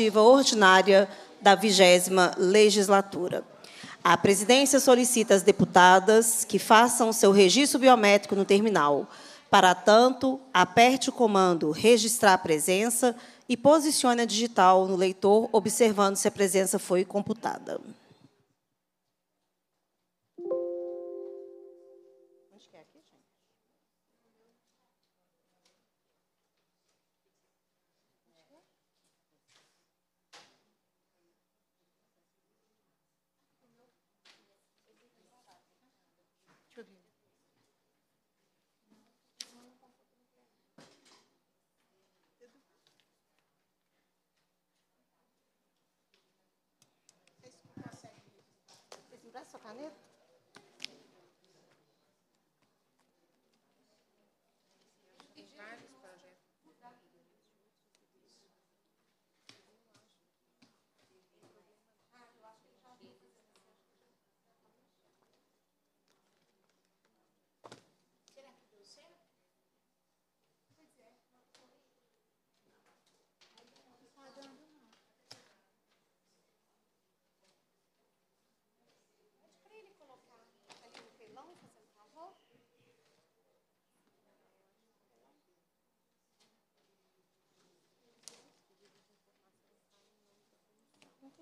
legislativa ordinária da vigésima legislatura. A presidência solicita às deputadas que façam seu registro biométrico no terminal. Para tanto, aperte o comando Registrar Presença e posicione a digital no leitor, observando se a presença foi computada.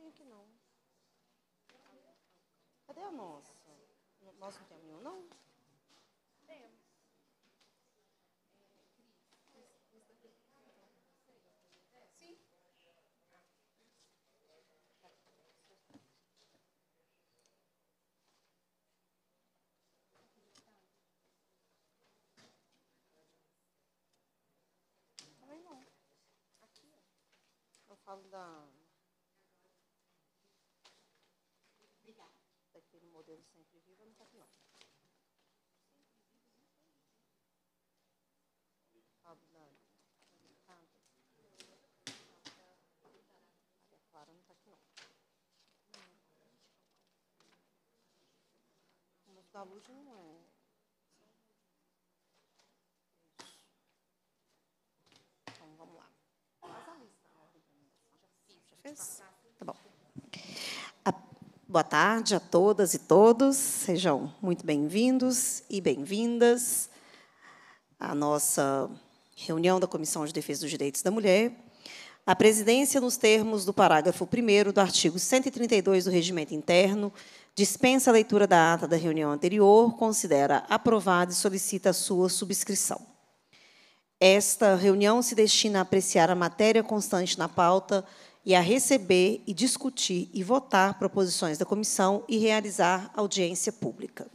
nenhum que não. Cadê a nossa? Nossa não temos nenhum, não? Sim. Também não. Aqui, Eu falo da. Deus sempre viva no Capilão. Hablando. Clara não está aqui não. luz não é. Então vamos lá. Faz a lista né? Já fiz. Já fez? Tá bom. Boa tarde a todas e todos. Sejam muito bem-vindos e bem-vindas à nossa reunião da Comissão de Defesa dos Direitos da Mulher. A presidência, nos termos do parágrafo 1 do artigo 132 do Regimento Interno, dispensa a leitura da ata da reunião anterior, considera aprovada e solicita a sua subscrição. Esta reunião se destina a apreciar a matéria constante na pauta e a receber e discutir e votar proposições da comissão e realizar audiência pública.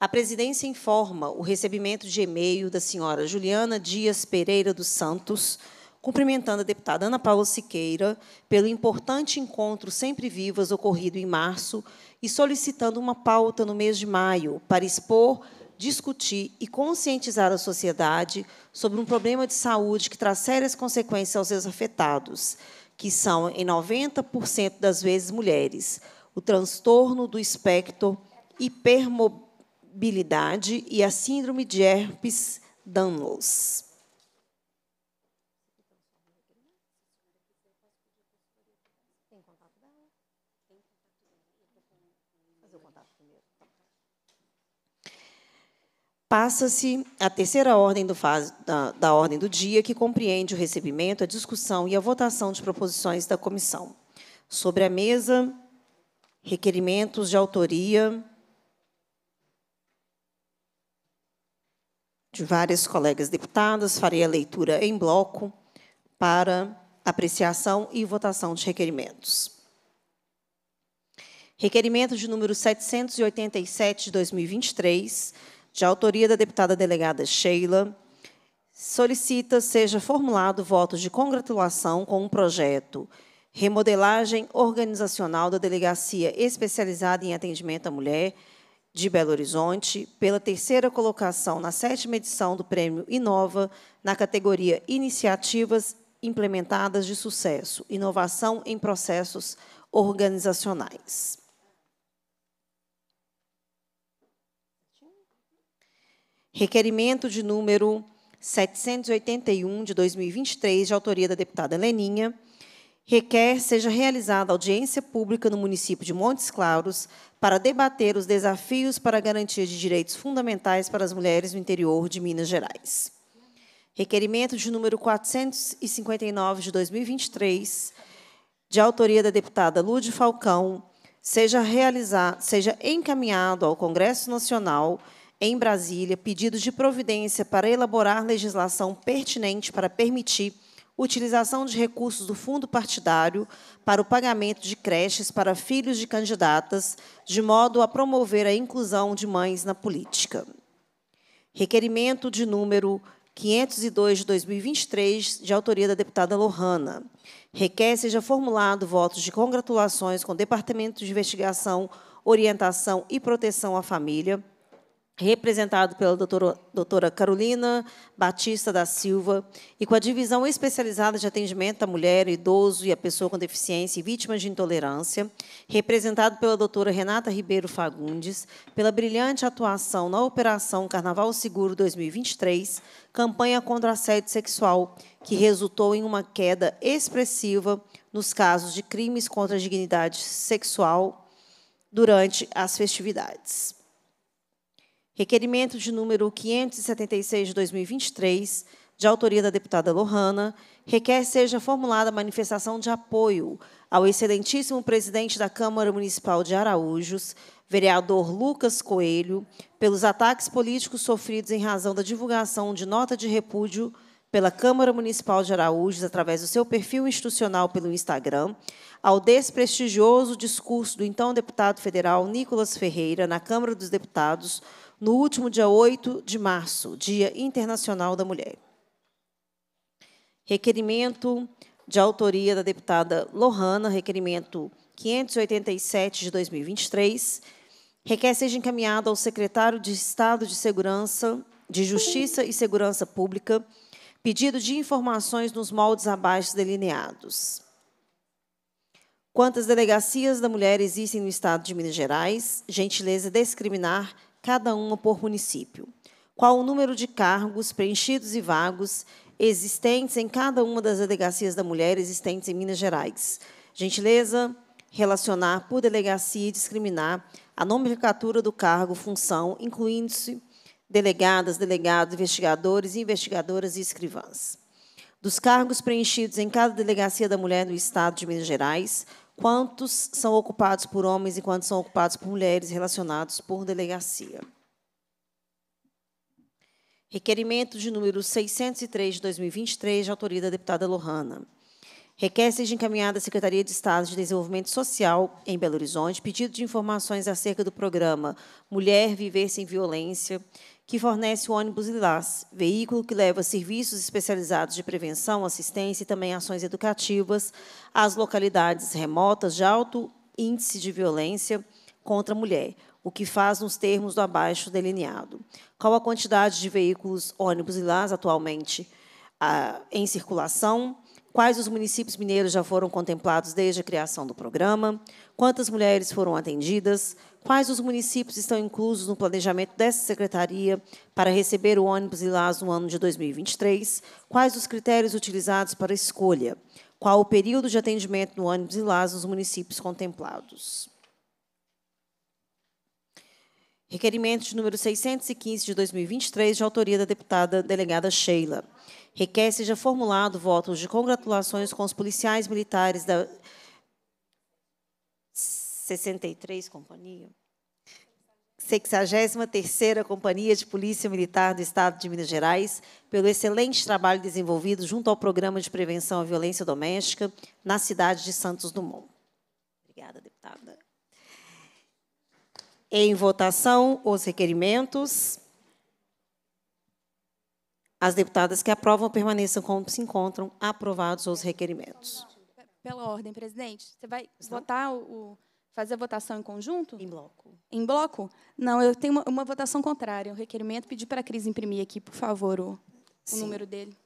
A presidência informa o recebimento de e-mail da senhora Juliana Dias Pereira dos Santos, cumprimentando a deputada Ana Paula Siqueira pelo importante encontro Sempre Vivas ocorrido em março e solicitando uma pauta no mês de maio para expor discutir e conscientizar a sociedade sobre um problema de saúde que traz sérias consequências aos seus afetados, que são, em 90% das vezes, mulheres. O transtorno do espectro hipermobilidade e a síndrome de herpes danos. Passa-se a terceira ordem da, da ordem do dia, que compreende o recebimento, a discussão e a votação de proposições da comissão. Sobre a mesa, requerimentos de autoria de várias colegas deputadas. Farei a leitura em bloco para apreciação e votação de requerimentos. Requerimento de número 787 de 2023 de autoria da deputada delegada Sheila, solicita seja formulado votos de congratulação com o projeto Remodelagem Organizacional da Delegacia Especializada em Atendimento à Mulher de Belo Horizonte, pela terceira colocação na sétima edição do Prêmio Inova, na categoria Iniciativas Implementadas de Sucesso, Inovação em Processos Organizacionais. Requerimento de número 781 de 2023, de autoria da deputada Leninha, requer seja realizada audiência pública no município de Montes Claros para debater os desafios para a garantia de direitos fundamentais para as mulheres no interior de Minas Gerais. Requerimento de número 459 de 2023, de autoria da deputada Lude Falcão, seja seja encaminhado ao Congresso Nacional em Brasília pedidos de providência para elaborar legislação pertinente para permitir utilização de recursos do fundo partidário para o pagamento de creches para filhos de candidatas, de modo a promover a inclusão de mães na política. Requerimento de número 502 de 2023, de autoria da deputada Lohana. Requer seja formulado votos de congratulações com o Departamento de Investigação, Orientação e Proteção à Família, representado pela doutora, doutora, Carolina Batista da Silva, e com a Divisão Especializada de Atendimento à Mulher, Idoso e à Pessoa com Deficiência e Vítimas de Intolerância, representado pela doutora Renata Ribeiro Fagundes, pela brilhante atuação na Operação Carnaval Seguro 2023, campanha contra assédio sexual, que resultou em uma queda expressiva nos casos de crimes contra a dignidade sexual durante as festividades. Requerimento de número 576 de 2023, de autoria da deputada Lohana, requer seja formulada manifestação de apoio ao excelentíssimo presidente da Câmara Municipal de Araújos, vereador Lucas Coelho, pelos ataques políticos sofridos em razão da divulgação de nota de repúdio pela Câmara Municipal de Araújos, através do seu perfil institucional pelo Instagram, ao desprestigioso discurso do então deputado federal Nicolas Ferreira na Câmara dos Deputados no último dia 8 de março, Dia Internacional da Mulher. Requerimento de autoria da deputada Lohana, requerimento 587 de 2023, requer seja encaminhado ao secretário de Estado de Segurança, de Justiça e Segurança Pública, pedido de informações nos moldes abaixo delineados. Quantas delegacias da mulher existem no Estado de Minas Gerais? Gentileza discriminar cada uma por município. Qual o número de cargos preenchidos e vagos existentes em cada uma das delegacias da mulher existentes em Minas Gerais? Gentileza, relacionar por delegacia e discriminar a nomenclatura do cargo, função, incluindo-se delegadas, delegados, investigadores, investigadoras e escrivãs. Dos cargos preenchidos em cada delegacia da mulher no Estado de Minas Gerais, Quantos são ocupados por homens e quantos são ocupados por mulheres relacionados por delegacia? Requerimento de número 603 de 2023, de autoria da deputada Lohana. Requer seja encaminhada à Secretaria de Estado de Desenvolvimento Social, em Belo Horizonte, pedido de informações acerca do programa Mulher Viver Sem Violência, que fornece o ônibus Lilás, veículo que leva serviços especializados de prevenção, assistência e também ações educativas às localidades remotas de alto índice de violência contra a mulher, o que faz nos termos do abaixo delineado. Qual a quantidade de veículos ônibus Lilás atualmente ah, em circulação? Quais os municípios mineiros já foram contemplados desde a criação do programa? Quantas mulheres foram atendidas? Quais os municípios estão inclusos no planejamento dessa secretaria para receber o ônibus ilas no ano de 2023? Quais os critérios utilizados para escolha? Qual o período de atendimento no ônibus ilas nos municípios contemplados? Requerimento de número 615 de 2023, de autoria da deputada delegada Sheila. Requer seja formulado votos de congratulações com os policiais militares da 63 Companhia, 63ª Companhia de Polícia Militar do Estado de Minas Gerais, pelo excelente trabalho desenvolvido junto ao Programa de Prevenção à Violência Doméstica na cidade de Santos Dumont. Obrigada, deputada. Em votação, os requerimentos. As deputadas que aprovam permaneçam como se encontram. Aprovados os requerimentos. Pela ordem, presidente, você vai Está? votar o Fazer a votação em conjunto? Em bloco. Em bloco? Não, eu tenho uma, uma votação contrária. Um requerimento, pedi para a Cris imprimir aqui, por favor, o, o número dele.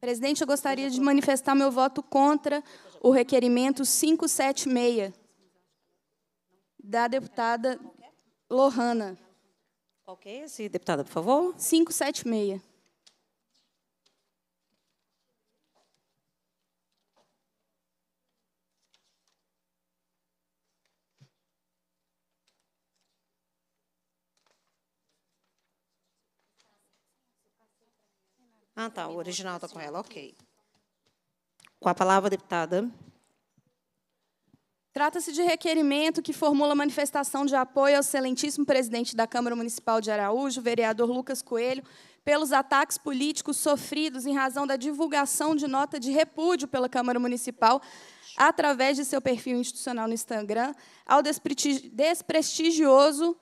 Presidente, eu gostaria de manifestar meu voto contra o requerimento 576 da deputada Lohana. Ok, é esse, deputada, por favor? 576. Ah, tá. O original está com ela. Ok. Com a palavra, deputada. Trata-se de requerimento que formula manifestação de apoio ao excelentíssimo presidente da Câmara Municipal de Araújo, vereador Lucas Coelho, pelos ataques políticos sofridos em razão da divulgação de nota de repúdio pela Câmara Municipal, através de seu perfil institucional no Instagram, ao desprestigioso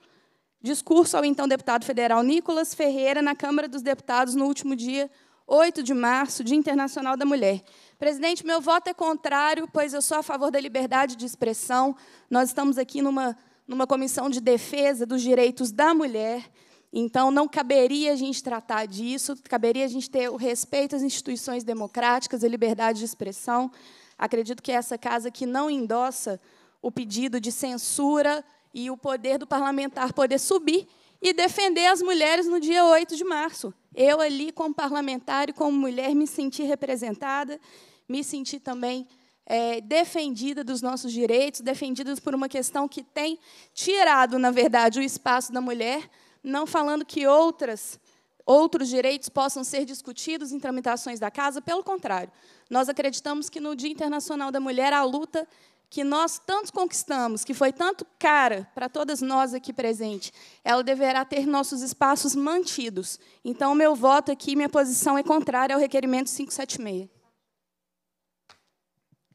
Discurso ao então deputado federal Nicolas Ferreira na Câmara dos Deputados no último dia 8 de março, Dia Internacional da Mulher. Presidente, meu voto é contrário, pois eu sou a favor da liberdade de expressão. Nós estamos aqui numa, numa comissão de defesa dos direitos da mulher, então não caberia a gente tratar disso, caberia a gente ter o respeito às instituições democráticas e liberdade de expressão. Acredito que é essa casa que não endossa o pedido de censura e o poder do parlamentar poder subir e defender as mulheres no dia 8 de março. Eu ali, como parlamentar e como mulher, me senti representada, me senti também é, defendida dos nossos direitos, defendida por uma questão que tem tirado, na verdade, o espaço da mulher, não falando que outras outros direitos possam ser discutidos em tramitações da casa, pelo contrário. Nós acreditamos que no Dia Internacional da Mulher a luta que nós tanto conquistamos, que foi tanto cara para todas nós aqui presentes, ela deverá ter nossos espaços mantidos. Então, meu voto aqui, minha posição é contrária ao requerimento 576.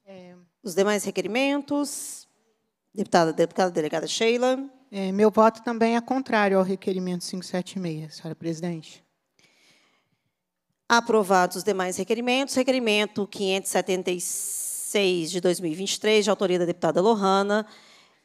É, os demais requerimentos? Deputada, deputada delegada Sheila. É, meu voto também é contrário ao requerimento 576, senhora presidente. Aprovados os demais requerimentos. Requerimento 576. 6 de 2023, de autoria da deputada Lohana.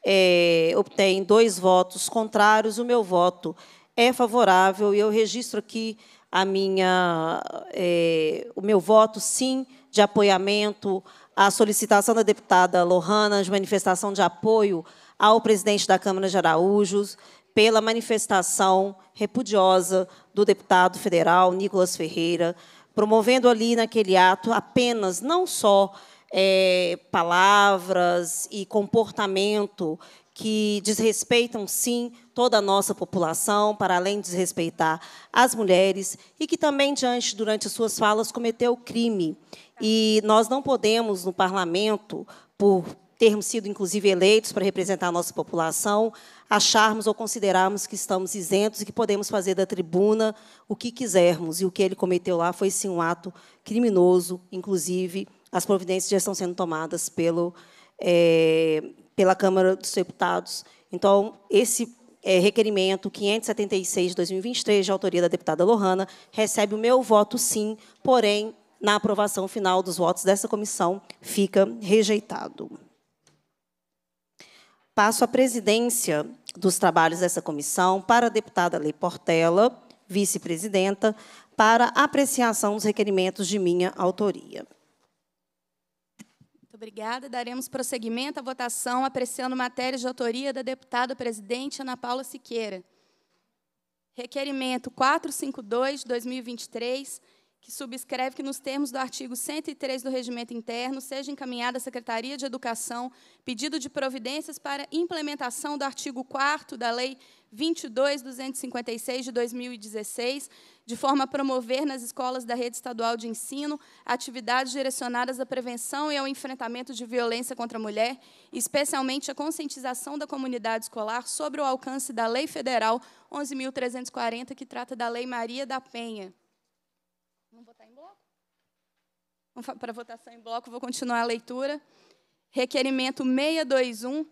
É, obtém dois votos contrários, o meu voto é favorável e eu registro aqui a minha, é, o meu voto sim de apoiamento à solicitação da deputada Lohana de manifestação de apoio ao presidente da Câmara de Araújos pela manifestação repudiosa do deputado federal Nicolas Ferreira, promovendo ali naquele ato apenas não só é, palavras e comportamento que desrespeitam, sim, toda a nossa população, para além de desrespeitar as mulheres, e que também, diante, durante suas falas, cometeu crime. E nós não podemos, no parlamento, por termos sido, inclusive, eleitos para representar a nossa população, acharmos ou considerarmos que estamos isentos e que podemos fazer da tribuna o que quisermos. E o que ele cometeu lá foi, sim, um ato criminoso, inclusive, as providências já estão sendo tomadas pelo, é, pela Câmara dos Deputados. Então, esse é, requerimento 576 de 2023, de autoria da deputada Lohana, recebe o meu voto sim, porém, na aprovação final dos votos dessa comissão, fica rejeitado. Passo a presidência dos trabalhos dessa comissão para a deputada Lei Portela, vice-presidenta, para apreciação dos requerimentos de minha autoria. Obrigada. Daremos prosseguimento à votação apreciando matéria de autoria da deputada presidente Ana Paula Siqueira. Requerimento 452-2023, que subscreve que, nos termos do artigo 103 do Regimento Interno, seja encaminhada à Secretaria de Educação pedido de providências para implementação do artigo 4 da Lei 22.256 de 2016, de forma a promover nas escolas da rede estadual de ensino atividades direcionadas à prevenção e ao enfrentamento de violência contra a mulher, especialmente a conscientização da comunidade escolar sobre o alcance da Lei Federal 11.340, que trata da Lei Maria da Penha. Vamos votar em bloco? Para votação em bloco, vou continuar a leitura. Requerimento 621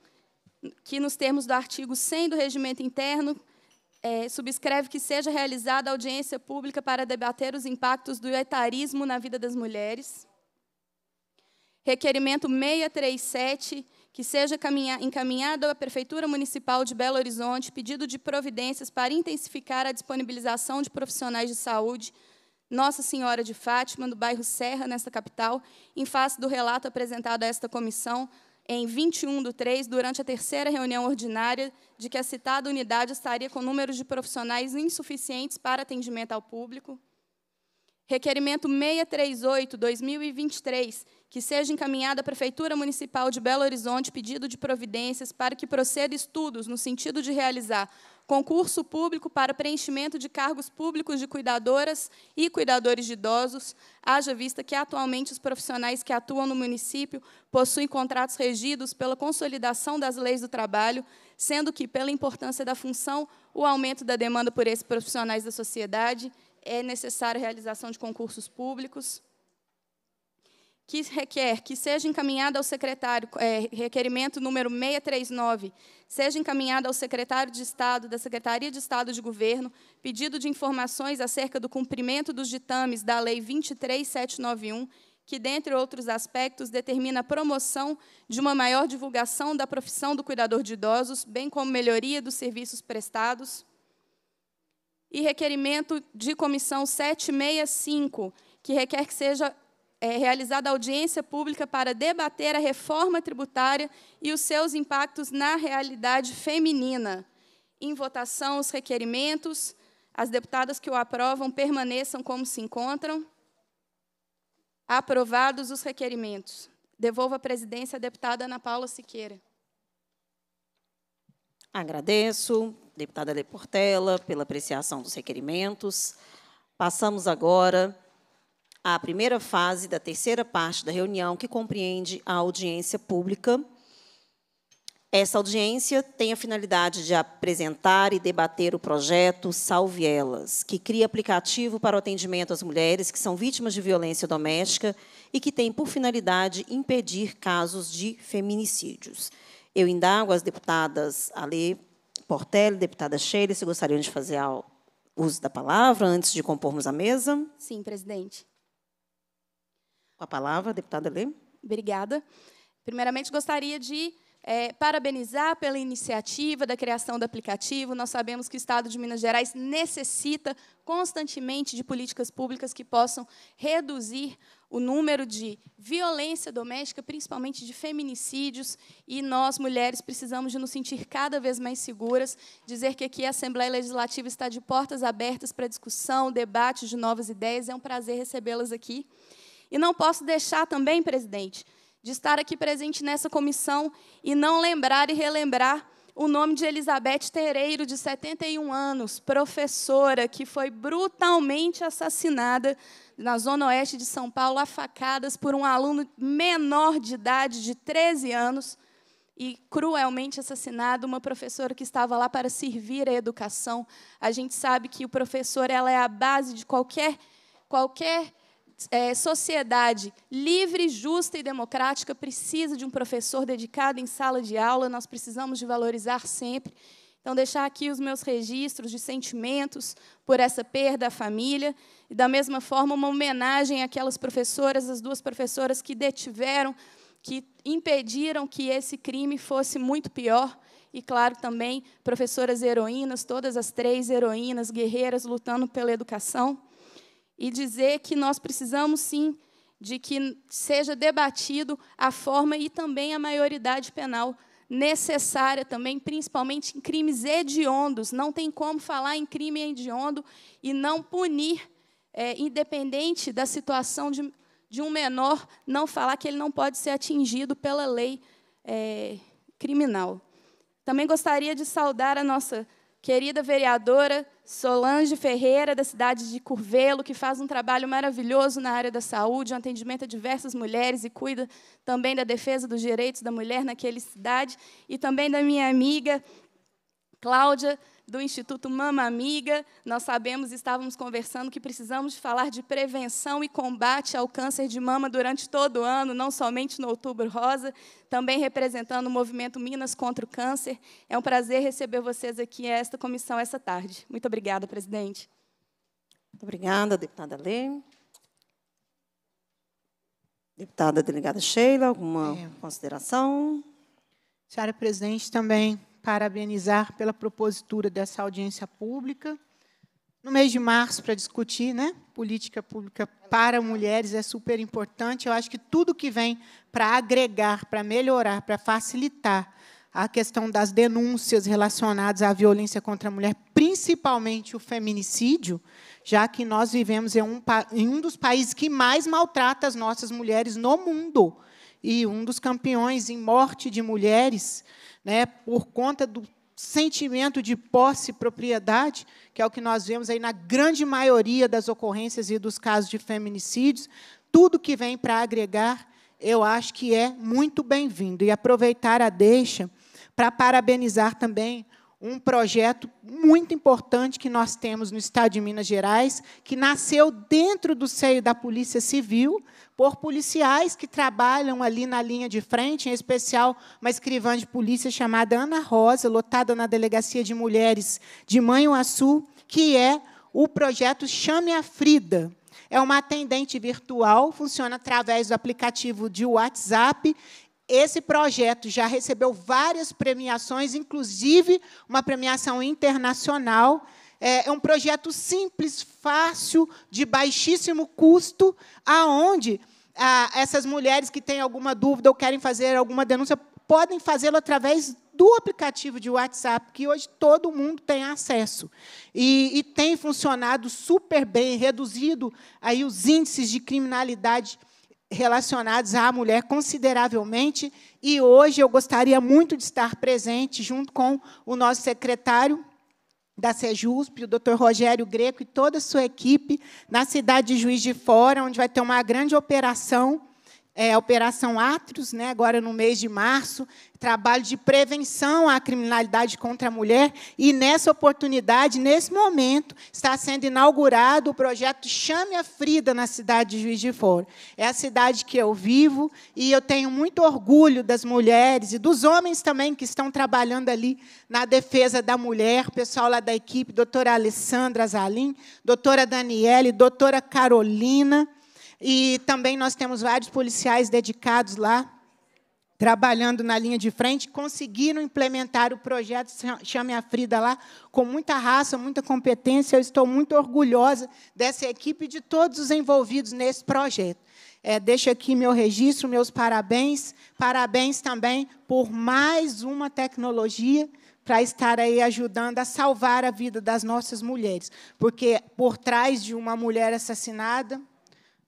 que, nos termos do artigo 100 do Regimento Interno, é, subscreve que seja realizada audiência pública para debater os impactos do etarismo na vida das mulheres. Requerimento 637, que seja encaminhado à Prefeitura Municipal de Belo Horizonte pedido de providências para intensificar a disponibilização de profissionais de saúde Nossa Senhora de Fátima, do bairro Serra, nesta capital, em face do relato apresentado a esta comissão em 21 do 3, durante a terceira reunião ordinária, de que a citada unidade estaria com números de profissionais insuficientes para atendimento ao público. Requerimento 638-2023, que seja encaminhada à Prefeitura Municipal de Belo Horizonte pedido de providências para que proceda estudos no sentido de realizar concurso público para preenchimento de cargos públicos de cuidadoras e cuidadores de idosos, haja vista que atualmente os profissionais que atuam no município possuem contratos regidos pela consolidação das leis do trabalho, sendo que, pela importância da função, o aumento da demanda por esses profissionais da sociedade é necessária a realização de concursos públicos que requer que seja encaminhada ao secretário, é, requerimento número 639, seja encaminhada ao secretário de Estado, da Secretaria de Estado de Governo, pedido de informações acerca do cumprimento dos ditames da Lei 23791, que, dentre outros aspectos, determina a promoção de uma maior divulgação da profissão do cuidador de idosos, bem como melhoria dos serviços prestados. E requerimento de comissão 765, que requer que seja é, realizada audiência pública para debater a reforma tributária e os seus impactos na realidade feminina. Em votação, os requerimentos. As deputadas que o aprovam permaneçam como se encontram. Aprovados os requerimentos. Devolvo a presidência à deputada Ana Paula Siqueira. Agradeço, deputada Portela, pela apreciação dos requerimentos. Passamos agora à primeira fase da terceira parte da reunião, que compreende a audiência pública. Essa audiência tem a finalidade de apresentar e debater o projeto Salve Elas, que cria aplicativo para o atendimento às mulheres que são vítimas de violência doméstica e que tem por finalidade impedir casos de feminicídios. Eu indago as deputadas Ale Portelli, deputada Sheila, se gostariam de fazer uso da palavra antes de compormos a mesa? Sim, presidente. Com a palavra, deputada Leme. Obrigada. Primeiramente, gostaria de é, parabenizar pela iniciativa da criação do aplicativo. Nós sabemos que o Estado de Minas Gerais necessita constantemente de políticas públicas que possam reduzir o número de violência doméstica, principalmente de feminicídios, e nós, mulheres, precisamos de nos sentir cada vez mais seguras, dizer que aqui a Assembleia Legislativa está de portas abertas para discussão, debate de novas ideias. É um prazer recebê-las aqui. E não posso deixar também, presidente, de estar aqui presente nessa comissão e não lembrar e relembrar o nome de Elizabeth Tereiro, de 71 anos, professora, que foi brutalmente assassinada na Zona Oeste de São Paulo, a facadas por um aluno menor de idade, de 13 anos, e cruelmente assassinada uma professora que estava lá para servir a educação. A gente sabe que o professor ela é a base de qualquer, qualquer é, sociedade livre, justa e democrática precisa de um professor dedicado em sala de aula, nós precisamos de valorizar sempre. Então, deixar aqui os meus registros de sentimentos por essa perda à família, e, da mesma forma, uma homenagem àquelas professoras, as duas professoras que detiveram, que impediram que esse crime fosse muito pior, e, claro, também professoras heroínas, todas as três heroínas, guerreiras, lutando pela educação e dizer que nós precisamos sim de que seja debatido a forma e também a maioridade penal necessária também, principalmente em crimes hediondos. Não tem como falar em crime hediondo e não punir, é, independente da situação de, de um menor, não falar que ele não pode ser atingido pela lei é, criminal. Também gostaria de saudar a nossa querida vereadora Solange Ferreira, da cidade de Curvelo, que faz um trabalho maravilhoso na área da saúde, um atendimento a diversas mulheres e cuida também da defesa dos direitos da mulher naquela cidade. E também da minha amiga Cláudia, do Instituto Mama Amiga, nós sabemos, estávamos conversando que precisamos falar de prevenção e combate ao câncer de mama durante todo o ano, não somente no Outubro Rosa, também representando o movimento Minas contra o Câncer. É um prazer receber vocês aqui esta comissão essa tarde. Muito obrigada, presidente. Muito obrigada, deputada Lê. Deputada delegada Sheila, alguma é. consideração? Senhora presidente, também parabenizar pela propositura dessa audiência pública. No mês de março, para discutir né, política pública para mulheres é super importante. Eu acho que tudo que vem para agregar, para melhorar, para facilitar a questão das denúncias relacionadas à violência contra a mulher, principalmente o feminicídio, já que nós vivemos em um, em um dos países que mais maltrata as nossas mulheres no mundo e um dos campeões em morte de mulheres, né, por conta do sentimento de posse e propriedade, que é o que nós vemos aí na grande maioria das ocorrências e dos casos de feminicídios, tudo que vem para agregar, eu acho que é muito bem-vindo. E aproveitar a deixa para parabenizar também um projeto muito importante que nós temos no estado de Minas Gerais, que nasceu dentro do seio da Polícia Civil, por policiais que trabalham ali na linha de frente, em especial uma escrivã de polícia chamada Ana Rosa, lotada na Delegacia de Mulheres de Manhuaçu, que é o projeto Chame a Frida. É uma atendente virtual, funciona através do aplicativo de WhatsApp esse projeto já recebeu várias premiações, inclusive uma premiação internacional. É, é um projeto simples, fácil, de baixíssimo custo, aonde ah, essas mulheres que têm alguma dúvida ou querem fazer alguma denúncia podem fazê-lo através do aplicativo de WhatsApp, que hoje todo mundo tem acesso. E, e tem funcionado super bem, reduzido aí os índices de criminalidade relacionados à mulher consideravelmente. E hoje eu gostaria muito de estar presente junto com o nosso secretário da SEJUSP, o Dr. Rogério Greco e toda a sua equipe, na cidade de Juiz de Fora, onde vai ter uma grande operação é, Operação Atrios, né, agora no mês de março, trabalho de prevenção à criminalidade contra a mulher. E nessa oportunidade, nesse momento, está sendo inaugurado o projeto Chame a Frida na cidade de Juiz de Fora. É a cidade que eu vivo e eu tenho muito orgulho das mulheres e dos homens também que estão trabalhando ali na defesa da mulher, o pessoal lá da equipe, doutora Alessandra Zalim, doutora Daniele, doutora Carolina. E também nós temos vários policiais dedicados lá, trabalhando na linha de frente, conseguiram implementar o projeto Chame a Frida lá, com muita raça, muita competência. Eu estou muito orgulhosa dessa equipe e de todos os envolvidos nesse projeto. É, deixo aqui meu registro, meus parabéns. Parabéns também por mais uma tecnologia para estar aí ajudando a salvar a vida das nossas mulheres. Porque por trás de uma mulher assassinada,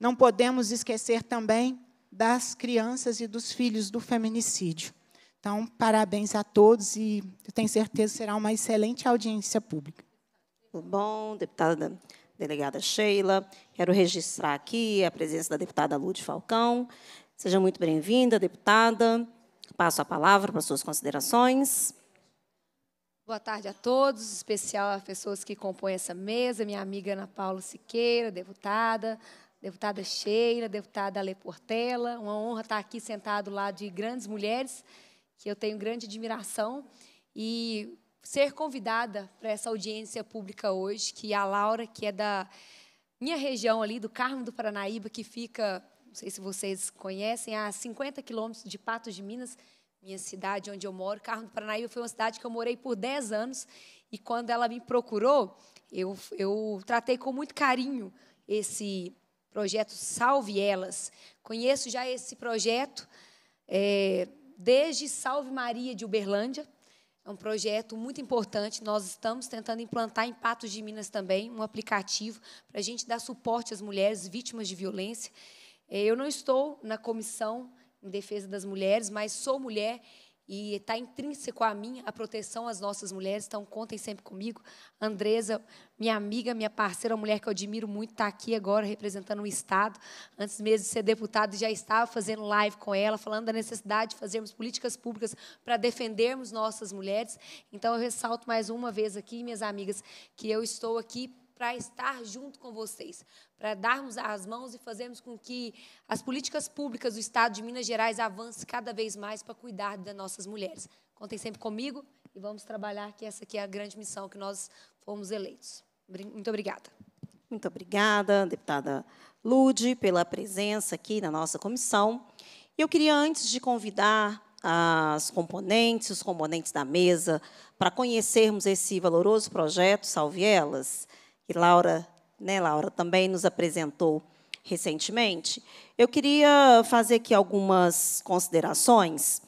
não podemos esquecer também das crianças e dos filhos do feminicídio. Então, parabéns a todos e eu tenho certeza que será uma excelente audiência pública. Tá bom, deputada delegada Sheila, quero registrar aqui a presença da deputada Lúcia Falcão. Seja muito bem-vinda, deputada. Passo a palavra para suas considerações. Boa tarde a todos, em especial às pessoas que compõem essa mesa, minha amiga Ana Paula Siqueira, deputada, deputada Sheila, deputada Ale Portela. Uma honra estar aqui sentado lá de grandes mulheres, que eu tenho grande admiração. E ser convidada para essa audiência pública hoje, que a Laura, que é da minha região ali, do Carmo do Paranaíba, que fica, não sei se vocês conhecem, a 50 quilômetros de Patos de Minas, minha cidade onde eu moro. Carmo do Paranaíba foi uma cidade que eu morei por 10 anos e quando ela me procurou, eu, eu tratei com muito carinho esse projeto Salve Elas. Conheço já esse projeto é, desde Salve Maria de Uberlândia. É um projeto muito importante. Nós estamos tentando implantar em Patos de Minas também um aplicativo para a gente dar suporte às mulheres vítimas de violência. É, eu não estou na comissão em defesa das mulheres, mas sou mulher e está intrínseco a mim a proteção às nossas mulheres, então contem sempre comigo. Andresa, minha amiga, minha parceira, uma mulher que eu admiro muito, está aqui agora representando o Estado. Antes mesmo de ser deputado, já estava fazendo live com ela, falando da necessidade de fazermos políticas públicas para defendermos nossas mulheres. Então eu ressalto mais uma vez aqui, minhas amigas, que eu estou aqui para estar junto com vocês, para darmos as mãos e fazermos com que as políticas públicas do Estado de Minas Gerais avancem cada vez mais para cuidar das nossas mulheres. Contem sempre comigo e vamos trabalhar que essa aqui é a grande missão que nós fomos eleitos. Muito obrigada. Muito obrigada, deputada Lude, pela presença aqui na nossa comissão. Eu queria, antes de convidar as componentes, os componentes da mesa, para conhecermos esse valoroso projeto Salve Elas, e Laura, né, Laura também nos apresentou recentemente, eu queria fazer aqui algumas considerações.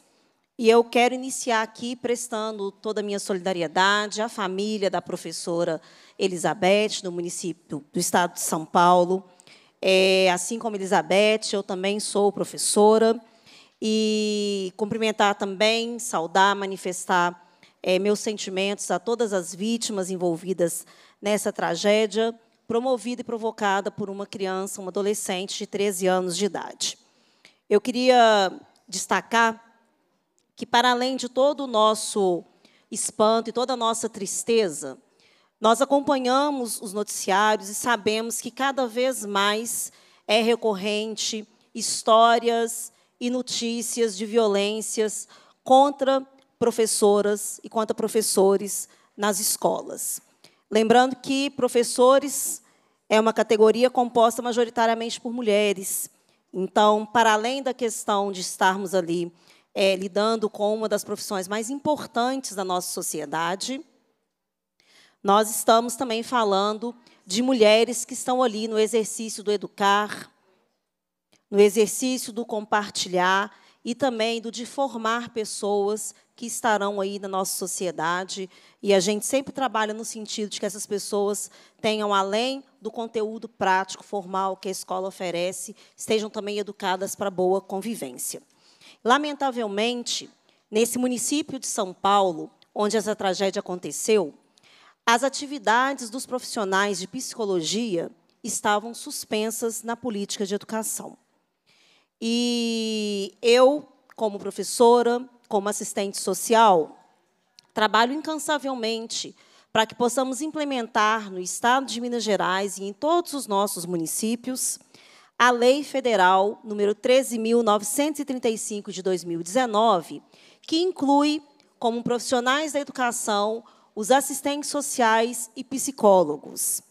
E eu quero iniciar aqui prestando toda a minha solidariedade à família da professora Elizabeth, do município do estado de São Paulo. É, assim como Elizabeth, eu também sou professora. E cumprimentar também, saudar, manifestar é, meus sentimentos a todas as vítimas envolvidas nessa tragédia promovida e provocada por uma criança, uma adolescente de 13 anos de idade. Eu queria destacar que, para além de todo o nosso espanto e toda a nossa tristeza, nós acompanhamos os noticiários e sabemos que cada vez mais é recorrente histórias e notícias de violências contra professoras e contra professores nas escolas. Lembrando que professores é uma categoria composta majoritariamente por mulheres. Então, para além da questão de estarmos ali é, lidando com uma das profissões mais importantes da nossa sociedade, nós estamos também falando de mulheres que estão ali no exercício do educar, no exercício do compartilhar, e também do de formar pessoas que estarão aí na nossa sociedade. E a gente sempre trabalha no sentido de que essas pessoas tenham, além do conteúdo prático, formal que a escola oferece, estejam também educadas para boa convivência. Lamentavelmente, nesse município de São Paulo, onde essa tragédia aconteceu, as atividades dos profissionais de psicologia estavam suspensas na política de educação. E eu, como professora, como assistente social, trabalho incansavelmente para que possamos implementar no Estado de Minas Gerais e em todos os nossos municípios a Lei Federal número 13.935 de 2019, que inclui como profissionais da educação os assistentes sociais e psicólogos.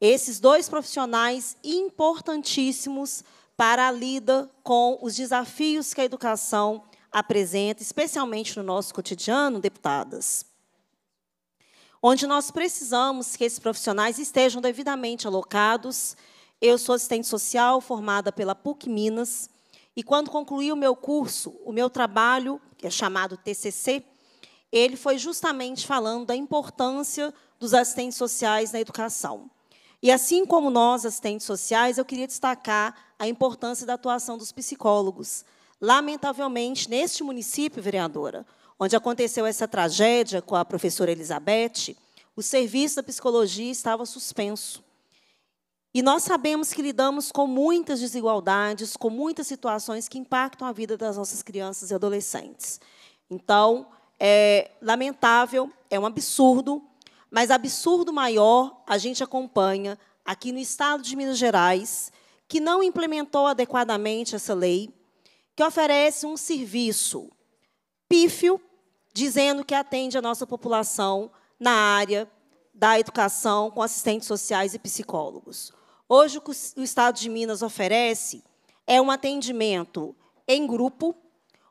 Esses dois profissionais importantíssimos para a lida com os desafios que a educação apresenta, especialmente no nosso cotidiano, deputadas. Onde nós precisamos que esses profissionais estejam devidamente alocados. Eu sou assistente social formada pela PUC Minas, e quando concluí o meu curso, o meu trabalho, que é chamado TCC, ele foi justamente falando da importância dos assistentes sociais na educação. E assim como nós, assistentes sociais, eu queria destacar a importância da atuação dos psicólogos. Lamentavelmente, neste município, vereadora, onde aconteceu essa tragédia com a professora Elizabeth, o serviço da psicologia estava suspenso. E nós sabemos que lidamos com muitas desigualdades, com muitas situações que impactam a vida das nossas crianças e adolescentes. Então, é lamentável, é um absurdo mas absurdo maior a gente acompanha aqui no estado de Minas Gerais, que não implementou adequadamente essa lei, que oferece um serviço pífio, dizendo que atende a nossa população na área da educação com assistentes sociais e psicólogos. Hoje, o que o Estado de Minas oferece é um atendimento em grupo,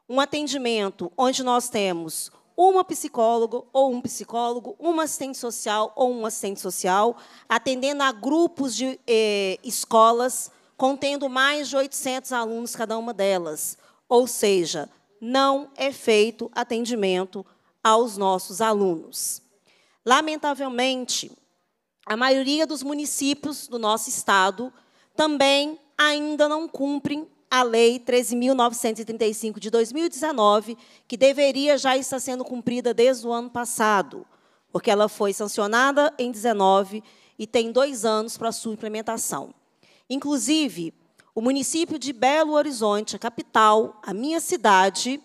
um atendimento onde nós temos uma psicóloga ou um psicólogo, uma assistente social ou um assistente social, atendendo a grupos de eh, escolas contendo mais de 800 alunos cada uma delas. Ou seja, não é feito atendimento aos nossos alunos. Lamentavelmente, a maioria dos municípios do nosso estado também ainda não cumprem a Lei 13.935 de 2019, que deveria já estar sendo cumprida desde o ano passado, porque ela foi sancionada em 19 e tem dois anos para sua implementação. Inclusive, o município de Belo Horizonte, a capital, a minha cidade,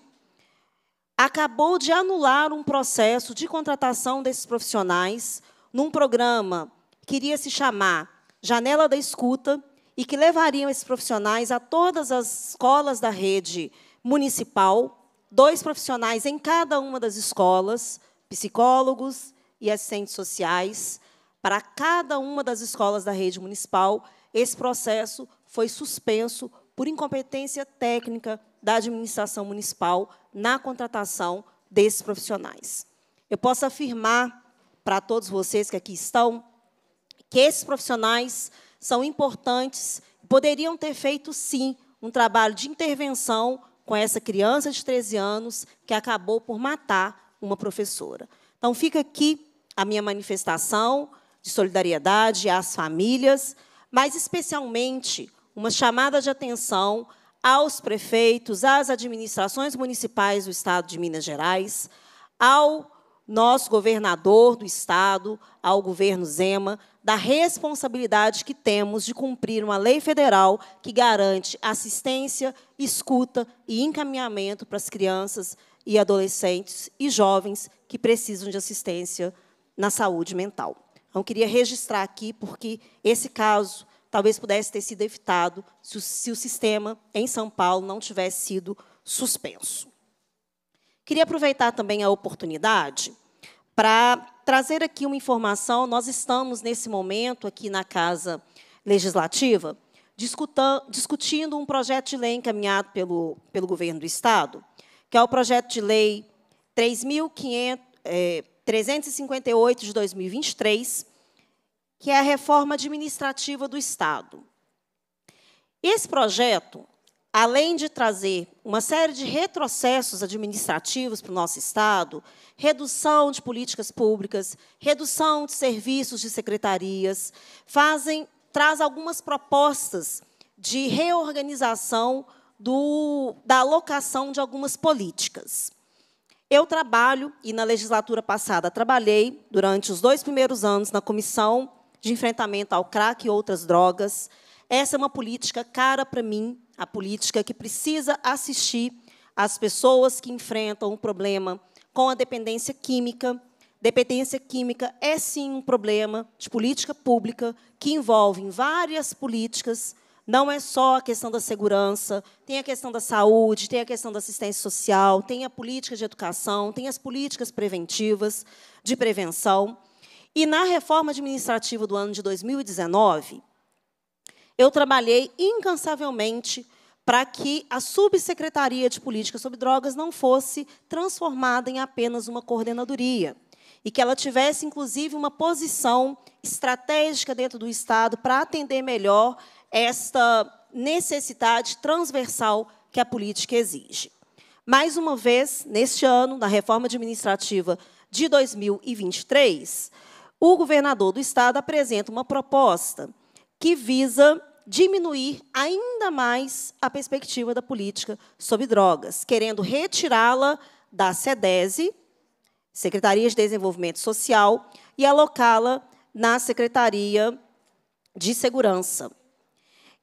acabou de anular um processo de contratação desses profissionais num programa que iria se chamar Janela da Escuta, e que levariam esses profissionais a todas as escolas da rede municipal, dois profissionais em cada uma das escolas, psicólogos e assistentes sociais, para cada uma das escolas da rede municipal. Esse processo foi suspenso por incompetência técnica da administração municipal na contratação desses profissionais. Eu posso afirmar para todos vocês que aqui estão que esses profissionais são importantes, poderiam ter feito, sim, um trabalho de intervenção com essa criança de 13 anos que acabou por matar uma professora. Então, fica aqui a minha manifestação de solidariedade às famílias, mas especialmente uma chamada de atenção aos prefeitos, às administrações municipais do Estado de Minas Gerais, ao nosso governador do Estado, ao governo Zema, da responsabilidade que temos de cumprir uma lei federal que garante assistência, escuta e encaminhamento para as crianças e adolescentes e jovens que precisam de assistência na saúde mental. Então, queria registrar aqui, porque esse caso talvez pudesse ter sido evitado se o, se o sistema em São Paulo não tivesse sido suspenso. Queria aproveitar também a oportunidade para trazer aqui uma informação. Nós estamos, nesse momento, aqui na Casa Legislativa, discutindo um projeto de lei encaminhado pelo, pelo governo do Estado, que é o projeto de lei 358 é, de 2023, que é a reforma administrativa do Estado. Esse projeto além de trazer uma série de retrocessos administrativos para o nosso Estado, redução de políticas públicas, redução de serviços de secretarias, fazem, traz algumas propostas de reorganização do, da alocação de algumas políticas. Eu trabalho, e na legislatura passada trabalhei, durante os dois primeiros anos, na Comissão de Enfrentamento ao Crack e Outras Drogas. Essa é uma política cara para mim, a política que precisa assistir às pessoas que enfrentam o um problema com a dependência química. Dependência química é sim um problema de política pública que envolve várias políticas, não é só a questão da segurança, tem a questão da saúde, tem a questão da assistência social, tem a política de educação, tem as políticas preventivas de prevenção. E na reforma administrativa do ano de 2019, eu trabalhei incansavelmente para que a Subsecretaria de Política sobre Drogas não fosse transformada em apenas uma coordenadoria e que ela tivesse, inclusive, uma posição estratégica dentro do Estado para atender melhor esta necessidade transversal que a política exige. Mais uma vez, neste ano, na reforma administrativa de 2023, o governador do Estado apresenta uma proposta que visa diminuir ainda mais a perspectiva da política sobre drogas, querendo retirá-la da SEDESE, Secretaria de Desenvolvimento Social, e alocá-la na Secretaria de Segurança.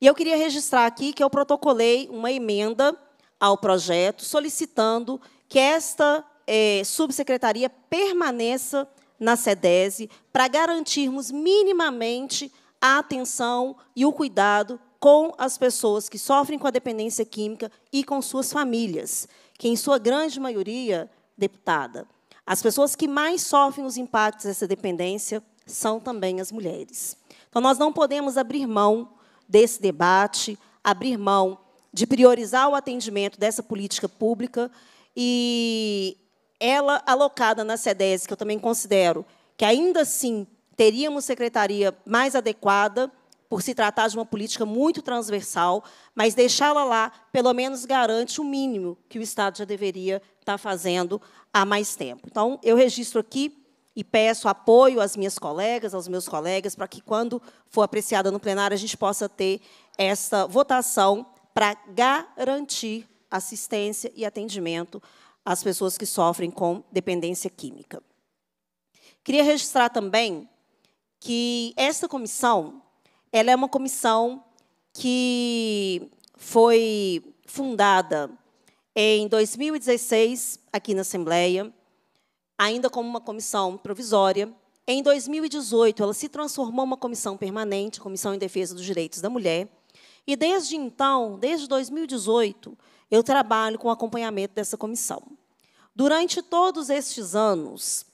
E eu queria registrar aqui que eu protocolei uma emenda ao projeto solicitando que esta eh, subsecretaria permaneça na SEDESE para garantirmos minimamente a atenção e o cuidado com as pessoas que sofrem com a dependência química e com suas famílias, que, em sua grande maioria, deputada, as pessoas que mais sofrem os impactos dessa dependência são também as mulheres. Então, nós não podemos abrir mão desse debate, abrir mão de priorizar o atendimento dessa política pública e ela alocada na SEDES, que eu também considero que ainda assim teríamos secretaria mais adequada, por se tratar de uma política muito transversal, mas deixá-la lá, pelo menos, garante o mínimo que o Estado já deveria estar tá fazendo há mais tempo. Então, eu registro aqui e peço apoio às minhas colegas, aos meus colegas, para que, quando for apreciada no plenário, a gente possa ter essa votação para garantir assistência e atendimento às pessoas que sofrem com dependência química. Queria registrar também que esta comissão, ela é uma comissão que foi fundada em 2016 aqui na Assembleia, ainda como uma comissão provisória. Em 2018, ela se transformou em uma comissão permanente, Comissão em Defesa dos Direitos da Mulher. E desde então, desde 2018, eu trabalho com o acompanhamento dessa comissão. Durante todos estes anos,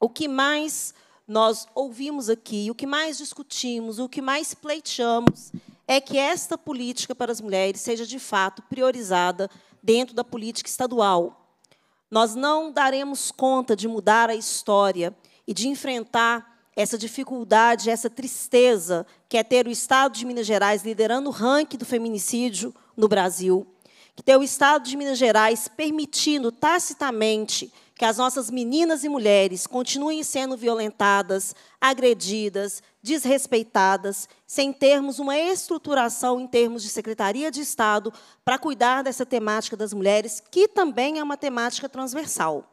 o que mais nós ouvimos aqui, o que mais discutimos, o que mais pleiteamos, é que esta política para as mulheres seja de fato priorizada dentro da política estadual. Nós não daremos conta de mudar a história e de enfrentar essa dificuldade, essa tristeza que é ter o Estado de Minas Gerais liderando o ranking do feminicídio no Brasil, que ter o Estado de Minas Gerais permitindo tacitamente que as nossas meninas e mulheres continuem sendo violentadas, agredidas, desrespeitadas, sem termos uma estruturação em termos de Secretaria de Estado para cuidar dessa temática das mulheres, que também é uma temática transversal,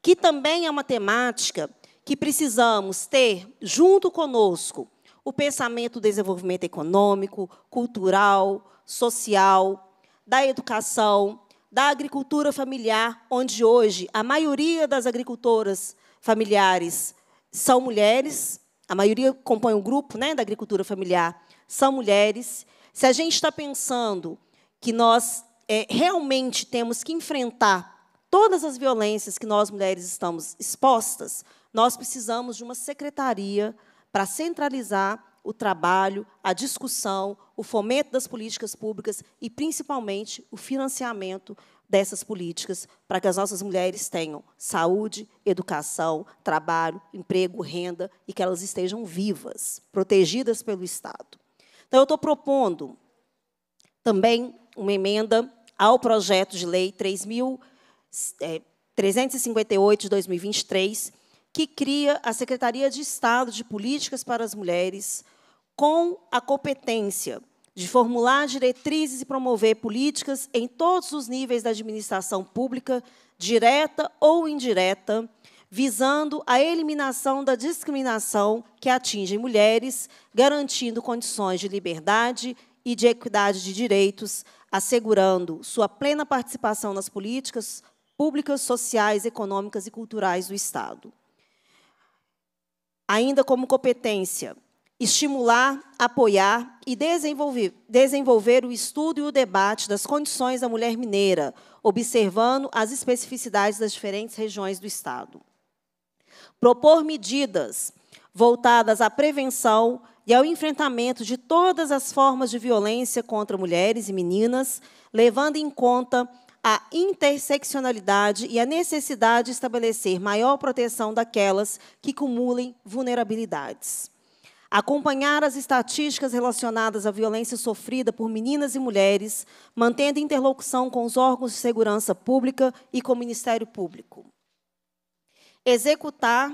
que também é uma temática que precisamos ter junto conosco o pensamento do desenvolvimento econômico, cultural, social, da educação, da agricultura familiar, onde hoje a maioria das agricultoras familiares são mulheres, a maioria compõe o um grupo né, da agricultura familiar, são mulheres. Se a gente está pensando que nós é, realmente temos que enfrentar todas as violências que nós mulheres estamos expostas, nós precisamos de uma secretaria para centralizar o trabalho, a discussão, o fomento das políticas públicas e, principalmente, o financiamento dessas políticas para que as nossas mulheres tenham saúde, educação, trabalho, emprego, renda e que elas estejam vivas, protegidas pelo Estado. Então, eu estou propondo também uma emenda ao projeto de lei 3.358 é, de 2023, que cria a Secretaria de Estado de Políticas para as Mulheres, com a competência de formular diretrizes e promover políticas em todos os níveis da administração pública, direta ou indireta, visando a eliminação da discriminação que atinge mulheres, garantindo condições de liberdade e de equidade de direitos, assegurando sua plena participação nas políticas públicas, sociais, econômicas e culturais do Estado. Ainda como competência, estimular, apoiar e desenvolver, desenvolver o estudo e o debate das condições da mulher mineira, observando as especificidades das diferentes regiões do Estado. Propor medidas voltadas à prevenção e ao enfrentamento de todas as formas de violência contra mulheres e meninas, levando em conta a interseccionalidade e a necessidade de estabelecer maior proteção daquelas que cumulem vulnerabilidades acompanhar as estatísticas relacionadas à violência sofrida por meninas e mulheres, mantendo interlocução com os órgãos de segurança pública e com o Ministério Público. Executar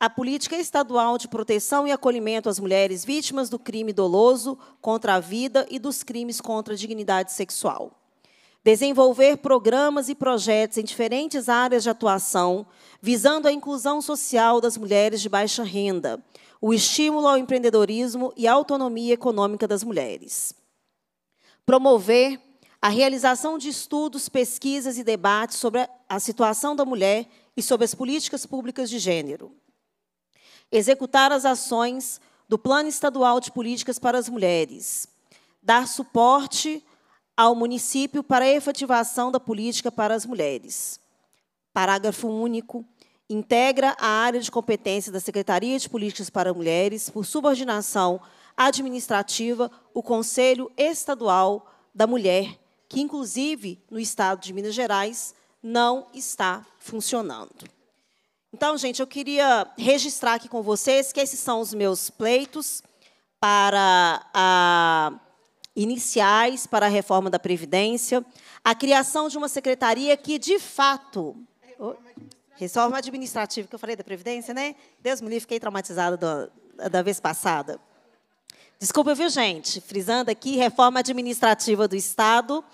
a política estadual de proteção e acolhimento às mulheres vítimas do crime doloso contra a vida e dos crimes contra a dignidade sexual. Desenvolver programas e projetos em diferentes áreas de atuação, visando a inclusão social das mulheres de baixa renda, o estímulo ao empreendedorismo e autonomia econômica das mulheres. Promover a realização de estudos, pesquisas e debates sobre a situação da mulher e sobre as políticas públicas de gênero. Executar as ações do Plano Estadual de Políticas para as Mulheres. Dar suporte ao município para a efetivação da política para as mulheres. Parágrafo único integra a área de competência da Secretaria de Políticas para Mulheres, por subordinação administrativa, o Conselho Estadual da Mulher, que, inclusive, no estado de Minas Gerais, não está funcionando. Então, gente, eu queria registrar aqui com vocês que esses são os meus pleitos para a iniciais para a reforma da Previdência, a criação de uma secretaria que, de fato... É Reforma administrativa, que eu falei da Previdência, né? Deus me livre, fiquei traumatizada do, da vez passada. Desculpa, viu, gente? Frisando aqui, reforma administrativa do Estado.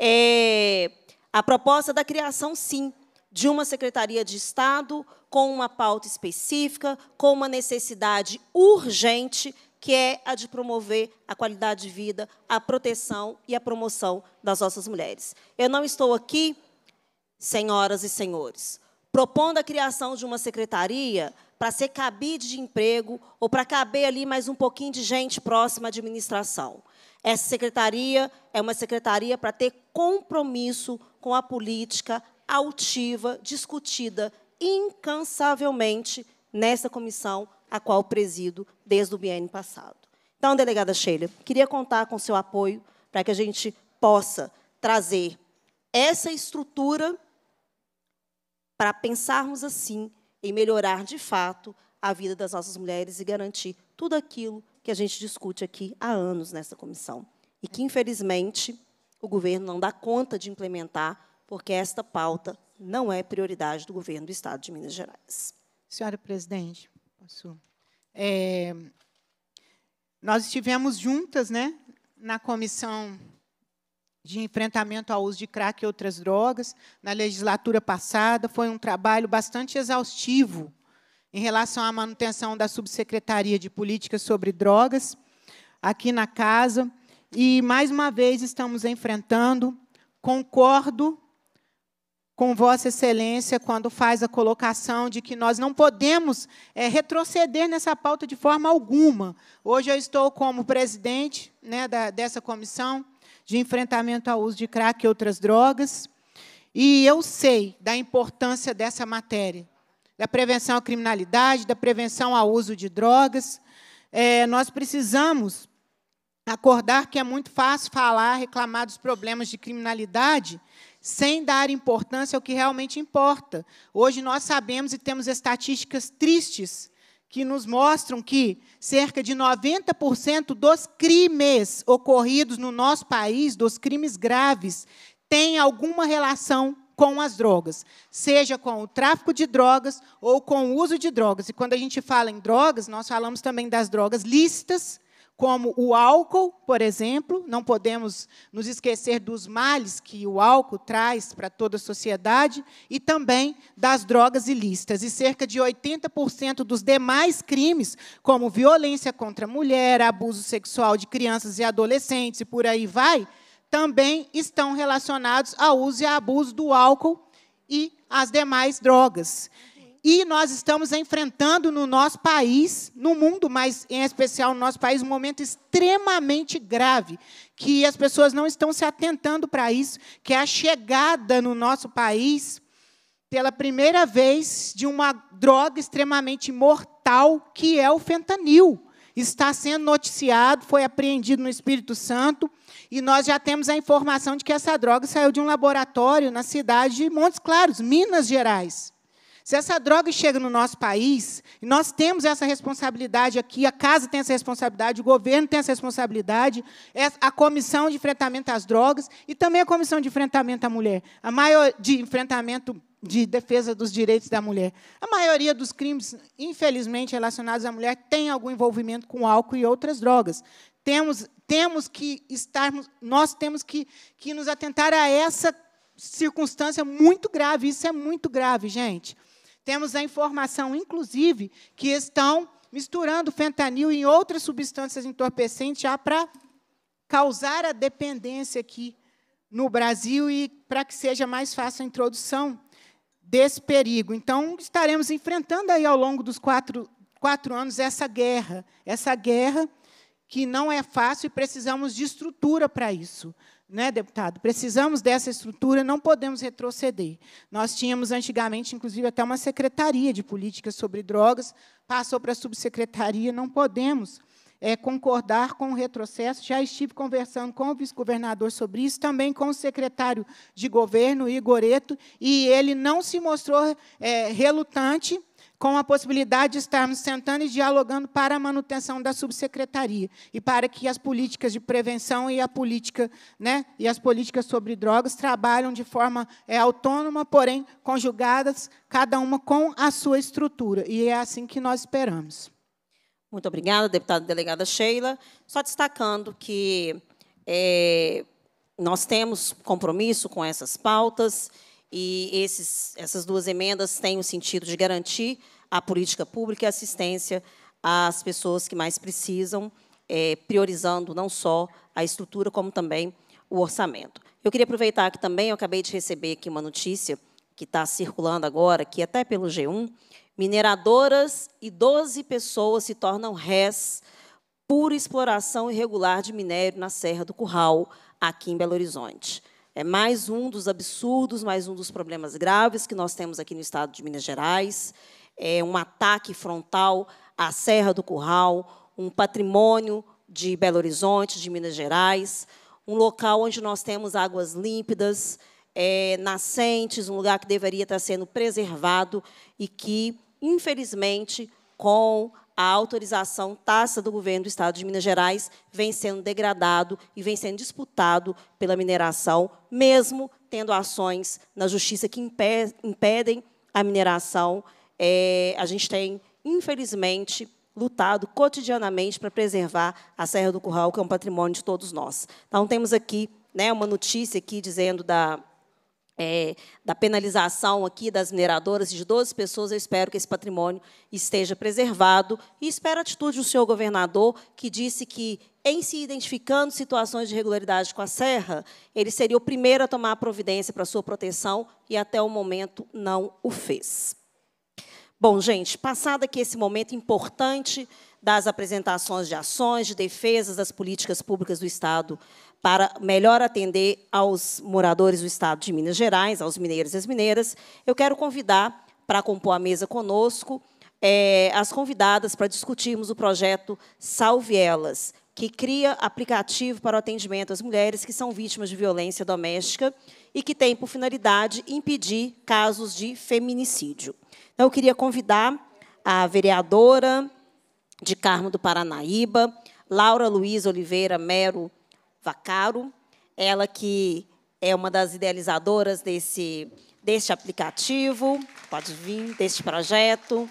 É, a proposta da criação, sim, de uma Secretaria de Estado com uma pauta específica, com uma necessidade urgente, que é a de promover a qualidade de vida, a proteção e a promoção das nossas mulheres. Eu não estou aqui, senhoras e senhores, propondo a criação de uma secretaria para ser cabide de emprego ou para caber ali mais um pouquinho de gente próxima à administração. Essa secretaria é uma secretaria para ter compromisso com a política altiva, discutida incansavelmente nessa comissão a qual presido desde o biênio passado. Então, delegada Sheila, queria contar com seu apoio para que a gente possa trazer essa estrutura para pensarmos assim em melhorar de fato a vida das nossas mulheres e garantir tudo aquilo que a gente discute aqui há anos nessa comissão. E que, infelizmente, o governo não dá conta de implementar, porque esta pauta não é prioridade do governo do Estado de Minas Gerais. Senhora presidente, posso. É, nós estivemos juntas né, na comissão de enfrentamento ao uso de crack e outras drogas. Na legislatura passada, foi um trabalho bastante exaustivo em relação à manutenção da Subsecretaria de Políticas sobre Drogas aqui na casa. E, mais uma vez, estamos enfrentando. Concordo com Vossa Excelência quando faz a colocação de que nós não podemos é, retroceder nessa pauta de forma alguma. Hoje eu estou como presidente né, da, dessa comissão de enfrentamento ao uso de crack e outras drogas. E eu sei da importância dessa matéria, da prevenção à criminalidade, da prevenção ao uso de drogas. É, nós precisamos acordar que é muito fácil falar, reclamar dos problemas de criminalidade, sem dar importância ao que realmente importa. Hoje nós sabemos e temos estatísticas tristes que nos mostram que cerca de 90% dos crimes ocorridos no nosso país, dos crimes graves, têm alguma relação com as drogas, seja com o tráfico de drogas ou com o uso de drogas. E quando a gente fala em drogas, nós falamos também das drogas lícitas, como o álcool, por exemplo, não podemos nos esquecer dos males que o álcool traz para toda a sociedade, e também das drogas ilícitas. E cerca de 80% dos demais crimes, como violência contra a mulher, abuso sexual de crianças e adolescentes, e por aí vai, também estão relacionados ao uso e abuso do álcool e as demais drogas. E nós estamos enfrentando no nosso país, no mundo, mas em especial no nosso país, um momento extremamente grave, que as pessoas não estão se atentando para isso, que é a chegada no nosso país, pela primeira vez, de uma droga extremamente mortal, que é o fentanil está sendo noticiado, foi apreendido no Espírito Santo, e nós já temos a informação de que essa droga saiu de um laboratório na cidade de Montes Claros, Minas Gerais. Se essa droga chega no nosso país, e nós temos essa responsabilidade aqui, a casa tem essa responsabilidade, o governo tem essa responsabilidade, é a comissão de enfrentamento às drogas e também a comissão de enfrentamento à mulher, a maior de enfrentamento de defesa dos direitos da mulher. A maioria dos crimes, infelizmente, relacionados à mulher tem algum envolvimento com álcool e outras drogas. Temos, temos que estarmos, nós temos que, que nos atentar a essa circunstância muito grave. Isso é muito grave, gente. Temos a informação, inclusive, que estão misturando fentanil em outras substâncias entorpecentes já para causar a dependência aqui no Brasil e para que seja mais fácil a introdução desse perigo. Então, estaremos enfrentando aí ao longo dos quatro, quatro anos essa guerra, essa guerra que não é fácil e precisamos de estrutura para isso né, deputado? Precisamos dessa estrutura, não podemos retroceder. Nós tínhamos antigamente, inclusive, até uma secretaria de políticas sobre drogas, passou para a subsecretaria, não podemos é, concordar com o retrocesso. Já estive conversando com o vice-governador sobre isso, também com o secretário de governo, Igoreto, e ele não se mostrou é, relutante com a possibilidade de estarmos sentando e dialogando para a manutenção da subsecretaria e para que as políticas de prevenção e a política, né, e as políticas sobre drogas trabalham de forma é, autônoma, porém conjugadas cada uma com a sua estrutura. E é assim que nós esperamos. Muito obrigada, deputada delegada Sheila. Só destacando que é, nós temos compromisso com essas pautas e esses, essas duas emendas têm o sentido de garantir a política pública e assistência às pessoas que mais precisam, é, priorizando não só a estrutura, como também o orçamento. Eu queria aproveitar que também eu acabei de receber aqui uma notícia que está circulando agora, que até pelo G1, mineradoras e 12 pessoas se tornam réis por exploração irregular de minério na Serra do Curral, aqui em Belo Horizonte. É mais um dos absurdos, mais um dos problemas graves que nós temos aqui no estado de Minas Gerais é, um ataque frontal à Serra do Curral, um patrimônio de Belo Horizonte, de Minas Gerais, um local onde nós temos águas límpidas, é, nascentes, um lugar que deveria estar sendo preservado e que, infelizmente, com a autorização taça do governo do Estado de Minas Gerais vem sendo degradado e vem sendo disputado pela mineração, mesmo tendo ações na justiça que impedem a mineração é, a gente tem, infelizmente, lutado cotidianamente para preservar a Serra do Curral, que é um patrimônio de todos nós. Então, temos aqui né, uma notícia aqui dizendo da, é, da penalização aqui das mineradoras de 12 pessoas, eu espero que esse patrimônio esteja preservado e espero a atitude do senhor governador, que disse que, em se identificando situações de irregularidade com a serra, ele seria o primeiro a tomar a providência para sua proteção e, até o momento, não o fez. Bom, gente, passado aqui esse momento importante das apresentações de ações, de defesas das políticas públicas do Estado para melhor atender aos moradores do Estado de Minas Gerais, aos mineiros e às mineiras, eu quero convidar para compor a mesa conosco é, as convidadas para discutirmos o projeto Salve Elas, que cria aplicativo para o atendimento às mulheres que são vítimas de violência doméstica e que tem por finalidade impedir casos de feminicídio. Então, eu queria convidar a vereadora de Carmo do Paranaíba, Laura Luiz Oliveira Mero Vacaro, ela que é uma das idealizadoras desse, deste aplicativo, pode vir, deste projeto.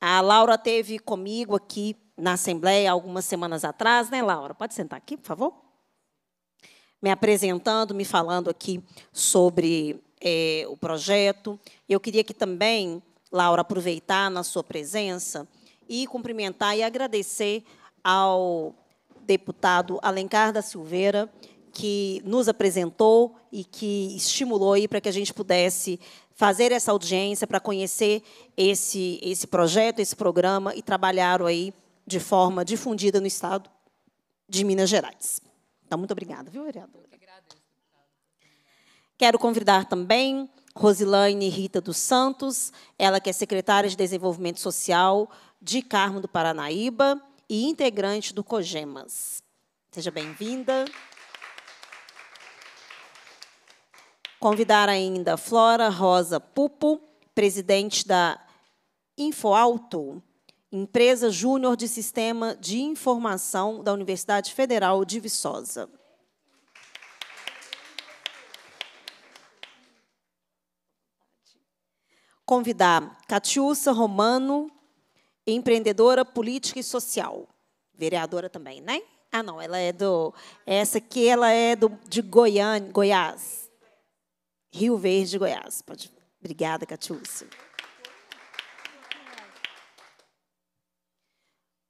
A Laura teve comigo aqui na Assembleia algumas semanas atrás, né, Laura? Pode sentar aqui, por favor? Me apresentando, me falando aqui sobre é, o projeto. Eu queria que também, Laura, aproveitar na sua presença e cumprimentar e agradecer ao deputado Alencar da Silveira, que nos apresentou e que estimulou para que a gente pudesse fazer essa audiência para conhecer esse, esse projeto, esse programa e trabalhar aí de forma difundida no Estado de Minas Gerais. Então, muito obrigada, viu, vereadora? Quero convidar também Rosilane Rita dos Santos, ela que é secretária de Desenvolvimento Social de Carmo do Paranaíba e integrante do COGEMAS. Seja bem-vinda. Convidar ainda Flora Rosa Pupo, presidente da InfoAlto, empresa júnior de sistema de informação da Universidade Federal de Viçosa. convidar Catiússa Romano, empreendedora política e social. Vereadora também, né? Ah, não, ela é do. Essa aqui ela é do, de Goiânia, Goiás. Rio Verde, Goiás. Pode, obrigada, Catiússa.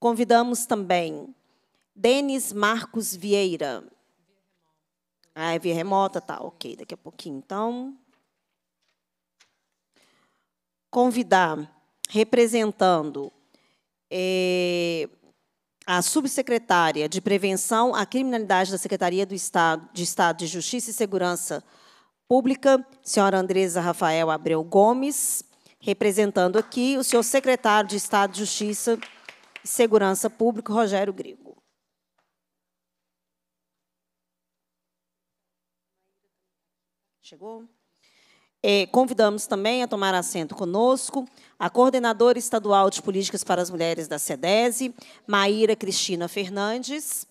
Convidamos também Denis Marcos Vieira. Ah, é via remota, tá, ok, daqui a pouquinho então convidar, representando é, a subsecretária de Prevenção à Criminalidade da Secretaria do Estado, de Estado de Justiça e Segurança Pública, senhora Andresa Rafael Abreu Gomes, representando aqui o senhor secretário de Estado de Justiça e Segurança Pública, Rogério Grigo. Chegou? É, convidamos também a tomar assento conosco a coordenadora estadual de políticas para as mulheres da SEDESE, Maíra Cristina Fernandes.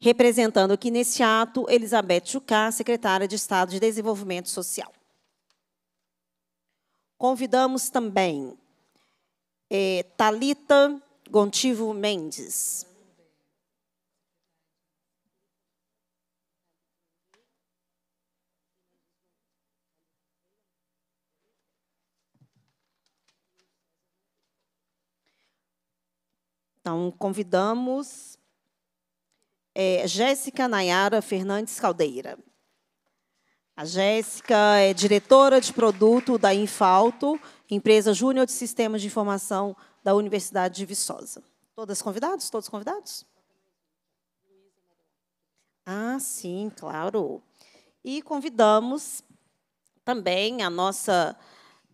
Representando aqui nesse ato, Elizabeth Chucá, secretária de Estado de Desenvolvimento Social. Convidamos também é, Talita Gontivo Mendes. Então, convidamos é, Jéssica Nayara Fernandes Caldeira. A Jéssica é diretora de produto da Infalto, empresa júnior de sistemas de informação da Universidade de Viçosa. Todas convidados? Todos convidados? Ah, sim, claro. E convidamos também a nossa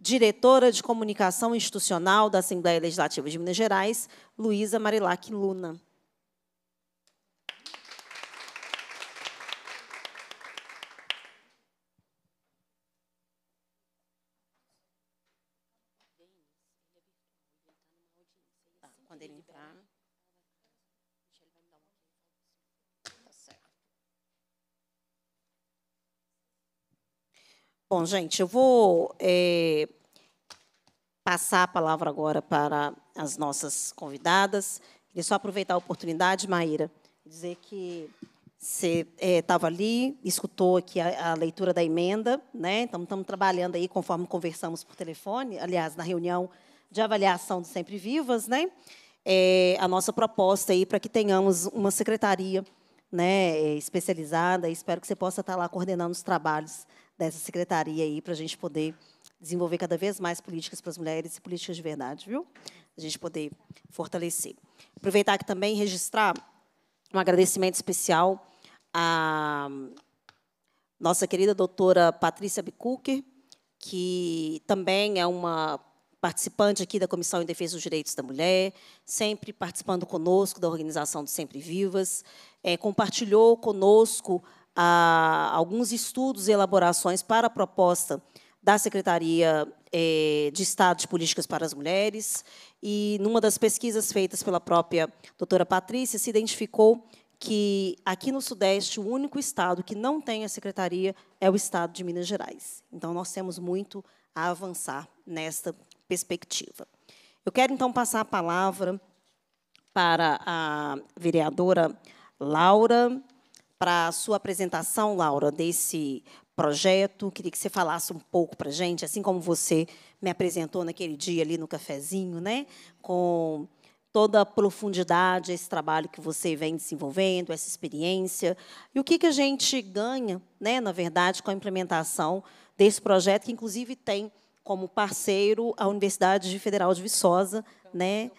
diretora de comunicação institucional da Assembleia Legislativa de Minas Gerais, Luísa Marilac Luna. Bom, gente, eu vou é, passar a palavra agora para as nossas convidadas. Queria só aproveitar a oportunidade, Maíra, dizer que você estava eh, é, ali, escutou aqui a, a, leitura da emenda, né? Então estamos trabalhando aí conforme conversamos por telefone, aliás, na reunião de avaliação do Sempre Vivas, né? É, a nossa proposta aí para que tenhamos uma secretaria né, especializada. Espero que você possa estar tá lá coordenando os trabalhos dessa secretaria aí para a gente poder desenvolver cada vez mais políticas para as mulheres e políticas de verdade, viu? A gente poder fortalecer. Aproveitar aqui também e registrar um agradecimento especial à nossa querida doutora Patrícia Bicuker, que também é uma participante aqui da Comissão em Defesa dos Direitos da Mulher, sempre participando conosco da organização do Sempre Vivas, é, compartilhou conosco a, alguns estudos e elaborações para a proposta da Secretaria eh, de Estado de Políticas para as Mulheres. E, numa das pesquisas feitas pela própria doutora Patrícia, se identificou que, aqui no Sudeste, o único estado que não tem a secretaria é o estado de Minas Gerais. Então, nós temos muito a avançar nesta perspectiva. Eu quero, então, passar a palavra para a vereadora Laura para a sua apresentação, Laura, desse projeto. Queria que você falasse um pouco para a gente, assim como você me apresentou naquele dia ali no cafezinho, né? com toda a profundidade, esse trabalho que você vem desenvolvendo, essa experiência. E o que, que a gente ganha, né, na verdade, com a implementação desse projeto, que, inclusive, tem como parceiro a Universidade Federal de Viçosa, né,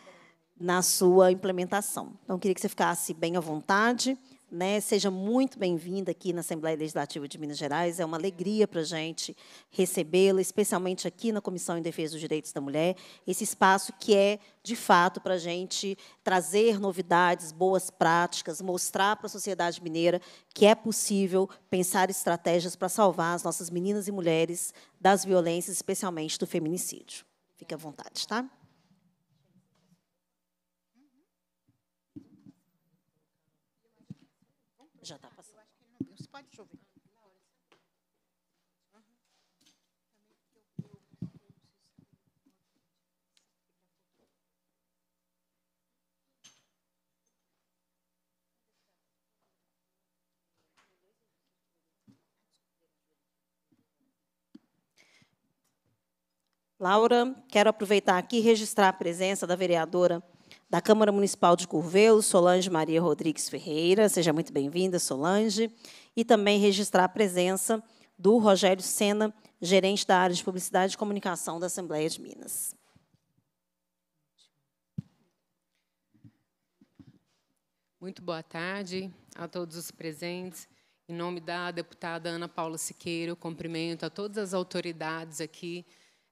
na sua implementação. Então, queria que você ficasse bem à vontade né? Seja muito bem-vinda aqui na Assembleia Legislativa de Minas Gerais. É uma alegria para a gente recebê-la, especialmente aqui na Comissão em Defesa dos Direitos da Mulher, esse espaço que é, de fato, para a gente trazer novidades, boas práticas, mostrar para a sociedade mineira que é possível pensar estratégias para salvar as nossas meninas e mulheres das violências, especialmente do feminicídio. Fique à vontade, tá? Laura, quero aproveitar aqui e registrar a presença da vereadora da Câmara Municipal de Curvelo, Solange Maria Rodrigues Ferreira. Seja muito bem-vinda, Solange. E também registrar a presença do Rogério Sena, gerente da área de Publicidade e Comunicação da Assembleia de Minas. Muito boa tarde a todos os presentes. Em nome da deputada Ana Paula Siqueira, eu cumprimento a todas as autoridades aqui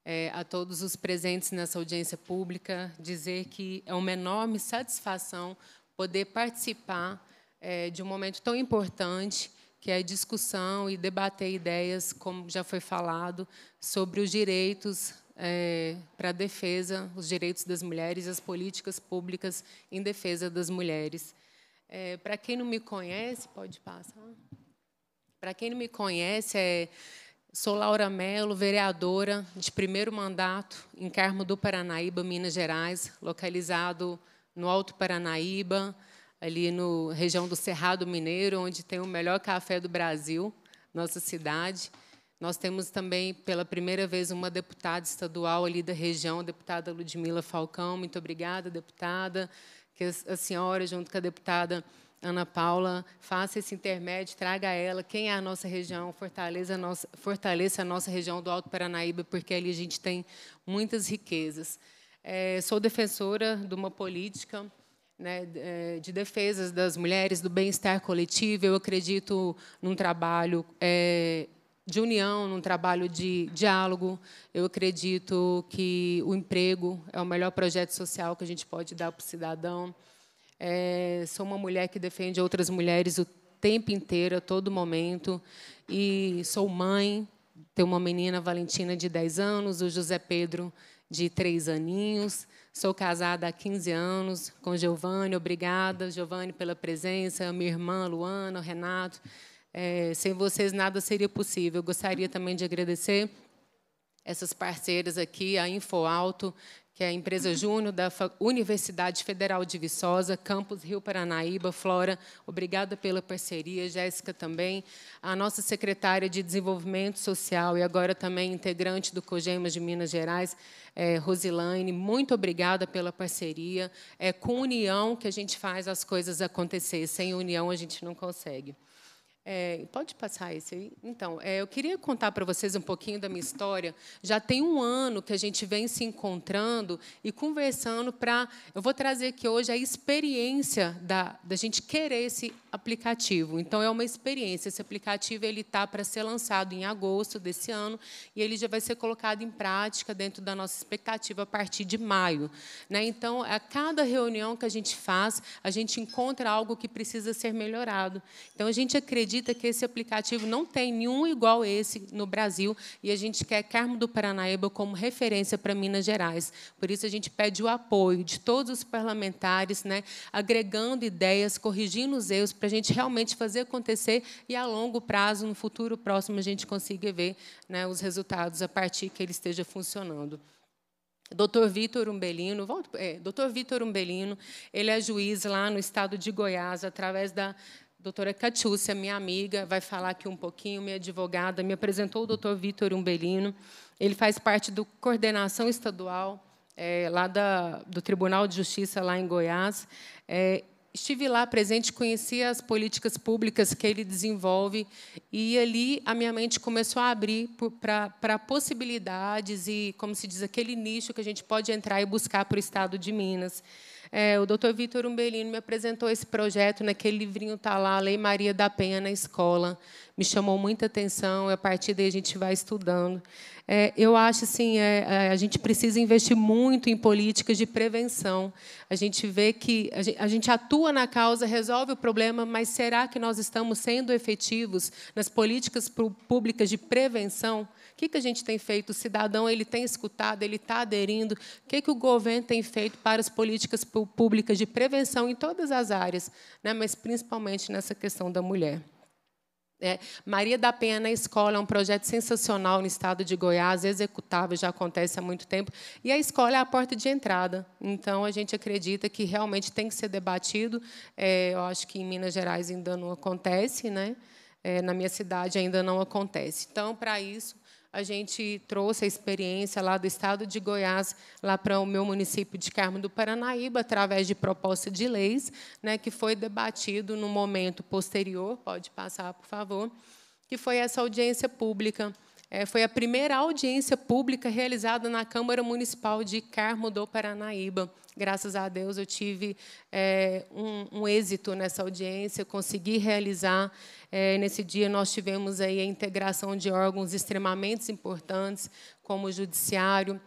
é, a todos os presentes nessa audiência pública, dizer que é uma enorme satisfação poder participar é, de um momento tão importante que é a discussão e debater ideias, como já foi falado, sobre os direitos é, para a defesa, os direitos das mulheres e as políticas públicas em defesa das mulheres. É, para quem não me conhece, pode passar. Para quem não me conhece, é, Sou Laura Mello, vereadora de primeiro mandato em Carmo do Paranaíba, Minas Gerais, localizado no Alto Paranaíba, ali no região do Cerrado Mineiro, onde tem o melhor café do Brasil, nossa cidade. Nós temos também, pela primeira vez, uma deputada estadual ali da região, a deputada Ludmila Falcão. Muito obrigada, deputada. Que a senhora, junto com a deputada Ana Paula, faça esse intermédio, traga ela, quem é a nossa região, fortaleça a nossa, fortaleça a nossa região do Alto Paranaíba, porque ali a gente tem muitas riquezas. É, sou defensora de uma política né, é, de defesas das mulheres, do bem-estar coletivo. Eu acredito num trabalho é, de união, num trabalho de diálogo. Eu acredito que o emprego é o melhor projeto social que a gente pode dar para o cidadão. É, sou uma mulher que defende outras mulheres o tempo inteiro, a todo momento. E sou mãe, tenho uma menina, Valentina, de 10 anos, o José Pedro, de 3 aninhos. Sou casada há 15 anos com Giovanni. Obrigada, Giovanni, pela presença. Minha irmã, Luana, Renato. É, sem vocês nada seria possível. Eu gostaria também de agradecer essas parceiras aqui, a InfoAlto, que é a empresa Júnior da Universidade Federal de Viçosa, campus Rio Paranaíba. Flora, obrigada pela parceria, Jéssica também, a nossa secretária de Desenvolvimento Social e agora também integrante do COGEMAS de Minas Gerais, é, Rosilaine, muito obrigada pela parceria. É com união que a gente faz as coisas acontecer, sem união a gente não consegue. É, pode passar esse aí? Então, é, eu queria contar para vocês um pouquinho da minha história. Já tem um ano que a gente vem se encontrando e conversando para. Eu vou trazer aqui hoje a experiência da, da gente querer esse aplicativo. Então, é uma experiência. Esse aplicativo ele está para ser lançado em agosto desse ano e ele já vai ser colocado em prática dentro da nossa expectativa a partir de maio. Né? Então, a cada reunião que a gente faz, a gente encontra algo que precisa ser melhorado. Então, a gente acredita acredita que esse aplicativo não tem nenhum igual a esse no Brasil e a gente quer Carmo do Paranaíba como referência para Minas Gerais. Por isso, a gente pede o apoio de todos os parlamentares, né, agregando ideias, corrigindo os erros, para a gente realmente fazer acontecer e, a longo prazo, no futuro próximo, a gente consiga ver né, os resultados a partir que ele esteja funcionando. Doutor Vitor Umbelino, volto, é, Vitor Umbelino, ele é juiz lá no estado de Goiás, através da doutora Catiúcia, minha amiga, vai falar aqui um pouquinho, minha advogada, me apresentou o doutor Vitor Umbelino. Ele faz parte do coordenação estadual é, lá da, do Tribunal de Justiça lá em Goiás. É, estive lá presente, conheci as políticas públicas que ele desenvolve e ali a minha mente começou a abrir para possibilidades e, como se diz, aquele nicho que a gente pode entrar e buscar para o Estado de Minas. É, o doutor Vitor Umbelino me apresentou esse projeto, naquele né, livrinho está lá, Lei Maria da Penha na escola. Me chamou muita atenção, a partir daí a gente vai estudando. É, eu acho assim, é, é, a gente precisa investir muito em políticas de prevenção. A gente vê que a gente, a gente atua na causa, resolve o problema, mas será que nós estamos sendo efetivos nas políticas públicas de prevenção? O que, que a gente tem feito? O cidadão ele tem escutado, ele está aderindo. O que, que o governo tem feito para as políticas públicas de prevenção em todas as áreas, né? mas principalmente nessa questão da mulher? É, Maria da Penha na Escola é um projeto sensacional no estado de Goiás, executável, já acontece há muito tempo. E a escola é a porta de entrada. Então, a gente acredita que realmente tem que ser debatido. É, eu acho que em Minas Gerais ainda não acontece, né? É, na minha cidade ainda não acontece. Então, para isso, a gente trouxe a experiência lá do estado de Goiás, lá para o meu município de Carmo do Paranaíba, através de proposta de leis, né, que foi debatido no momento posterior, pode passar, por favor, que foi essa audiência pública. É, foi a primeira audiência pública realizada na Câmara Municipal de Carmo do Paranaíba. Graças a Deus eu tive é, um, um êxito nessa audiência, consegui realizar é, nesse dia, nós tivemos aí a integração de órgãos extremamente importantes, como o Judiciário,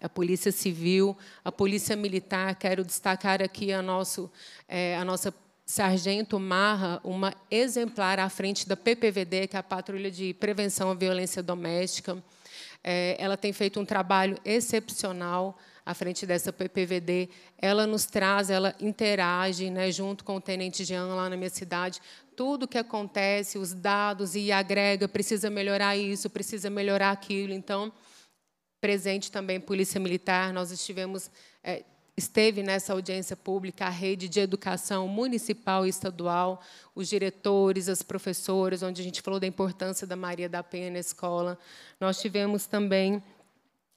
a Polícia Civil, a Polícia Militar. Quero destacar aqui a, nosso, é, a nossa Sargento Marra, uma exemplar à frente da PPVD, que é a Patrulha de Prevenção à Violência Doméstica. É, ela tem feito um trabalho excepcional à frente dessa PPVD. Ela nos traz, ela interage, né, junto com o Tenente Jean, lá na minha cidade, tudo que acontece, os dados e agrega, precisa melhorar isso, precisa melhorar aquilo. Então, presente também Polícia Militar, nós estivemos é, esteve nessa audiência pública a rede de educação municipal e estadual, os diretores, as professoras, onde a gente falou da importância da Maria da Penha na escola. Nós tivemos também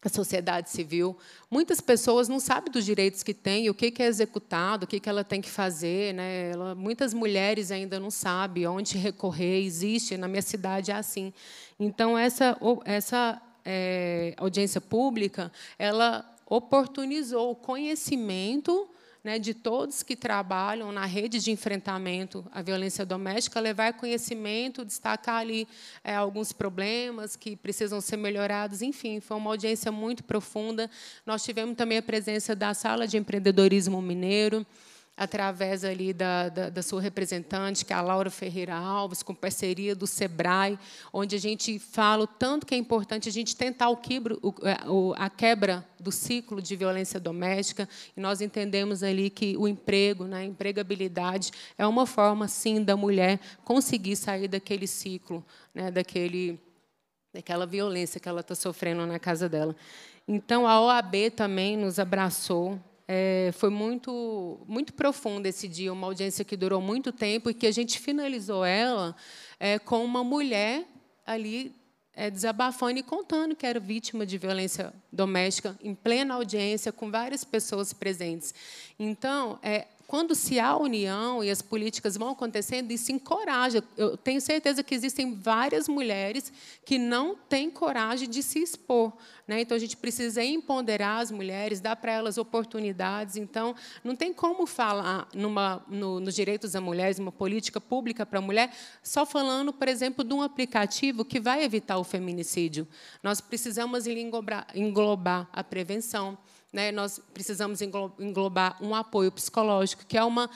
a sociedade civil. Muitas pessoas não sabem dos direitos que têm, o que é executado, o que ela tem que fazer. Né? Ela, muitas mulheres ainda não sabem onde recorrer, existe, na minha cidade é assim. Então, essa, essa é, audiência pública, ela oportunizou o conhecimento né, de todos que trabalham na rede de enfrentamento à violência doméstica, levar conhecimento, destacar ali é, alguns problemas que precisam ser melhorados. Enfim, foi uma audiência muito profunda. Nós tivemos também a presença da Sala de Empreendedorismo Mineiro, através ali da, da, da, sua representante, que é a Laura Ferreira Alves, com parceria do SEBRAE, onde a gente fala o tanto que é importante a gente tentar o quibro, é, o, a quebra do ciclo de violência doméstica, e nós entendemos ali que o emprego, né, a empregabilidade, é uma forma, sim, da mulher conseguir sair daquele ciclo, né, daquele, daquela violência que ela está sofrendo na casa dela. Então, a OAB também nos abraçou, é, foi muito, muito profundo esse dia, uma audiência que durou muito tempo e que a gente finalizou ela é, com uma mulher ali é, desabafando e contando que era vítima de violência doméstica em plena audiência, com várias pessoas presentes. Então, é, quando se há união e as políticas vão acontecendo, isso encoraja. Eu tenho certeza que existem várias mulheres que não têm coragem de se expor. Né? Então, a gente precisa empoderar as mulheres, dar para elas oportunidades. Então, não tem como falar numa, no, nos direitos das mulheres, uma política pública para a mulher, só falando, por exemplo, de um aplicativo que vai evitar o feminicídio. Nós precisamos englobar, englobar a prevenção né, nós precisamos englobar um apoio psicológico, que é uma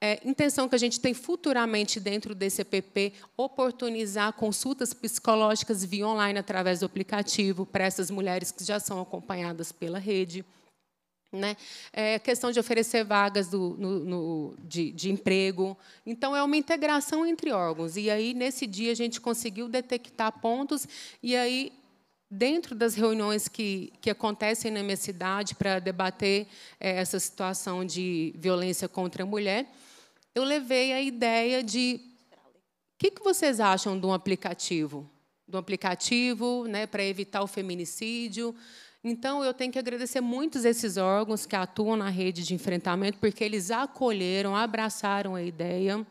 é, intenção que a gente tem futuramente dentro desse DCPP oportunizar consultas psicológicas via online através do aplicativo para essas mulheres que já são acompanhadas pela rede. Né? É questão de oferecer vagas do, no, no, de, de, emprego. Então, é uma integração entre órgãos. E aí, nesse dia, a gente conseguiu detectar pontos, e aí dentro das reuniões que, que acontecem na minha cidade para debater é, essa situação de violência contra a mulher, eu levei a ideia de o que, que vocês acham de um aplicativo? De um aplicativo né, para evitar o feminicídio. Então, eu tenho que agradecer muitos esses órgãos que atuam na rede de enfrentamento, porque eles acolheram, abraçaram a ideia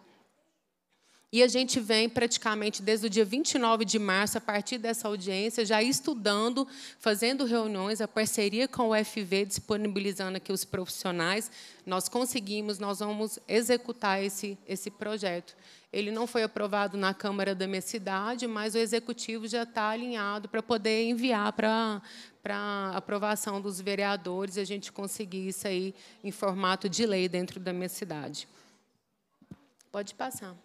e a gente vem praticamente desde o dia 29 de março, a partir dessa audiência, já estudando, fazendo reuniões, a parceria com o FV, disponibilizando aqui os profissionais. Nós conseguimos, nós vamos executar esse, esse projeto. Ele não foi aprovado na Câmara da minha cidade, mas o executivo já está alinhado para poder enviar para, para aprovação dos vereadores e a gente conseguir isso aí em formato de lei dentro da minha cidade. Pode passar.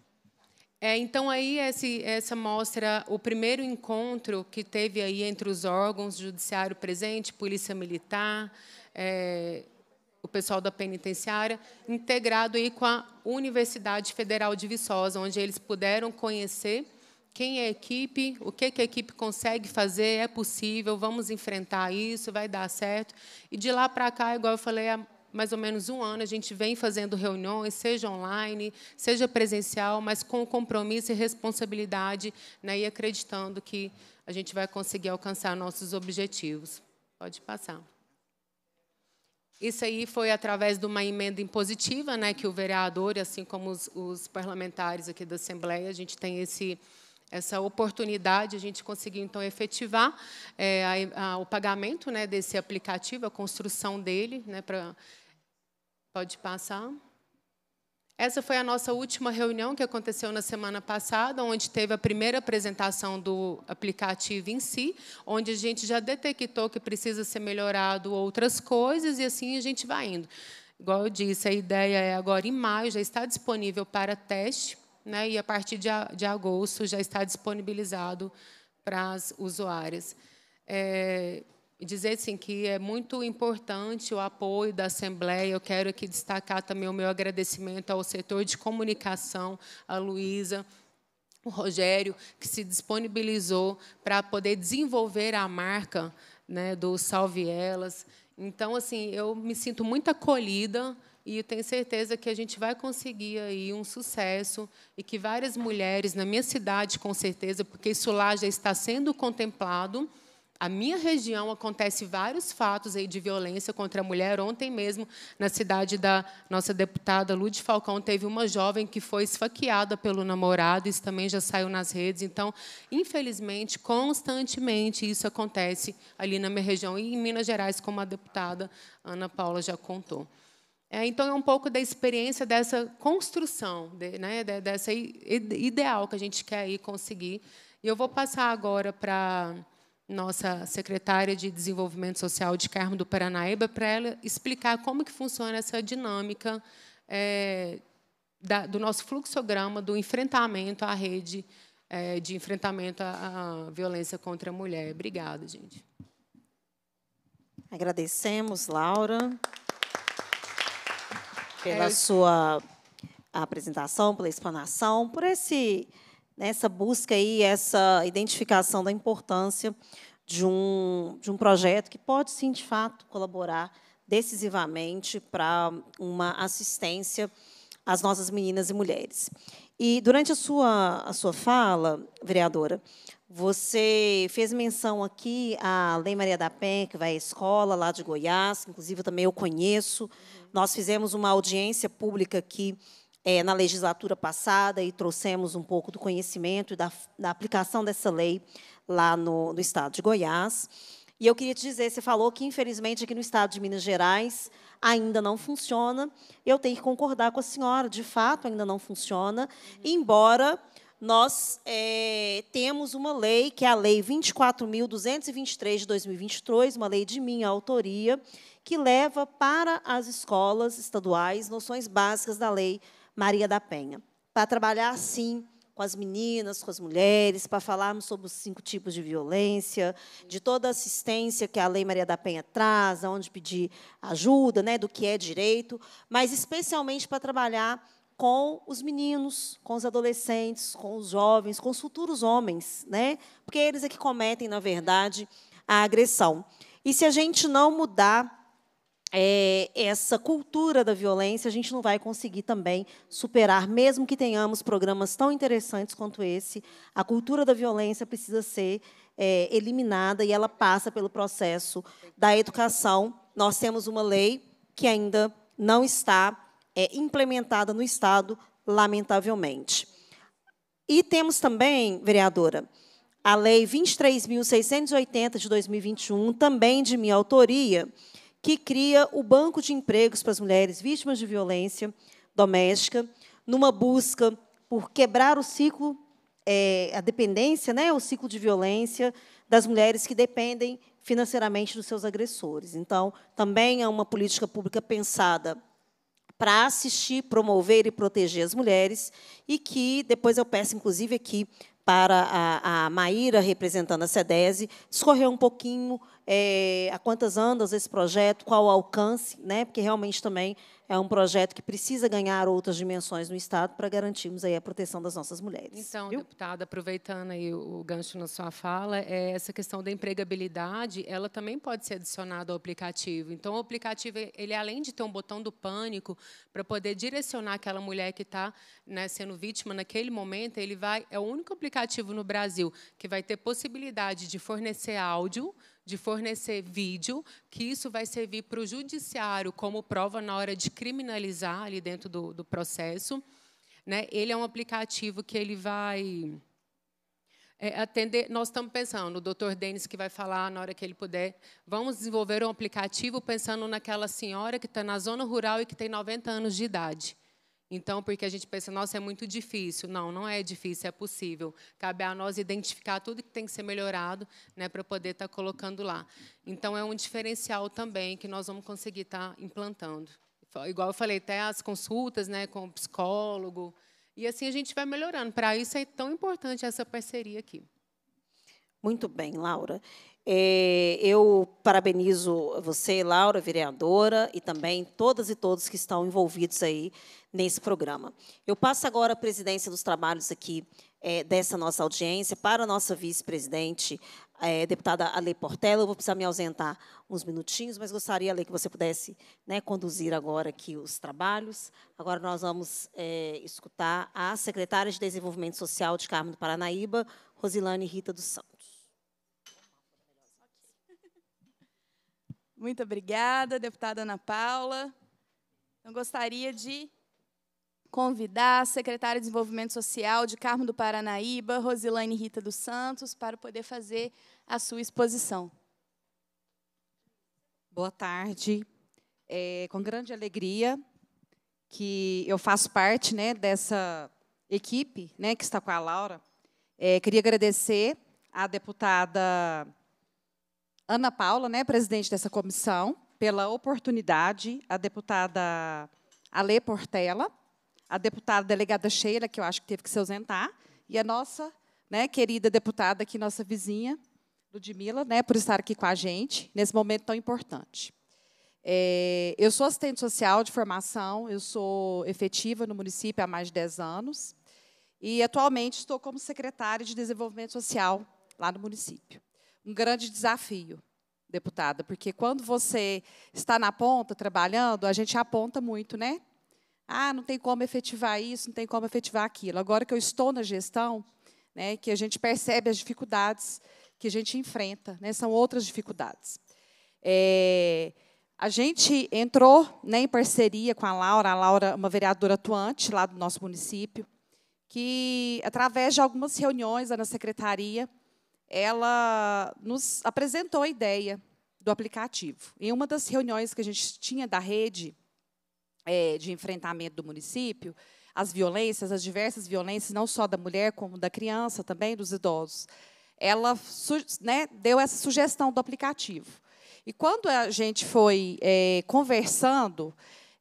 É, então aí esse, essa mostra o primeiro encontro que teve aí entre os órgãos judiciário presente, polícia militar, é, o pessoal da penitenciária, integrado aí com a Universidade Federal de Viçosa, onde eles puderam conhecer quem é a equipe, o que, que a equipe consegue fazer, é possível, vamos enfrentar isso, vai dar certo. E de lá para cá, igual eu falei, a mais ou menos um ano, a gente vem fazendo reuniões, seja online, seja presencial, mas com compromisso e responsabilidade né, e acreditando que a gente vai conseguir alcançar nossos objetivos. Pode passar. Isso aí foi através de uma emenda impositiva, né, que o vereador, assim como os, os parlamentares aqui da Assembleia, a gente tem esse, essa oportunidade, a gente conseguiu, então, efetivar é, a, a, o pagamento né, desse aplicativo, a construção dele, né, para Pode passar. Essa foi a nossa última reunião que aconteceu na semana passada, onde teve a primeira apresentação do aplicativo em si, onde a gente já detectou que precisa ser melhorado outras coisas e assim a gente vai indo. Igual eu disse, a ideia é agora em maio já está disponível para teste, né? E a partir de, de agosto já está disponibilizado para as usuárias. É, e dizer assim que é muito importante o apoio da Assembleia. Eu quero aqui destacar também o meu agradecimento ao setor de comunicação, a Luísa, o Rogério, que se disponibilizou para poder desenvolver a marca né, do Salve Elas. Então, assim, eu me sinto muito acolhida e tenho certeza que a gente vai conseguir aí um sucesso e que várias mulheres na minha cidade, com certeza, porque isso lá já está sendo contemplado, a minha região acontece vários fatos aí de violência contra a mulher. Ontem mesmo, na cidade da nossa deputada Lud Falcão, teve uma jovem que foi esfaqueada pelo namorado. Isso também já saiu nas redes. Então, infelizmente, constantemente isso acontece ali na minha região e em Minas Gerais, como a deputada Ana Paula já contou. É, então, é um pouco da experiência dessa construção, de, né, dessa ideal que a gente quer aí conseguir. E eu vou passar agora para nossa secretária de Desenvolvimento Social de Carmo do Paranaíba, para ela explicar como que funciona essa dinâmica é, da, do nosso fluxograma do enfrentamento à rede é, de enfrentamento à, à violência contra a mulher. Obrigada, gente. Agradecemos, Laura, pela é, sua apresentação, pela explanação, por esse nessa né, busca e essa identificação da importância de um, de um projeto que pode, sim, de fato, colaborar decisivamente para uma assistência às nossas meninas e mulheres. E durante a sua, a sua fala, vereadora, você fez menção aqui à Lei Maria da Penha, que vai à escola lá de Goiás, inclusive também eu conheço. Nós fizemos uma audiência pública aqui é, na legislatura passada e trouxemos um pouco do conhecimento e da, da aplicação dessa lei lá no, no, estado de Goiás. E eu queria te dizer, você falou que, infelizmente, aqui no estado de Minas Gerais ainda não funciona. Eu tenho que concordar com a senhora, de fato, ainda não funciona, uhum. embora nós é, temos uma lei, que é a Lei 24.223 de 2023, uma lei de minha autoria, que leva para as escolas estaduais noções básicas da lei Maria da Penha, para trabalhar assim com as meninas, com as mulheres, para falarmos sobre os cinco tipos de violência, de toda a assistência que a Lei Maria da Penha traz, aonde pedir ajuda, né, do que é direito, mas especialmente para trabalhar com os meninos, com os adolescentes, com os jovens, com os futuros homens, né? Porque eles é que cometem, na verdade, a agressão. E se a gente não mudar é, essa cultura da violência, a gente não vai conseguir também superar, mesmo que tenhamos programas tão interessantes quanto esse. A cultura da violência precisa ser é, eliminada e ela passa pelo processo da educação. Nós temos uma lei que ainda não está é, implementada no Estado, lamentavelmente. E temos também, vereadora, a Lei 23.680 de 2021, também de minha autoria que cria o Banco de Empregos para as Mulheres Vítimas de Violência Doméstica, numa busca por quebrar o ciclo, é, a dependência, né, o ciclo de violência das mulheres que dependem financeiramente dos seus agressores. Então, também é uma política pública pensada para assistir, promover e proteger as mulheres, e que depois eu peço, inclusive, aqui para a, a Maíra, representando a SEDESI, discorrer um pouquinho é, a quantas andas esse projeto, qual o alcance, né? porque realmente também é um projeto que precisa ganhar outras dimensões no Estado para garantirmos aí a proteção das nossas mulheres. Então, viu? deputada, aproveitando aí o gancho na sua fala, é, essa questão da empregabilidade, ela também pode ser adicionada ao aplicativo. Então, o aplicativo, ele além de ter um botão do pânico para poder direcionar aquela mulher que está né, sendo vítima naquele momento, ele vai é o único aplicativo no Brasil que vai ter possibilidade de fornecer áudio de fornecer vídeo, que isso vai servir para o judiciário como prova na hora de criminalizar ali dentro do, do processo. Né? Ele é um aplicativo que ele vai é, atender. Nós estamos pensando, o doutor Denis que vai falar na hora que ele puder. Vamos desenvolver um aplicativo pensando naquela senhora que está na zona rural e que tem 90 anos de idade. Então, porque a gente pensa, nossa, é muito difícil. Não, não é difícil, é possível. Cabe a nós identificar tudo que tem que ser melhorado né, para poder estar tá colocando lá. Então, é um diferencial também que nós vamos conseguir estar tá implantando. Igual eu falei, até as consultas né, com o psicólogo. E assim a gente vai melhorando. Para isso é tão importante essa parceria aqui. Muito bem, Laura. É, eu parabenizo você, Laura, vereadora, e também todas e todos que estão envolvidos aí nesse programa. Eu passo agora a presidência dos trabalhos aqui é, dessa nossa audiência para a nossa vice-presidente, é, deputada Ale Portela. Eu vou precisar me ausentar uns minutinhos, mas gostaria, Ale, que você pudesse né, conduzir agora aqui os trabalhos. Agora nós vamos é, escutar a secretária de Desenvolvimento Social de Carmo do Paranaíba, Rosilane Rita dos Santos. Muito obrigada, deputada Ana Paula. Eu gostaria de convidar a secretária de Desenvolvimento Social de Carmo do Paranaíba, Rosilane Rita dos Santos, para poder fazer a sua exposição. Boa tarde. É com grande alegria que eu faço parte né, dessa equipe né, que está com a Laura. É, queria agradecer à deputada Ana Paula, né, presidente dessa comissão, pela oportunidade, à deputada Alê Portela, a deputada delegada Sheila, que eu acho que teve que se ausentar, e a nossa né, querida deputada aqui, nossa vizinha, Ludmilla, né, por estar aqui com a gente nesse momento tão importante. É, eu sou assistente social de formação, eu sou efetiva no município há mais de 10 anos e atualmente estou como secretária de desenvolvimento social lá no município. Um grande desafio, deputada, porque quando você está na ponta trabalhando, a gente aponta muito, né? ah, não tem como efetivar isso, não tem como efetivar aquilo. Agora que eu estou na gestão, né, que a gente percebe as dificuldades que a gente enfrenta, né, são outras dificuldades. É, a gente entrou né, em parceria com a Laura, a Laura é uma vereadora atuante lá do nosso município, que, através de algumas reuniões na secretaria, ela nos apresentou a ideia do aplicativo. Em uma das reuniões que a gente tinha da rede, é, de enfrentamento do município, as violências, as diversas violências, não só da mulher, como da criança também, dos idosos, ela né, deu essa sugestão do aplicativo. E quando a gente foi é, conversando,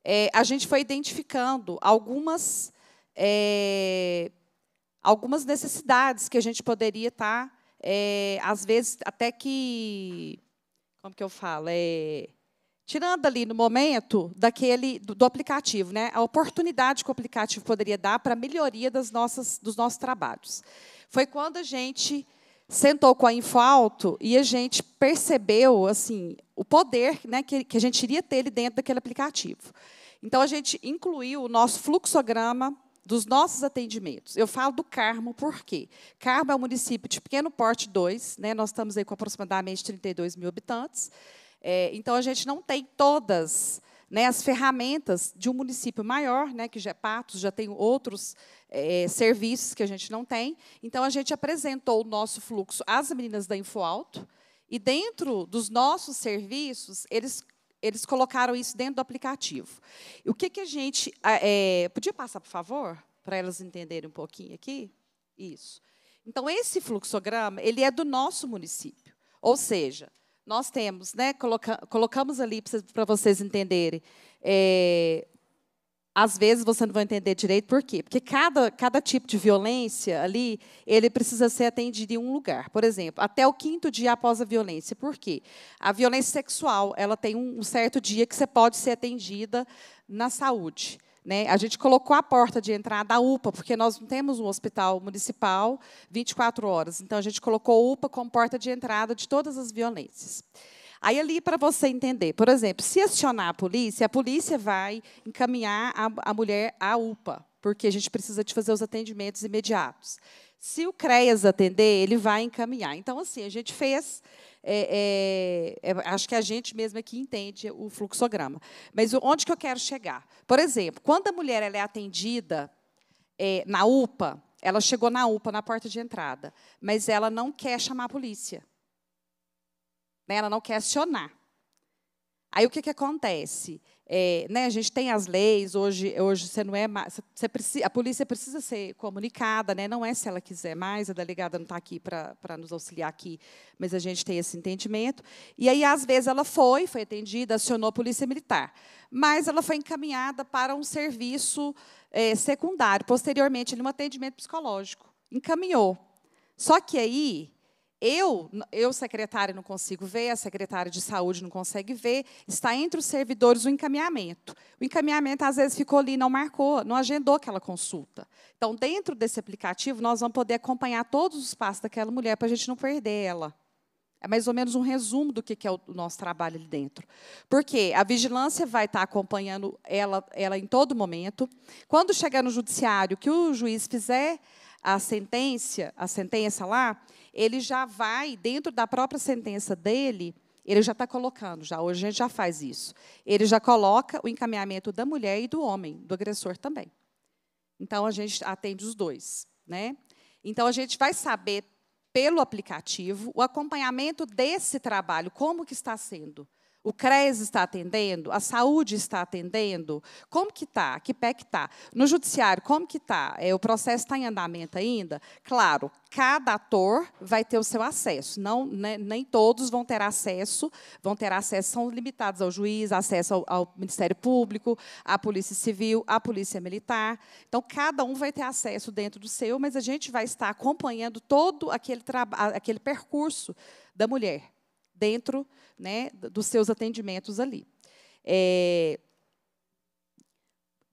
é, a gente foi identificando algumas, é, algumas necessidades que a gente poderia estar, tá, é, às vezes, até que. Como que eu falo? É, Tirando ali no momento daquele do, do aplicativo, né, a oportunidade que o aplicativo poderia dar para a melhoria das nossas, dos nossos trabalhos. Foi quando a gente sentou com a Infalto e a gente percebeu assim o poder né, que, que a gente iria ter ali dentro daquele aplicativo. Então, a gente incluiu o nosso fluxograma dos nossos atendimentos. Eu falo do Carmo, por quê? Carmo é um município de pequeno porte 2, né, nós estamos aí com aproximadamente 32 mil habitantes, é, então, a gente não tem todas né, as ferramentas de um município maior, né, que já é Patos já tem outros é, serviços que a gente não tem. Então, a gente apresentou o nosso fluxo às meninas da InfoAlto, e dentro dos nossos serviços, eles eles colocaram isso dentro do aplicativo. O que, que a gente. É, podia passar, por favor, para elas entenderem um pouquinho aqui? Isso. Então, esse fluxograma ele é do nosso município. Ou seja, nós temos, né, coloca, colocamos ali para vocês entenderem. É, às vezes você não vai entender direito por quê. Porque cada, cada tipo de violência ali, ele precisa ser atendido em um lugar. Por exemplo, até o quinto dia após a violência. Por quê? A violência sexual, ela tem um, um certo dia que você pode ser atendida na saúde. Né? A gente colocou a porta de entrada da UPA, porque nós não temos um hospital municipal 24 horas. Então, a gente colocou a UPA como porta de entrada de todas as violências. Aí, ali, para você entender, por exemplo, se acionar a polícia, a polícia vai encaminhar a, a mulher à UPA, porque a gente precisa de fazer os atendimentos imediatos. Se o CREAS atender, ele vai encaminhar. Então, assim, a gente fez é, é, é, acho que a gente mesmo aqui é entende o fluxograma. Mas onde que eu quero chegar? Por exemplo, quando a mulher ela é atendida é, na UPA, ela chegou na UPA, na porta de entrada, mas ela não quer chamar a polícia. Né? Ela não quer acionar. Aí o que, que acontece? É, né, a gente tem as leis hoje, hoje você não é mais, você precisa, a polícia precisa ser comunicada, né, não é se ela quiser mais, a delegada não está aqui para nos auxiliar aqui, mas a gente tem esse entendimento. E aí, às vezes, ela foi, foi atendida, acionou a polícia militar, mas ela foi encaminhada para um serviço é, secundário, posteriormente, num atendimento psicológico. Encaminhou. Só que aí eu, eu secretária, não consigo ver, a secretária de saúde não consegue ver, está entre os servidores o encaminhamento. O encaminhamento, às vezes, ficou ali, não marcou, não agendou aquela consulta. Então, dentro desse aplicativo, nós vamos poder acompanhar todos os passos daquela mulher para a gente não perder ela. É mais ou menos um resumo do que é o nosso trabalho ali dentro. Porque a vigilância vai estar acompanhando ela, ela em todo momento. Quando chegar no judiciário, o que o juiz fizer a sentença, a sentença lá, ele já vai, dentro da própria sentença dele, ele já está colocando, já hoje a gente já faz isso. Ele já coloca o encaminhamento da mulher e do homem, do agressor também. Então a gente atende os dois, né? Então a gente vai saber pelo aplicativo o acompanhamento desse trabalho, como que está sendo. O CRES está atendendo? A saúde está atendendo? Como que está? Que pé que está? No judiciário, como que está? É, o processo está em andamento ainda? Claro, cada ator vai ter o seu acesso. Não, né, nem todos vão ter acesso, vão ter acesso, são limitados ao juiz, acesso ao, ao, Ministério Público, à Polícia Civil, à Polícia Militar. Então, cada um vai ter acesso dentro do seu, mas a gente vai estar acompanhando todo aquele, aquele percurso da mulher dentro né, dos seus atendimentos ali. É,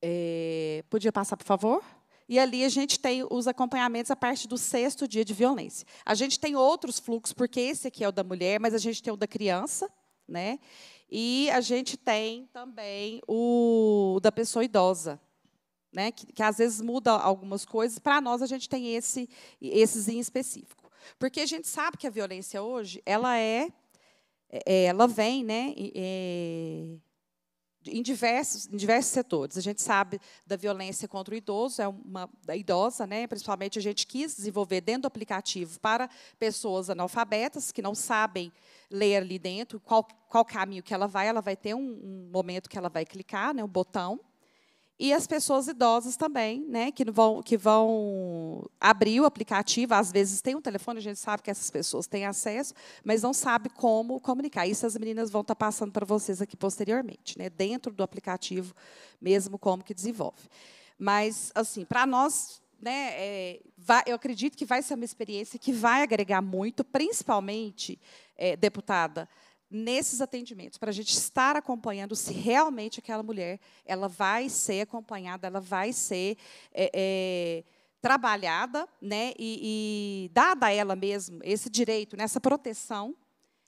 é, podia passar, por favor? E ali a gente tem os acompanhamentos a partir do sexto dia de violência. A gente tem outros fluxos, porque esse aqui é o da mulher, mas a gente tem o da criança, né? E a gente tem também o da pessoa idosa, né? Que, que às vezes muda algumas coisas. Para nós a gente tem esse, esses em específico, porque a gente sabe que a violência hoje ela é é, é, ela vem né, é, em, diversos, em diversos setores. A gente sabe da violência contra o idoso, é uma da idosa, né, principalmente a gente quis desenvolver dentro do aplicativo para pessoas analfabetas que não sabem ler ali dentro qual, qual caminho que ela vai. Ela vai ter um, um momento que ela vai clicar, né, um botão, e as pessoas idosas também, né, que vão, que vão abrir o aplicativo, às vezes tem um telefone, a gente sabe que essas pessoas têm acesso, mas não sabe como comunicar. Isso as meninas vão estar tá passando para vocês aqui posteriormente, né, dentro do aplicativo mesmo como que desenvolve. Mas assim, para nós, né, é, vai, eu acredito que vai ser uma experiência que vai agregar muito, principalmente é, deputada nesses atendimentos, para a gente estar acompanhando se realmente aquela mulher ela vai ser acompanhada, ela vai ser é, é, trabalhada, né, e, e, dada a ela mesmo esse direito, né, essa proteção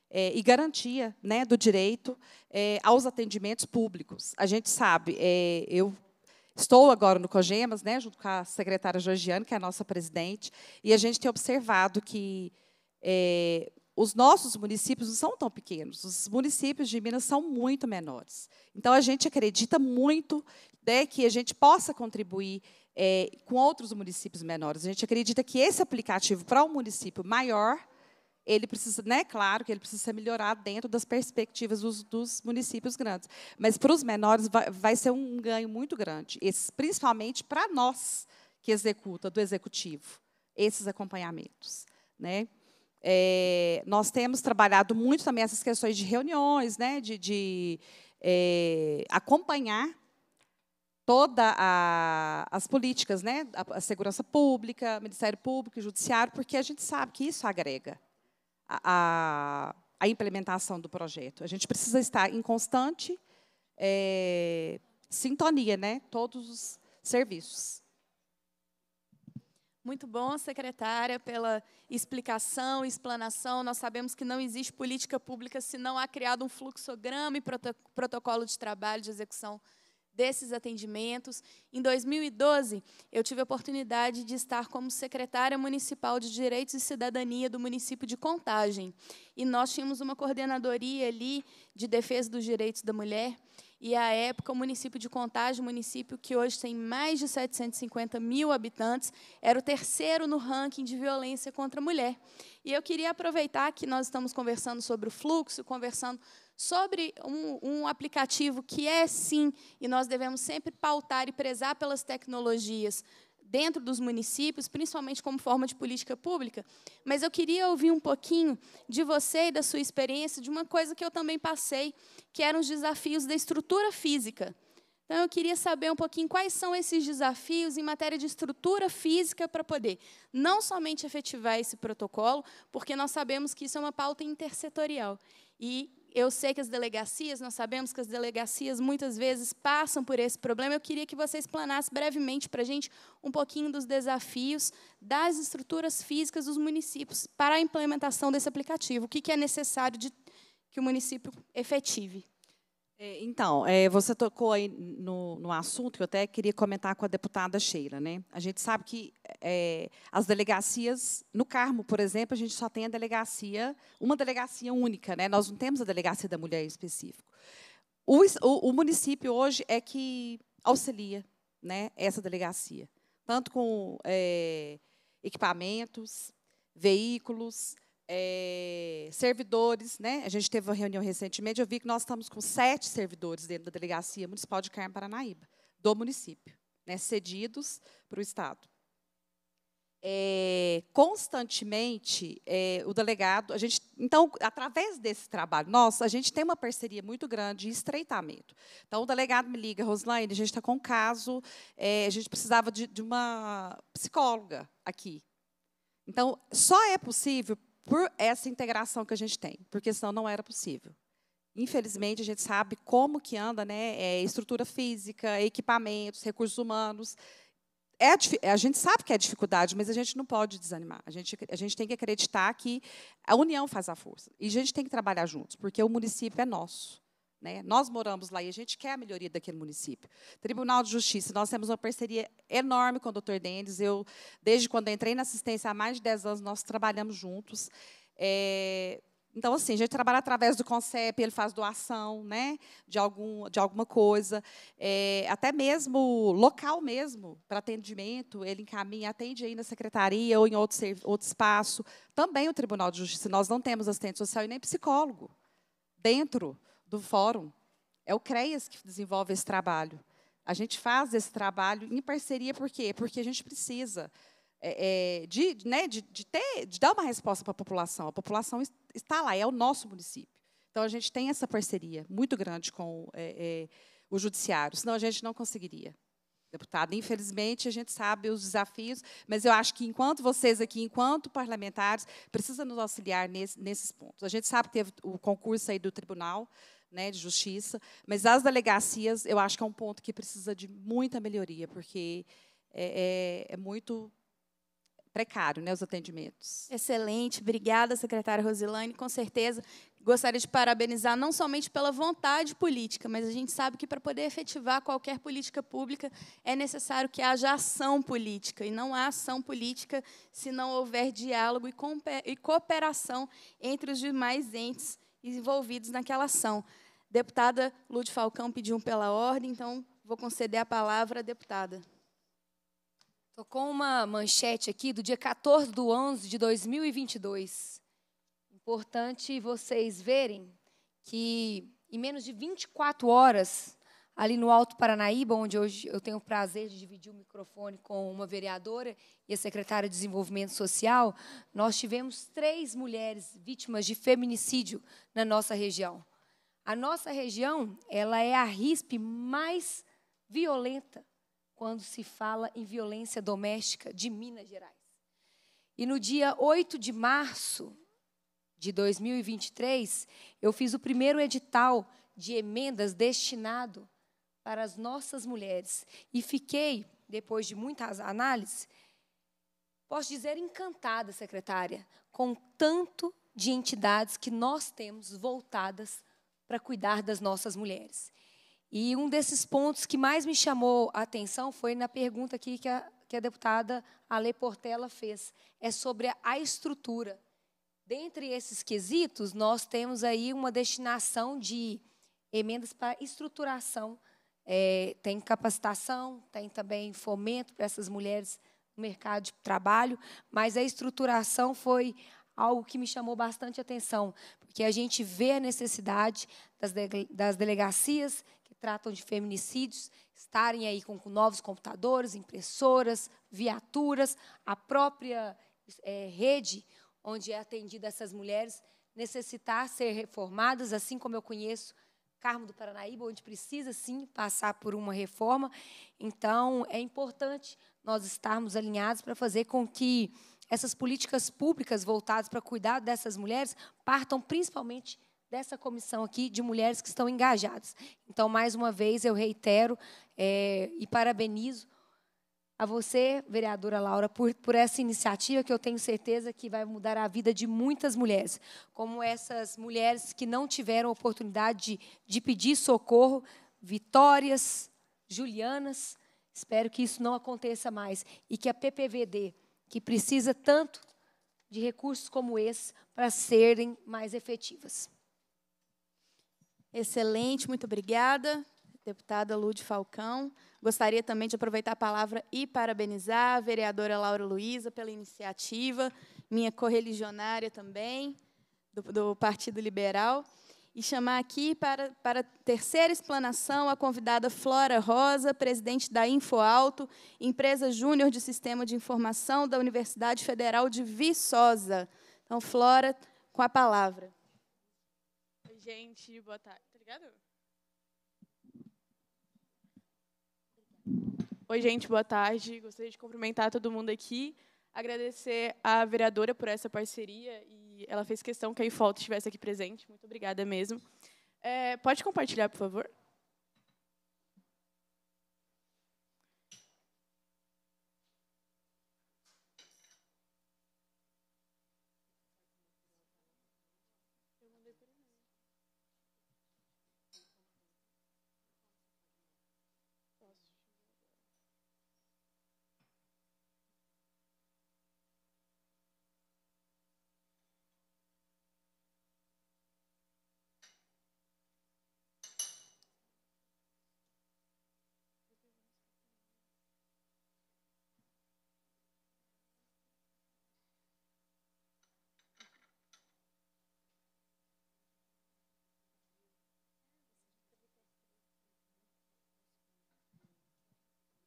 é, e garantia, né, do direito é, aos atendimentos públicos. A gente sabe, é, eu Estou agora no COGEMAS, né, junto com a secretária Georgiana, que é a nossa presidente, e a gente tem observado que é, os nossos municípios não são tão pequenos, os municípios de Minas são muito menores. Então, a gente acredita muito né, que a gente possa contribuir é, com outros municípios menores. A gente acredita que esse aplicativo para um município maior, ele precisa, né, claro que ele precisa melhorar dentro das perspectivas dos, dos municípios grandes. Mas para os menores vai, vai, ser um ganho muito grande, esse, principalmente para nós que executa, do executivo, esses acompanhamentos. Né? É, nós temos trabalhado muito também essas questões de reuniões, né, de, de é, acompanhar todas as políticas, né, a, a, segurança pública, Ministério Público, Judiciário, porque a gente sabe que isso agrega a, a, a implementação do projeto. A gente precisa estar em constante é, sintonia, né, todos os serviços. Muito bom, secretária, pela explicação, explanação. Nós sabemos que não existe política pública se não há criado um fluxograma e protocolo de trabalho de execução desses atendimentos. Em 2012, eu tive a oportunidade de estar como secretária municipal de Direitos e Cidadania do município de Contagem. E nós tínhamos uma coordenadoria ali de defesa dos direitos da mulher. E, à época, o município de Contagem, município que hoje tem mais de 750 mil habitantes, era o terceiro no ranking de violência contra a mulher. E eu queria aproveitar que nós estamos conversando sobre o fluxo, conversando sobre um, um, aplicativo que é sim, e nós devemos sempre pautar e prezar pelas tecnologias dentro dos municípios, principalmente como forma de política pública. Mas eu queria ouvir um pouquinho de você e da sua experiência de uma coisa que eu também passei, que eram os desafios da estrutura física. Então, eu queria saber um pouquinho quais são esses desafios em matéria de estrutura física para poder não somente efetivar esse protocolo, porque nós sabemos que isso é uma pauta intersetorial. E eu sei que as delegacias, nós sabemos que as delegacias muitas vezes passam por esse problema. Eu queria que você explanasse brevemente para a gente um pouquinho dos desafios das estruturas físicas dos municípios para a implementação desse aplicativo. O que, é necessário de, que o município efetive? É, então, é, você tocou aí no, no, assunto que eu até queria comentar com a deputada Sheila. Né? A gente sabe que é, as delegacias, no Carmo, por exemplo, a gente só tem a delegacia, uma delegacia única, né? nós não temos a delegacia da mulher em específico. O, o, o município hoje é que auxilia né, essa delegacia, tanto com é, equipamentos, veículos, é, servidores, né? A gente teve uma reunião recentemente, eu vi que nós estamos com sete servidores dentro da delegacia municipal de Carmo Paranaíba, do município, né? cedidos para o Estado. É, constantemente é, o delegado, a gente, então, através desse trabalho nosso, a gente tem uma parceria muito grande e estreitamento. Então, o delegado me liga, Roslaine, a gente está com um caso, é, a gente precisava de, de uma psicóloga aqui. Então, só é possível por essa integração que a gente tem, porque senão não era possível. Infelizmente, a gente sabe como que anda né, é, estrutura física, equipamentos, recursos humanos. É, a gente sabe que é dificuldade, mas a gente não pode desanimar. A gente, a gente tem que acreditar que a união faz a força. E a gente tem que trabalhar juntos, porque o município é nosso. Né? Nós moramos lá e a gente quer a melhoria daquele município. Tribunal de Justiça, nós temos uma parceria enorme com o doutor Dendes. Eu, desde quando entrei na assistência há mais de 10 anos, nós trabalhamos juntos. É, então, assim, a gente trabalha através do CONCEP, ele faz doação né, de, algum, de alguma coisa, é, até mesmo local mesmo, para atendimento, ele encaminha, atende aí na secretaria ou em outro, outro espaço. Também o Tribunal de Justiça, nós não temos assistente social e nem psicólogo dentro do fórum. É o CREAS que desenvolve esse trabalho. A gente faz esse trabalho em parceria, por quê? Porque a gente precisa é, é de, né, de, de, ter, de dar uma resposta para a população. A população está lá, é o nosso município. Então, a gente tem essa parceria muito grande com é, é, o judiciário, senão a gente não conseguiria. Deputado, infelizmente, a gente sabe os desafios, mas eu acho que, enquanto vocês aqui, enquanto parlamentares, precisam nos auxiliar nesse, nesses pontos. A gente sabe que teve o concurso aí do tribunal, né, de justiça, mas as delegacias, eu acho que é um ponto que precisa de muita melhoria, porque é, é, é muito precário, né, os atendimentos. Excelente, obrigada, secretária Rosilane, com certeza. Gostaria de parabenizar não somente pela vontade política, mas a gente sabe que para poder efetivar qualquer política pública é necessário que haja ação política, e não há ação política se não houver diálogo e cooperação entre os demais entes envolvidos naquela ação. Deputada Lude Falcão pediu pela ordem, então vou conceder a palavra à deputada. Estou com uma manchete aqui do dia 14 de 11 de 2022. Importante vocês verem que em menos de 24 horas, ali no Alto Paranaíba, onde hoje eu tenho o prazer de dividir o microfone com uma vereadora e a secretária de Desenvolvimento Social, nós tivemos três mulheres vítimas de feminicídio na nossa região. A nossa região, ela é a RISP mais violenta quando se fala em violência doméstica de Minas Gerais. E no dia 8 de março de 2023, eu fiz o primeiro edital de emendas destinado para as nossas mulheres e fiquei, depois de muitas análises, posso dizer encantada, secretária, com tanto de entidades que nós temos voltadas para cuidar das nossas mulheres. E um desses pontos que mais me chamou a atenção foi na pergunta aqui que a, que a deputada Ale Portela fez, é sobre a estrutura. Dentre esses quesitos, nós temos aí uma destinação de emendas para estruturação. É, tem capacitação, tem também fomento para essas mulheres no mercado de trabalho, mas a estruturação foi algo que me chamou bastante atenção, porque a gente vê a necessidade das, de, das delegacias que tratam de feminicídios estarem aí com, com novos computadores, impressoras, viaturas, a própria é, rede onde é atendida essas mulheres necessitar ser reformadas, assim como eu conheço Carmo do Paranaíba, onde precisa sim passar por uma reforma. Então, é importante nós estarmos alinhados para fazer com que essas políticas públicas voltadas para cuidar dessas mulheres partam principalmente dessa comissão aqui de mulheres que estão engajadas. Então, mais uma vez, eu reitero é, e parabenizo a você, vereadora Laura, por, por essa iniciativa que eu tenho certeza que vai mudar a vida de muitas mulheres, como essas mulheres que não tiveram oportunidade de, de pedir socorro, Vitórias, Julianas. Espero que isso não aconteça mais e que a PPVD que precisa tanto de recursos como esse para serem mais efetivas. Excelente, muito obrigada, deputada Lude Falcão. Gostaria também de aproveitar a palavra e parabenizar a vereadora Laura Luiza pela iniciativa, minha correligionária também, do, do Partido Liberal e chamar aqui para, para terceira explanação a convidada Flora Rosa, presidente da InfoAlto, empresa júnior de sistema de informação da Universidade Federal de Viçosa. Então, Flora, com a palavra. Oi, gente, boa tarde. Obrigado. Tá Oi, gente, boa tarde. Gostaria de cumprimentar todo mundo aqui, agradecer à vereadora por essa parceria e ela fez questão que a IFOL estivesse aqui presente. Muito obrigada mesmo. É, pode compartilhar, por favor?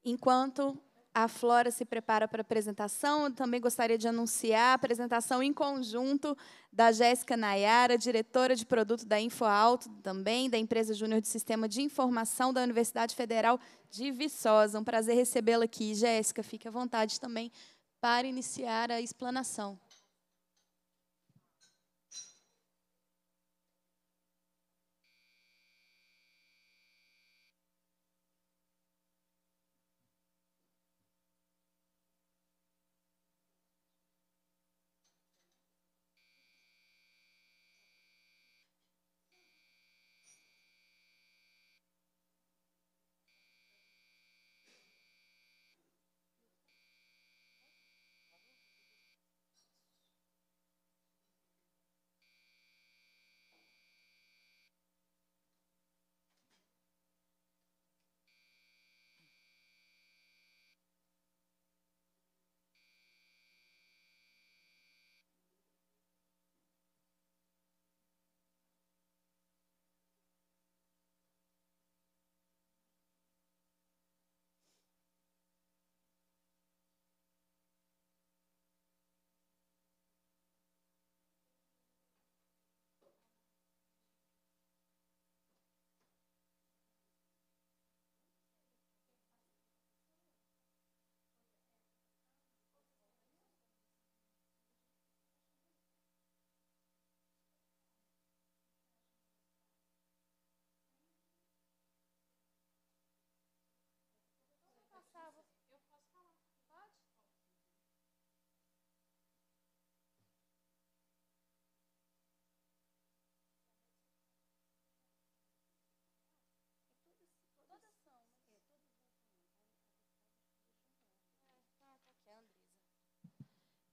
Enquanto a Flora se prepara para a apresentação, eu também gostaria de anunciar a apresentação em conjunto da Jéssica Nayara, diretora de produto da InfoAlto, também da empresa Júnior de Sistema de Informação da Universidade Federal de Viçosa. Um prazer recebê-la aqui, Jéssica. Fique à vontade também para iniciar a explanação.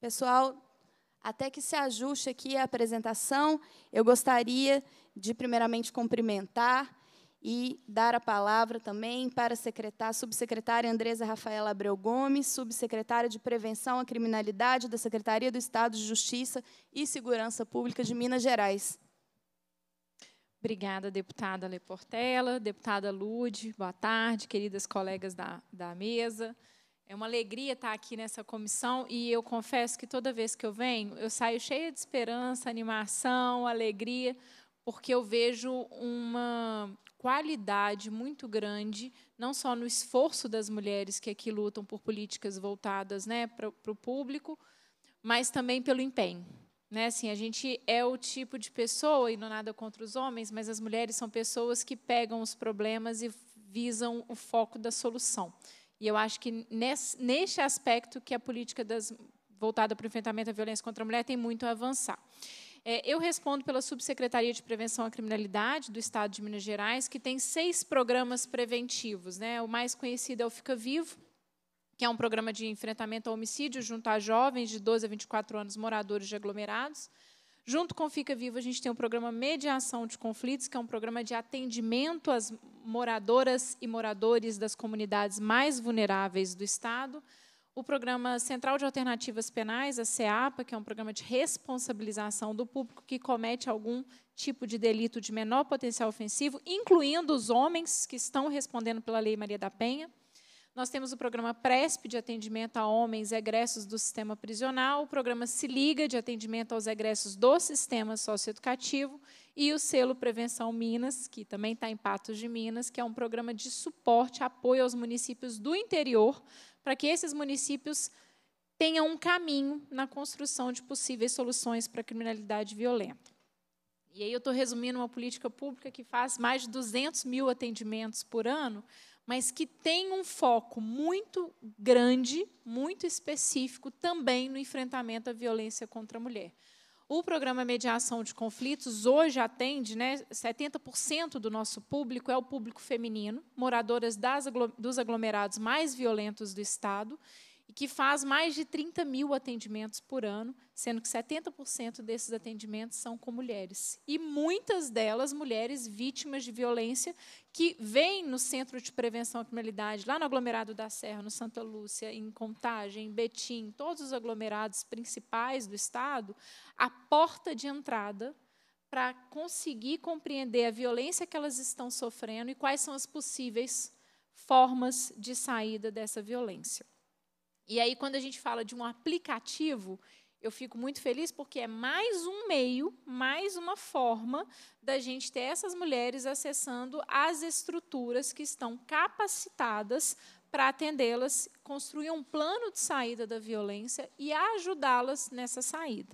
Pessoal, até que se ajuste aqui a apresentação, eu gostaria de, primeiramente, cumprimentar e dar a palavra também para a secretária, subsecretária Andresa Rafaela Abreu Gomes, subsecretária de Prevenção à Criminalidade da Secretaria do Estado de Justiça e Segurança Pública de Minas Gerais. Obrigada, deputada Leportela, deputada Lude, boa tarde, queridas colegas da, da mesa, é uma alegria estar aqui nessa comissão e eu confesso que toda vez que eu venho, eu saio cheia de esperança, animação, alegria, porque eu vejo uma qualidade muito grande, não só no esforço das mulheres que aqui lutam por políticas voltadas né, para, o público, mas também pelo empenho. Né, assim, a gente é o tipo de pessoa, e não é nada contra os homens, mas as mulheres são pessoas que pegam os problemas e visam o foco da solução. E eu acho que nesse, neste aspecto que a política das, voltada para o enfrentamento à violência contra a mulher tem muito a avançar. É, eu respondo pela Subsecretaria de Prevenção à Criminalidade do Estado de Minas Gerais, que tem seis programas preventivos. Né? O mais conhecido é o Fica Vivo, que é um programa de enfrentamento ao homicídio junto a jovens de 12 a 24 anos moradores de aglomerados. Junto com Fica Vivo, a gente tem o programa Mediação de Conflitos, que é um programa de atendimento às moradoras e moradores das comunidades mais vulneráveis do Estado. O programa Central de Alternativas Penais, a CEAPA, que é um programa de responsabilização do público que comete algum tipo de delito de menor potencial ofensivo, incluindo os homens que estão respondendo pela Lei Maria da Penha. Nós temos o programa PRESP, de atendimento a homens egressos do sistema prisional, o programa Se Liga, de atendimento aos egressos do sistema socioeducativo, e o selo Prevenção Minas, que também está em Patos de Minas, que é um programa de suporte, apoio aos municípios do interior, para que esses municípios tenham um caminho na construção de possíveis soluções para a criminalidade violenta. E aí eu estou resumindo uma política pública que faz mais de 200 mil atendimentos por ano, mas que tem um foco muito grande, muito específico também no enfrentamento à violência contra a mulher. O programa Mediação de Conflitos hoje atende, né, 70% do nosso público é o público feminino, moradoras das, dos aglomerados mais violentos do Estado, e que faz mais de 30 mil atendimentos por ano, sendo que 70% desses atendimentos são com mulheres. E muitas delas mulheres vítimas de violência que vêm no Centro de Prevenção à Criminalidade, lá no aglomerado da Serra, no Santa Lúcia, em Contagem, em Betim, todos os aglomerados principais do Estado, a porta de entrada para conseguir compreender a violência que elas estão sofrendo e quais são as possíveis formas de saída dessa violência. E aí, quando a gente fala de um aplicativo, eu fico muito feliz porque é mais um meio, mais uma forma da gente ter essas mulheres acessando as estruturas que estão capacitadas para atendê-las, construir um plano de saída da violência e ajudá-las nessa saída.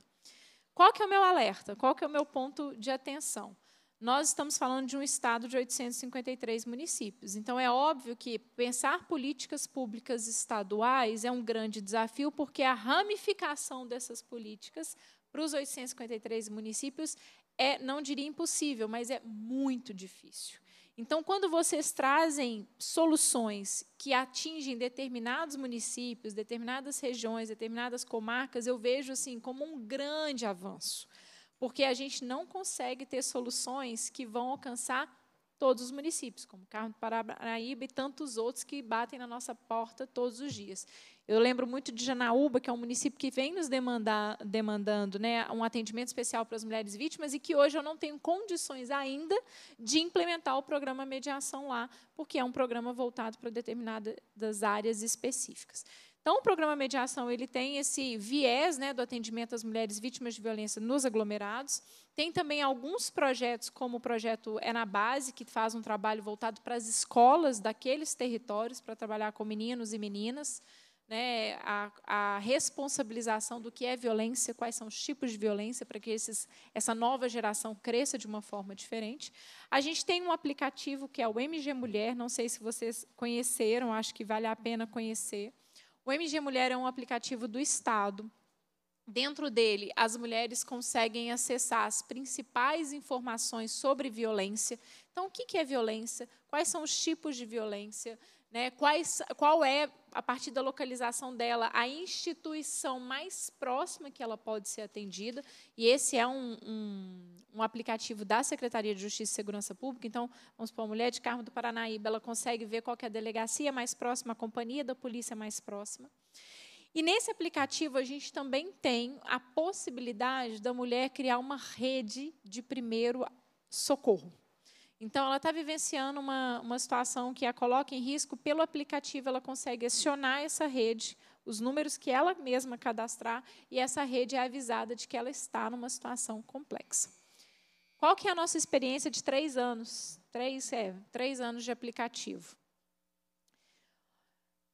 Qual que é o meu alerta? Qual que é o meu ponto de atenção? nós estamos falando de um estado de 853 municípios. Então, é óbvio que pensar políticas públicas estaduais é um grande desafio, porque a ramificação dessas políticas para os 853 municípios é, não diria impossível, mas é muito difícil. Então, quando vocês trazem soluções que atingem determinados municípios, determinadas regiões, determinadas comarcas, eu vejo assim como um grande avanço porque a gente não consegue ter soluções que vão alcançar todos os municípios, como Carmo do Paranaíba e tantos outros que batem na nossa porta todos os dias. Eu lembro muito de Janaúba, que é um município que vem nos demandar, demandando né, um atendimento especial para as mulheres vítimas e que hoje eu não tenho condições ainda de implementar o programa Mediação lá, porque é um programa voltado para determinadas áreas específicas. Então, o programa Mediação ele tem esse viés né, do atendimento às mulheres vítimas de violência nos aglomerados. Tem também alguns projetos, como o projeto É na Base, que faz um trabalho voltado para as escolas daqueles territórios, para trabalhar com meninos e meninas. Né, a, a, responsabilização do que é violência, quais são os tipos de violência, para que esses, essa nova geração cresça de uma forma diferente. A gente tem um aplicativo que é o MG Mulher, não sei se vocês conheceram, acho que vale a pena conhecer. O MG Mulher é um aplicativo do Estado. Dentro dele, as mulheres conseguem acessar as principais informações sobre violência. Então, o que é violência? Quais são os tipos de violência? Né? Quais, qual é a partir da localização dela, a instituição mais próxima que ela pode ser atendida. E esse é um, um, um aplicativo da Secretaria de Justiça e Segurança Pública. Então, vamos supor, a mulher de Carmo do Paranaíba, ela consegue ver qual é a delegacia mais próxima, a companhia da polícia mais próxima. E nesse aplicativo a gente também tem a possibilidade da mulher criar uma rede de primeiro socorro. Então, ela está vivenciando uma, uma situação que a coloca em risco. Pelo aplicativo, ela consegue acionar essa rede, os números que ela mesma cadastrar, e essa rede é avisada de que ela está numa situação complexa. Qual que é a nossa experiência de três anos? Três, é, três anos de aplicativo.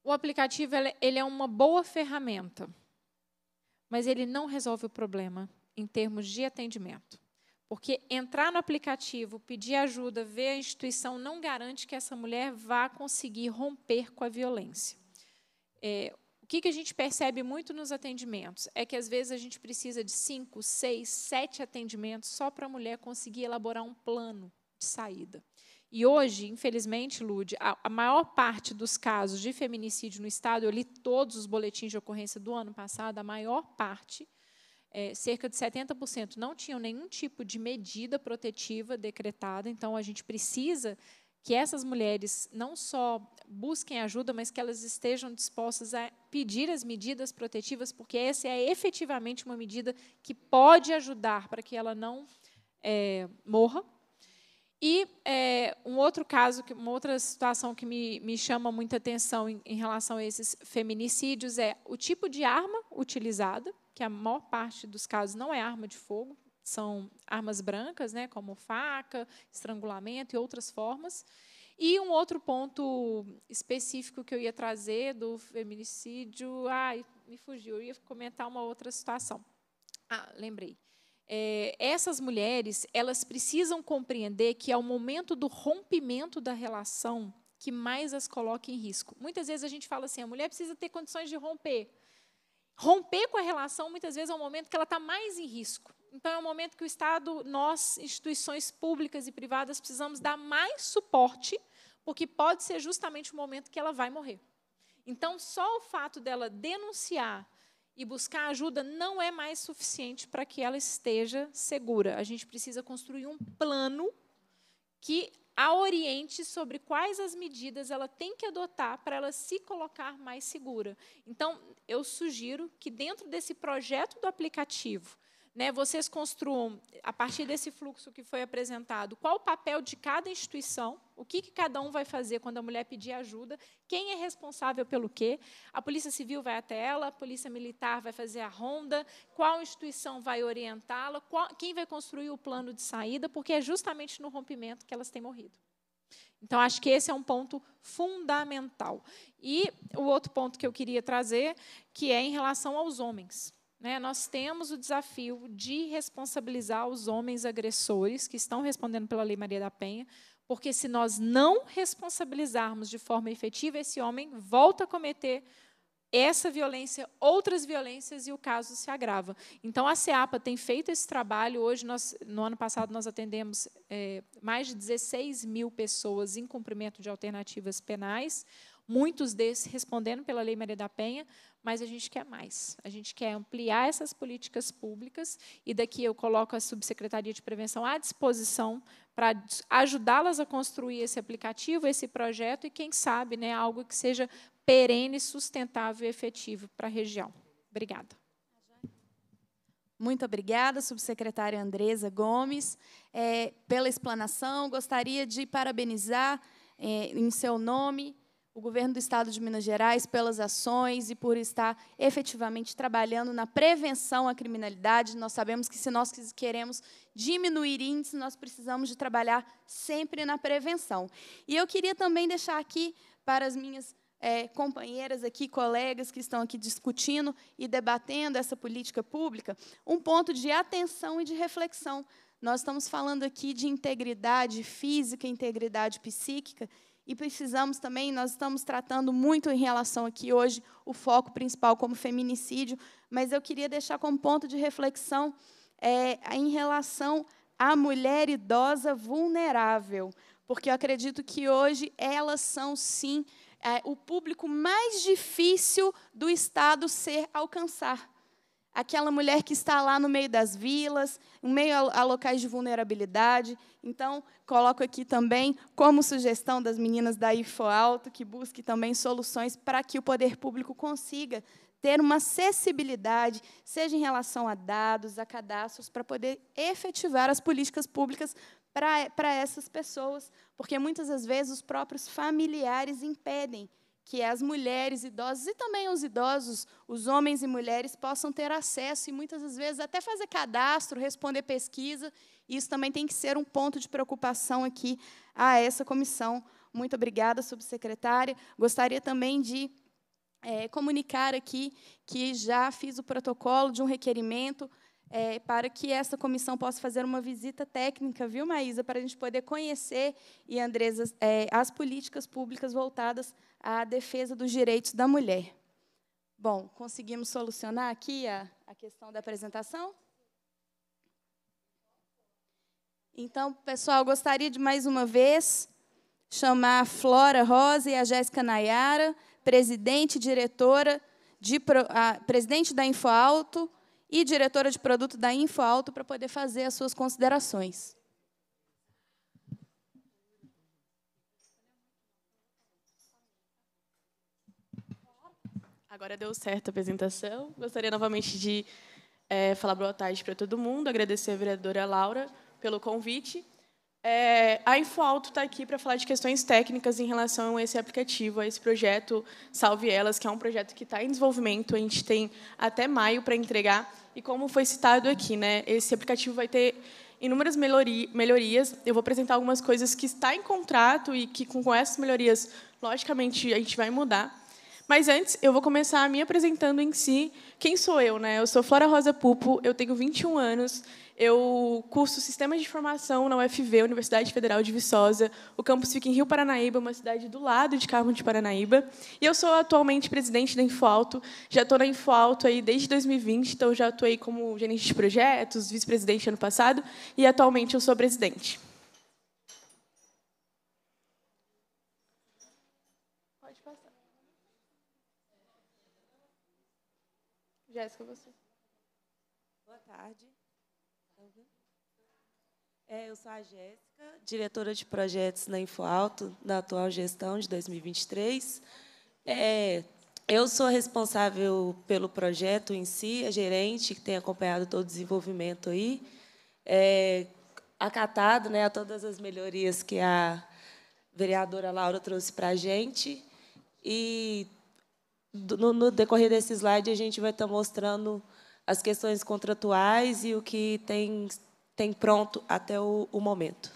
O aplicativo ele é uma boa ferramenta, mas ele não resolve o problema em termos de atendimento. Porque entrar no aplicativo, pedir ajuda, ver a instituição, não garante que essa mulher vá conseguir romper com a violência. É, o que, que a gente percebe muito nos atendimentos é que, às vezes, a gente precisa de cinco, seis, sete atendimentos só para a mulher conseguir elaborar um plano de saída. E hoje, infelizmente, Lude, a, a maior parte dos casos de feminicídio no Estado, eu li todos os boletins de ocorrência do ano passado, a maior parte é, cerca de 70% não tinham nenhum tipo de medida protetiva decretada, então a gente precisa que essas mulheres não só busquem ajuda, mas que elas estejam dispostas a pedir as medidas protetivas, porque essa é efetivamente uma medida que pode ajudar para que ela não é, morra e é, um outro caso, uma outra situação que me, me chama muita atenção em, em, relação a esses feminicídios é o tipo de arma utilizada, que a maior parte dos casos não é arma de fogo, são armas brancas, né, como faca, estrangulamento e outras formas. E um outro ponto específico que eu ia trazer do feminicídio, ai, me fugiu, eu ia comentar uma outra situação. Ah, lembrei é, essas mulheres elas precisam compreender que é o momento do rompimento da relação que mais as coloca em risco. Muitas vezes a gente fala assim, a mulher precisa ter condições de romper. Romper com a relação, muitas vezes, é o momento que ela está mais em risco. Então, é o momento que o Estado, nós, instituições públicas e privadas, precisamos dar mais suporte, porque pode ser justamente o momento que ela vai morrer. Então, só o fato dela denunciar e buscar ajuda não é mais suficiente para que ela esteja segura. A gente precisa construir um plano que a oriente sobre quais as medidas ela tem que adotar para ela se colocar mais segura. Então, eu sugiro que dentro desse projeto do aplicativo, né, vocês construam, a partir desse fluxo que foi apresentado, qual o papel de cada instituição, o que, que cada um vai fazer quando a mulher pedir ajuda, quem é responsável pelo quê, a Polícia Civil vai até ela, a Polícia Militar vai fazer a ronda, qual instituição vai orientá-la, quem vai construir o plano de saída, porque é justamente no rompimento que elas têm morrido. Então, acho que esse é um ponto fundamental. E o outro ponto que eu queria trazer, que é em relação aos homens. Né, nós temos o desafio de responsabilizar os homens agressores que estão respondendo pela Lei Maria da Penha, porque se nós não responsabilizarmos de forma efetiva, esse homem volta a cometer essa violência, outras violências e o caso se agrava. Então a CEAPA tem feito esse trabalho. Hoje nós, no ano passado nós atendemos é, mais de 16 mil pessoas em cumprimento de alternativas penais muitos desses respondendo pela Lei Maria da Penha, mas a gente quer mais. A gente quer ampliar essas políticas públicas, e daqui eu coloco a Subsecretaria de Prevenção à disposição para ajudá-las a construir esse aplicativo, esse projeto, e quem sabe né, algo que seja perene, sustentável e efetivo para a região. Obrigada. Muito obrigada, subsecretária Andresa Gomes, é, pela explanação. Gostaria de parabenizar, é, em seu nome, o governo do estado de Minas Gerais pelas ações e por estar efetivamente trabalhando na prevenção à criminalidade. Nós sabemos que se nós queremos diminuir índices, nós precisamos de trabalhar sempre na prevenção. E eu queria também deixar aqui para as minhas é, companheiras aqui, colegas que estão aqui discutindo e debatendo essa política pública, um ponto de atenção e de reflexão. Nós estamos falando aqui de integridade física, integridade psíquica, e precisamos também, nós estamos tratando muito em relação aqui hoje o foco principal como feminicídio, mas eu queria deixar como ponto de reflexão é, em relação à mulher idosa vulnerável, porque eu acredito que hoje elas são, sim, é, o público mais difícil do Estado ser alcançar aquela mulher que está lá no meio das vilas, no meio a locais de vulnerabilidade. Então, coloco aqui também como sugestão das meninas da IFO Alto que busque também soluções para que o poder público consiga ter uma acessibilidade, seja em relação a dados, a cadastros, para poder efetivar as políticas públicas para essas pessoas, porque muitas das vezes os próprios familiares impedem que as mulheres idosas e também os idosos, os homens e mulheres, possam ter acesso e muitas das vezes até fazer cadastro, responder pesquisa. Isso também tem que ser um ponto de preocupação aqui a essa comissão. Muito obrigada, subsecretária. Gostaria também de é, comunicar aqui que já fiz o protocolo de um requerimento é, para que essa comissão possa fazer uma visita técnica, viu, Maísa, para a gente poder conhecer, e Andresa, é, as políticas públicas voltadas à defesa dos direitos da mulher. Bom, conseguimos solucionar aqui a, a questão da apresentação? Então, pessoal, gostaria de mais uma vez chamar a Flora Rosa e a Jéssica Nayara, presidente e diretora de, a, presidente da InfoAlto, e diretora de produto da InfoAlto para poder fazer as suas considerações. Agora deu certo a apresentação. Gostaria novamente de é, falar boa tarde para todo mundo, agradecer a vereadora Laura pelo convite é, a InfoAlto está aqui para falar de questões técnicas em relação a esse aplicativo, a esse projeto Salve Elas, que é um projeto que está em desenvolvimento, a gente tem até maio para entregar. E como foi citado aqui, né, esse aplicativo vai ter inúmeras melhorias. Eu vou apresentar algumas coisas que está em contrato e que, com essas melhorias, logicamente, a gente vai mudar. Mas, antes, eu vou começar me apresentando em si quem sou eu, né? Eu sou Flora Rosa Pupo, eu tenho 21 anos, eu curso Sistemas de Informação na UFV, Universidade Federal de Viçosa. O campus fica em Rio Paranaíba, uma cidade do lado de Carmo de Paranaíba. E eu sou atualmente presidente da InfoAlto. Já estou na InfoAlto aí desde 2020, então já atuei como gerente de projetos, vice-presidente ano passado, e atualmente eu sou presidente. Jéssica, você. Boa tarde. É, eu sou a Jéssica, diretora de projetos na InfoAlto, da atual gestão de 2023. É, eu sou responsável pelo projeto em si, a gerente que tem acompanhado todo o desenvolvimento aí, é, acatado né, a todas as melhorias que a vereadora Laura trouxe para a gente e no, no decorrer desse slide, a gente vai estar mostrando as questões contratuais e o que tem, tem pronto até o, o momento.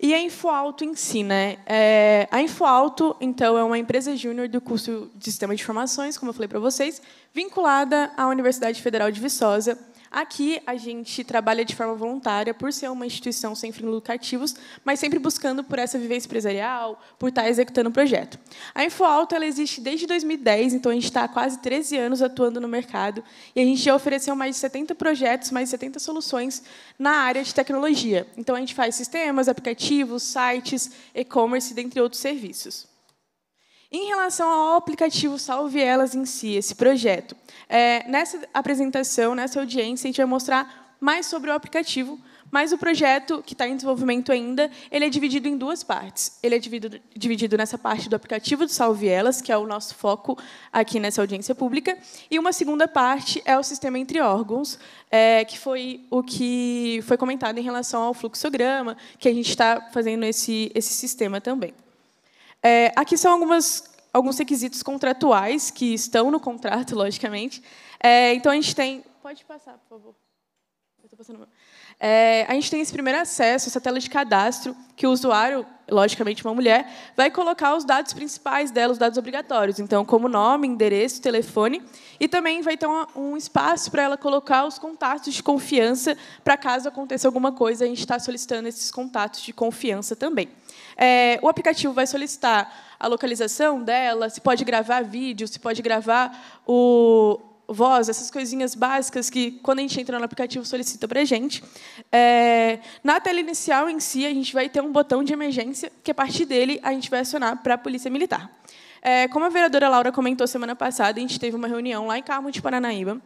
E a InfoAlto em si, né? É, a InfoAlto, então, é uma empresa júnior do curso de Sistema de Informações, como eu falei para vocês, vinculada à Universidade Federal de Viçosa, Aqui a gente trabalha de forma voluntária por ser uma instituição sem fins lucrativos, mas sempre buscando por essa vivência empresarial, por estar executando o um projeto. A InfoAlto ela existe desde 2010, então a gente está há quase 13 anos atuando no mercado e a gente já ofereceu mais de 70 projetos, mais de 70 soluções na área de tecnologia. Então a gente faz sistemas, aplicativos, sites, e-commerce, dentre outros serviços. Em relação ao aplicativo Salve Elas em si, esse projeto, é, nessa apresentação, nessa audiência, a gente vai mostrar mais sobre o aplicativo, mas o projeto, que está em desenvolvimento ainda, ele é dividido em duas partes. Ele é dividido, dividido nessa parte do aplicativo do Salve Elas, que é o nosso foco aqui nessa audiência pública, e uma segunda parte é o sistema entre órgãos, é, que foi o que foi comentado em relação ao fluxograma, que a gente está fazendo esse, esse sistema também. É, aqui são algumas, alguns requisitos contratuais que estão no contrato, logicamente. É, então, a gente tem... Pode passar, por favor. Eu tô passando... É, a gente tem esse primeiro acesso, essa tela de cadastro, que o usuário, logicamente uma mulher, vai colocar os dados principais dela, os dados obrigatórios. Então, como nome, endereço, telefone. E também vai ter um, espaço para ela colocar os contatos de confiança, para caso aconteça alguma coisa, a gente está solicitando esses contatos de confiança também é, o aplicativo vai solicitar a localização dela, se pode gravar vídeo, se pode gravar o voz, essas coisinhas básicas que, quando a gente entra no aplicativo, solicita para a gente. É, na tela inicial em si, a gente vai ter um botão de emergência, que, a partir dele, a gente vai acionar para a Polícia Militar. É, como a vereadora Laura comentou semana passada, a gente teve uma reunião lá em Carmo de Paranaíba,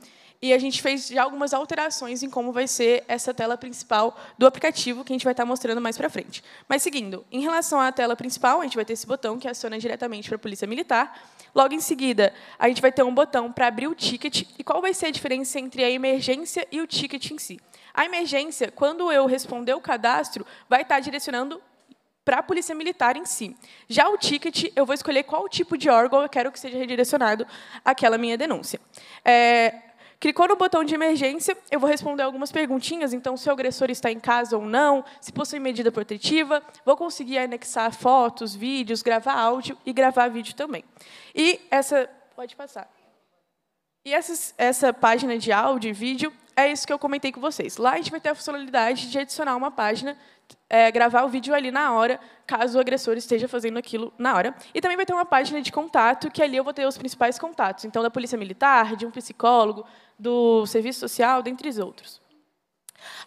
e a gente fez já algumas alterações em como vai ser essa tela principal do aplicativo, que a gente vai estar mostrando mais para frente. Mas seguindo, em relação à tela principal, a gente vai ter esse botão que aciona diretamente para a Polícia Militar. Logo em seguida, a gente vai ter um botão para abrir o ticket. E qual vai ser a diferença entre a emergência e o ticket em si? A emergência, quando eu responder o cadastro, vai estar direcionando para a Polícia Militar em si. Já o ticket, eu vou escolher qual tipo de órgão eu quero que seja redirecionado àquela minha denúncia. É, Clicou no botão de emergência, eu vou responder algumas perguntinhas, então, se o agressor está em casa ou não, se possui medida protetiva, vou conseguir anexar fotos, vídeos, gravar áudio e gravar vídeo também. E essa... Pode passar. E essa, essa página de áudio e vídeo é isso que eu comentei com vocês. Lá a gente vai ter a funcionalidade de adicionar uma página, é, gravar o vídeo ali na hora, caso o agressor esteja fazendo aquilo na hora. E também vai ter uma página de contato, que ali eu vou ter os principais contatos. Então, da polícia militar, de um psicólogo, do serviço social, dentre os outros.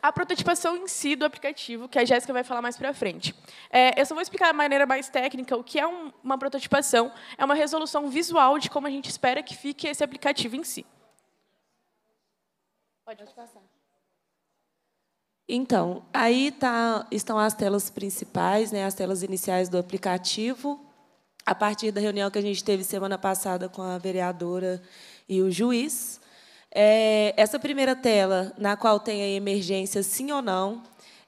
A prototipação em si do aplicativo, que a Jéssica vai falar mais para frente. É, eu só vou explicar de maneira mais técnica o que é um, uma prototipação. É uma resolução visual de como a gente espera que fique esse aplicativo em si. Pode passar. Então, aí tá, estão as telas principais, né, as telas iniciais do aplicativo. A partir da reunião que a gente teve semana passada com a vereadora e o juiz, é, essa primeira tela, na qual tem a emergência sim ou não,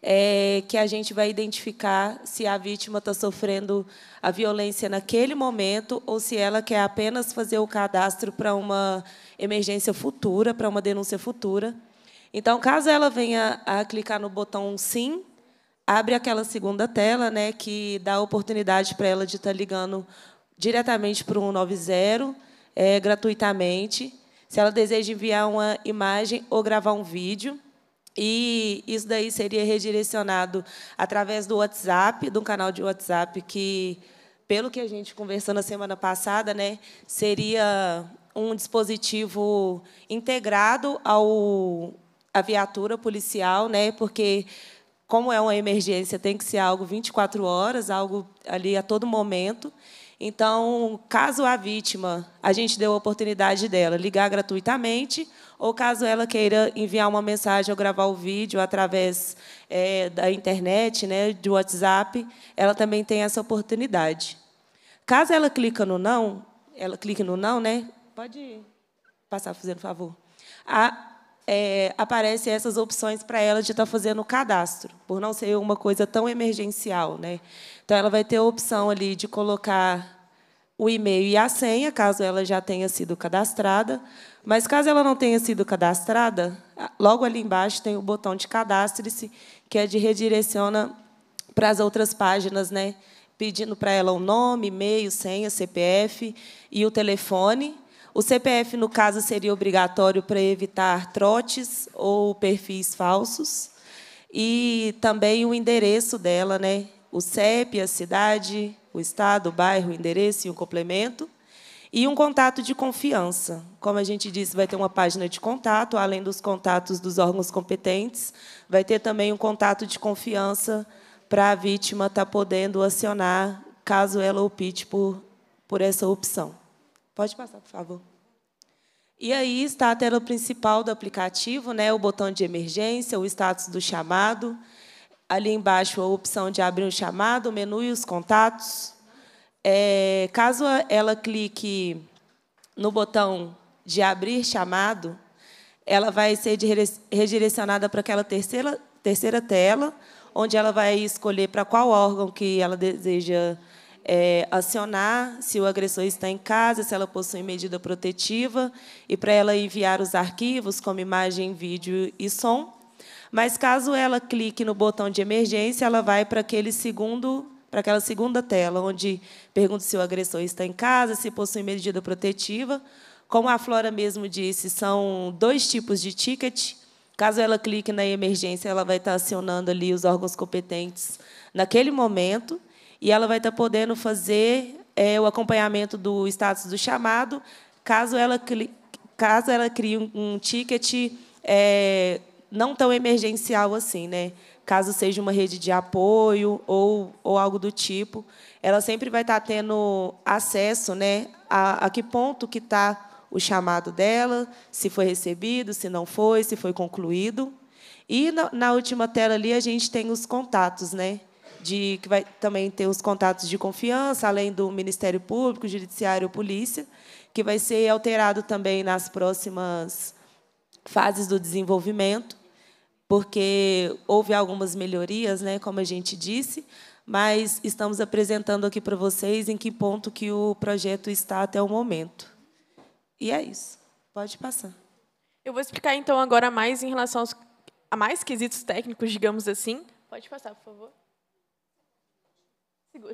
é, que a gente vai identificar se a vítima está sofrendo a violência naquele momento ou se ela quer apenas fazer o cadastro para uma emergência futura, para uma denúncia futura. Então, caso ela venha a clicar no botão sim, abre aquela segunda tela, né, que dá a oportunidade para ela de estar tá ligando diretamente para o 190, é, gratuitamente se ela deseja enviar uma imagem ou gravar um vídeo. E isso daí seria redirecionado através do WhatsApp, de um canal de WhatsApp que, pelo que a gente conversou na semana passada, né, seria um dispositivo integrado ao à viatura policial, né, porque como é uma emergência, tem que ser algo 24 horas, algo ali a todo momento. Então, caso a vítima, a gente deu a oportunidade dela ligar gratuitamente, ou caso ela queira enviar uma mensagem ou gravar o vídeo através é, da internet, né, do WhatsApp, ela também tem essa oportunidade. Caso ela clica no não, ela clique no não, né? Pode passar fazendo favor. A, é, aparecem essas opções para ela de estar tá fazendo o cadastro, por não ser uma coisa tão emergencial. Né? Então, ela vai ter a opção ali de colocar o e-mail e a senha, caso ela já tenha sido cadastrada. Mas, caso ela não tenha sido cadastrada, logo ali embaixo tem o botão de cadastre-se, que é de redireciona para as outras páginas, né? pedindo para ela o nome, e-mail, senha, CPF e o telefone. O CPF, no caso, seria obrigatório para evitar trotes ou perfis falsos. E também o endereço dela, né? o CEP, a cidade, o estado, o bairro, o endereço e o complemento. E um contato de confiança. Como a gente disse, vai ter uma página de contato, além dos contatos dos órgãos competentes, vai ter também um contato de confiança para a vítima estar tá podendo acionar caso ela opte por, por essa opção. Pode passar, por favor. E aí está a tela principal do aplicativo, né, o botão de emergência, o status do chamado. Ali embaixo, a opção de abrir um chamado, o menu e os contatos. É, caso ela clique no botão de abrir chamado, ela vai ser redirecionada para aquela terceira, terceira tela, onde ela vai escolher para qual órgão que ela deseja é, acionar se o agressor está em casa, se ela possui medida protetiva, e para ela enviar os arquivos como imagem, vídeo e som. Mas caso ela clique no botão de emergência, ela vai para aquele segundo para aquela segunda tela, onde pergunta se o agressor está em casa, se possui medida protetiva. Como a Flora mesmo disse, são dois tipos de ticket. Caso ela clique na emergência, ela vai estar acionando ali os órgãos competentes naquele momento e ela vai estar tá podendo fazer é, o acompanhamento do status do chamado, caso ela, caso ela crie um, um ticket é, não tão emergencial assim, né? caso seja uma rede de apoio ou, ou algo do tipo, ela sempre vai estar tá tendo acesso né, a, a que ponto que está o chamado dela, se foi recebido, se não foi, se foi concluído. E na, na última tela ali a gente tem os contatos, né? de que vai também ter os contatos de confiança, além do Ministério Público, Judiciário, Polícia, que vai ser alterado também nas próximas fases do desenvolvimento, porque houve algumas melhorias, né, como a gente disse, mas estamos apresentando aqui para vocês em que ponto que o projeto está até o momento. E é isso. Pode passar. Eu vou explicar então agora mais em relação aos a mais quesitos técnicos, digamos assim. Pode passar, por favor.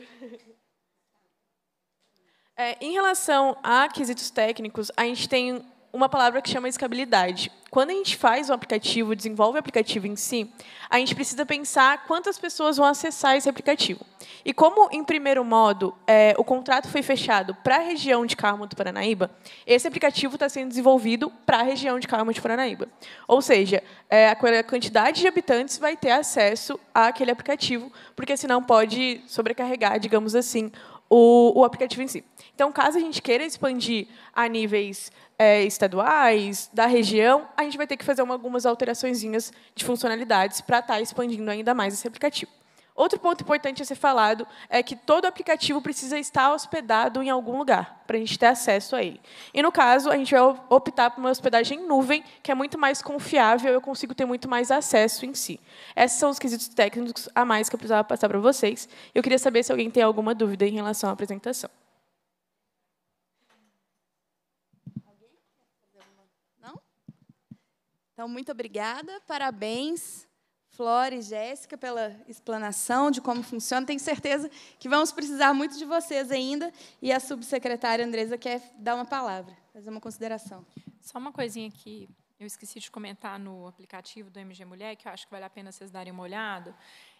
É, em relação a quesitos técnicos, a gente tem uma palavra que chama escabilidade. Quando a gente faz um aplicativo, desenvolve o aplicativo em si, a gente precisa pensar quantas pessoas vão acessar esse aplicativo. E como, em primeiro modo, é, o contrato foi fechado para a região de Carmo do Paranaíba, esse aplicativo está sendo desenvolvido para a região de Carmo do Paranaíba. Ou seja, é, a quantidade de habitantes vai ter acesso àquele aplicativo, porque senão pode sobrecarregar, digamos assim, o, o aplicativo em si. Então, caso a gente queira expandir a níveis é, estaduais, da região, a gente vai ter que fazer algumas alterações de funcionalidades para estar tá expandindo ainda mais esse aplicativo. Outro ponto importante a ser falado é que todo aplicativo precisa estar hospedado em algum lugar para a gente ter acesso a ele. E, no caso, a gente vai optar por uma hospedagem em nuvem, que é muito mais confiável e eu consigo ter muito mais acesso em si. Esses são os quesitos técnicos a mais que eu precisava passar para vocês. Eu queria saber se alguém tem alguma dúvida em relação à apresentação. Não? Então, muito obrigada, parabéns. Flora e Jéssica pela explanação de como funciona. Tenho certeza que vamos precisar muito de vocês ainda. E a subsecretária Andresa quer dar uma palavra, fazer uma consideração. Só uma coisinha que eu esqueci de comentar no aplicativo do MG Mulher, que eu acho que vale a pena vocês darem uma olhada,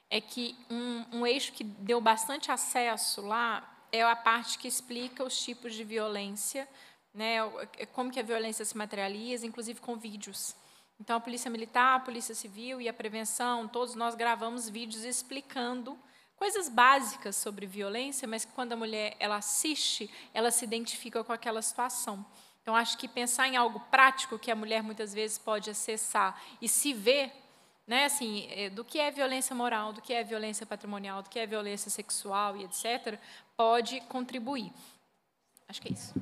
é que um, um eixo que deu bastante acesso lá é a parte que explica os tipos de violência, né, é, como que a violência se materializa, inclusive com vídeos. Então, a Polícia Militar, a Polícia Civil e a Prevenção, todos nós gravamos vídeos explicando coisas básicas sobre violência, mas que quando a mulher ela assiste, ela se identifica com aquela situação. Então, acho que pensar em algo prático que a mulher muitas vezes pode acessar e se ver, né, assim, é, do que é violência moral, do que é violência patrimonial, do que é violência sexual e etc., pode contribuir. Acho que é isso.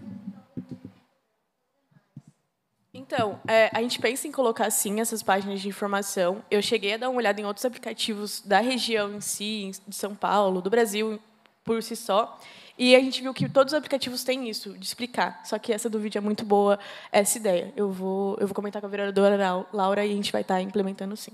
Então, é, a gente pensa em colocar sim essas páginas de informação. Eu cheguei a dar uma olhada em outros aplicativos da região em si, de São Paulo, do Brasil por si só. E a gente viu que todos os aplicativos têm isso, de explicar. Só que essa do vídeo é muito boa, essa ideia. Eu vou, eu vou comentar com a vereadora Laura e a gente vai estar tá implementando sim.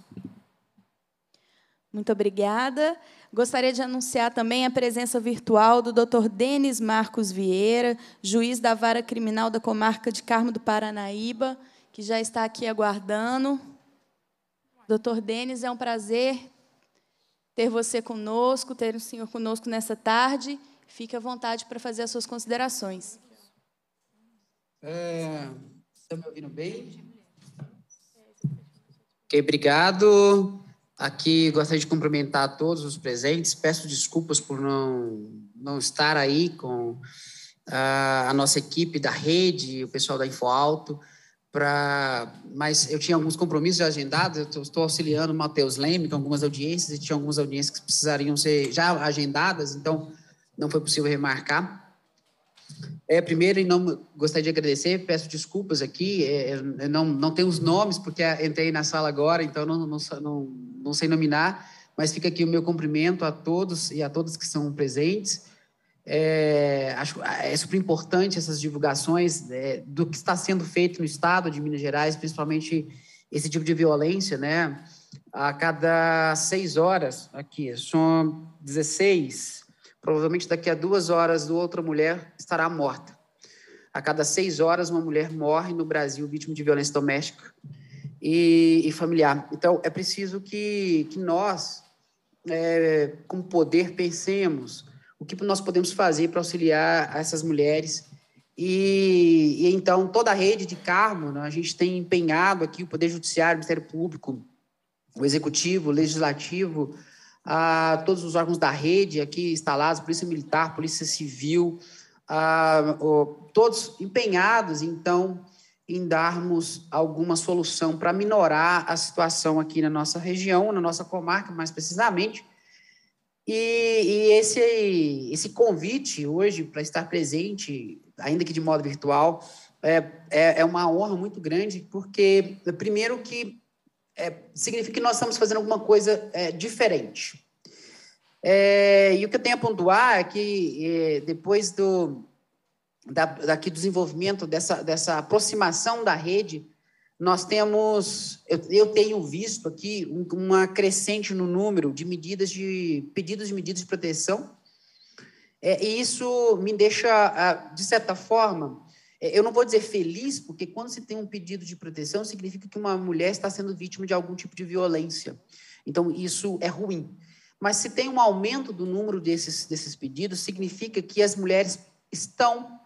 Muito obrigada. Gostaria de anunciar também a presença virtual do Dr. Denis Marcos Vieira, juiz da Vara Criminal da Comarca de Carmo do Paranaíba, que já está aqui aguardando. Dr. Denis, é um prazer ter você conosco, ter o senhor conosco nessa tarde. Fique à vontade para fazer as suas considerações. É, estão tá me ouvindo bem? Ok, obrigado. Aqui gostaria de cumprimentar todos os presentes. Peço desculpas por não, não estar aí com a, a nossa equipe da rede, o pessoal da InfoAlto, pra, mas eu tinha alguns compromissos agendados. Eu estou auxiliando o Matheus Leme com algumas audiências e tinha algumas audiências que precisariam ser já agendadas, então não foi possível remarcar. É, primeiro, não, gostaria de agradecer, peço desculpas aqui, é, não, não tenho os nomes, porque entrei na sala agora, então não, não, não, não sei nominar, mas fica aqui o meu cumprimento a todos e a todas que são presentes. É, acho, é super importante essas divulgações é, do que está sendo feito no estado de Minas Gerais, principalmente esse tipo de violência, né? A cada seis horas, aqui, são 16, provavelmente daqui a duas horas, outra mulher estará morta. A cada seis horas, uma mulher morre no Brasil vítima de violência doméstica e, e familiar. Então, é preciso que, que nós, é, com poder, pensemos o que nós podemos fazer para auxiliar essas mulheres. E, e, então, toda a rede de Carmo, né, a gente tem empenhado aqui o Poder Judiciário, o Ministério Público, o Executivo, o Legislativo, a, todos os órgãos da rede aqui instalados Polícia Militar, Polícia Civil a, todos empenhados, então, em darmos alguma solução para minorar a situação aqui na nossa região, na nossa comarca, mais precisamente. E, e esse, esse convite hoje para estar presente, ainda que de modo virtual, é, é, é uma honra muito grande, porque, primeiro, que é, significa que nós estamos fazendo alguma coisa é, diferente. É, e o que eu tenho a pontuar é que é, depois do, da, daqui desenvolvimento dessa, dessa aproximação da rede, nós temos, eu, eu tenho visto aqui uma crescente no número de medidas de pedidos de medidas de proteção, é, e isso me deixa, de certa forma, é, eu não vou dizer feliz, porque quando se tem um pedido de proteção, significa que uma mulher está sendo vítima de algum tipo de violência. Então, isso é ruim. Mas se tem um aumento do número desses, desses pedidos, significa que as mulheres estão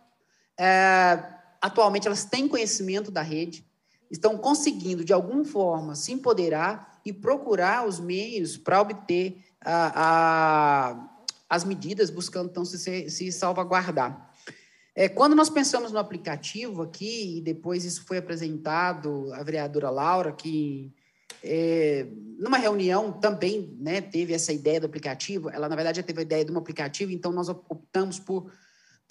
é, atualmente, elas têm conhecimento da rede, estão conseguindo, de alguma forma, se empoderar e procurar os meios para obter a, a, as medidas, buscando, então, se, se salvaguardar. É, quando nós pensamos no aplicativo aqui, e depois isso foi apresentado à vereadora Laura, que é, numa reunião também né, teve essa ideia do aplicativo, ela, na verdade, já teve a ideia de um aplicativo, então nós optamos por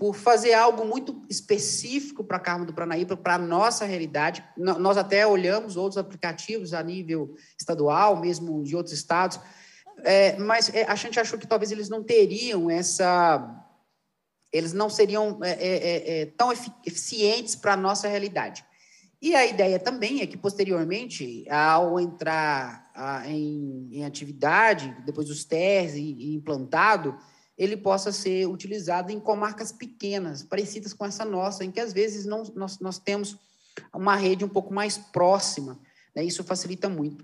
por fazer algo muito específico para Carmo do Paranaíba, para a nossa realidade. Nós até olhamos outros aplicativos a nível estadual, mesmo de outros estados, é, mas é, a gente achou que talvez eles não teriam essa. Eles não seriam é, é, é, é tão eficientes para a nossa realidade. E a ideia também é que, posteriormente, ao entrar a, em, em, atividade, depois dos TERs e, e implantado, ele possa ser utilizado em comarcas pequenas, parecidas com essa nossa, em que às vezes não, nós, nós temos uma rede um pouco mais próxima. Né? Isso facilita muito.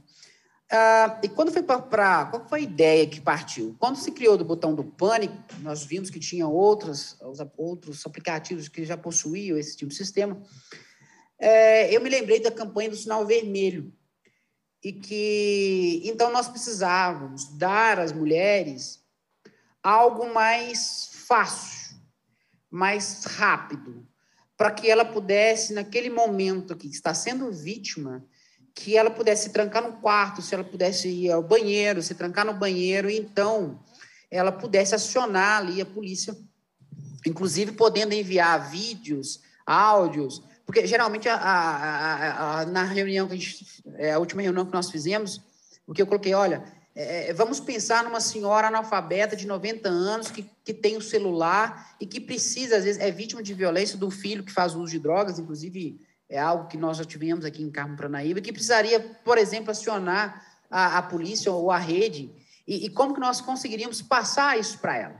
Ah, e quando foi para. Qual foi a ideia que partiu? Quando se criou do botão do pânico, nós vimos que tinha outros, outros aplicativos que já possuíam esse tipo de sistema. É, eu me lembrei da campanha do sinal vermelho, e que então nós precisávamos dar às mulheres algo mais fácil, mais rápido, para que ela pudesse, naquele momento que está sendo vítima, que ela pudesse se trancar no quarto, se ela pudesse ir ao banheiro, se trancar no banheiro, e então ela pudesse acionar ali a polícia, inclusive podendo enviar vídeos, áudios, porque geralmente a, a, a, na reunião que a gente, é, a última reunião que nós fizemos, o que eu coloquei, olha, é, é, vamos pensar numa senhora analfabeta de 90 anos que, que tem o um celular e que precisa, às vezes, é vítima de violência do filho que faz uso de drogas, inclusive é algo que nós já tivemos aqui em Carmo Pranaíba, que precisaria, por exemplo, acionar a, a polícia ou a rede. E, e, como que nós conseguiríamos passar isso para ela?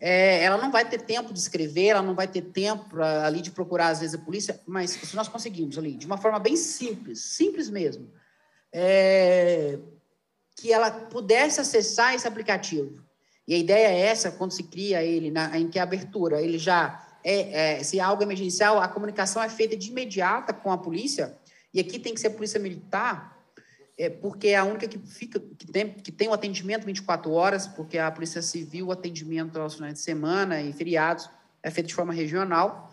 É, ela não vai ter tempo de escrever, ela não vai ter tempo pra, ali de procurar, às vezes, a polícia, mas se nós conseguimos ali, de uma forma bem simples, simples mesmo, é, que ela pudesse acessar esse aplicativo. E a ideia é essa, quando se cria ele, na, em que a abertura, ele já é, é, se é algo emergencial, a comunicação é feita de imediata com a polícia, e aqui tem que ser a polícia militar, é, porque é a única que fica, que tem, que tem o atendimento 24 horas, porque a polícia civil, o atendimento aos finais de semana e feriados, é feito de forma regional.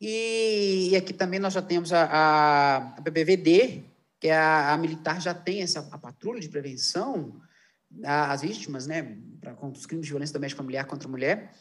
E, e aqui também nós já temos a, a, a BBVD, que a, a militar já tem essa a patrulha de prevenção às vítimas, né, para contra os crimes de violência doméstica familiar contra a mulher.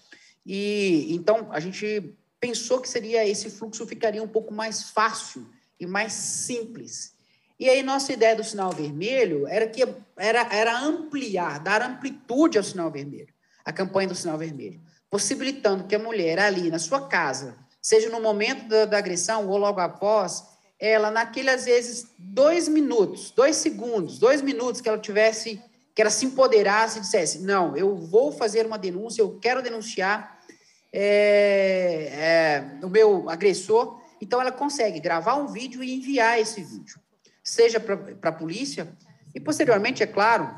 E então a gente pensou que seria esse fluxo ficaria um pouco mais fácil e mais simples. E aí nossa ideia do sinal vermelho era que era, era ampliar, dar amplitude ao sinal vermelho, a campanha do sinal vermelho, possibilitando que a mulher ali na sua casa, seja no momento da, da agressão ou logo após, ela naquele, às vezes, dois minutos, dois segundos, dois minutos que ela tivesse, que ela se empoderasse e dissesse, não, eu vou fazer uma denúncia, eu quero denunciar é, é, o meu agressor. Então, ela consegue gravar um vídeo e enviar esse vídeo, seja para a polícia e, posteriormente, é claro,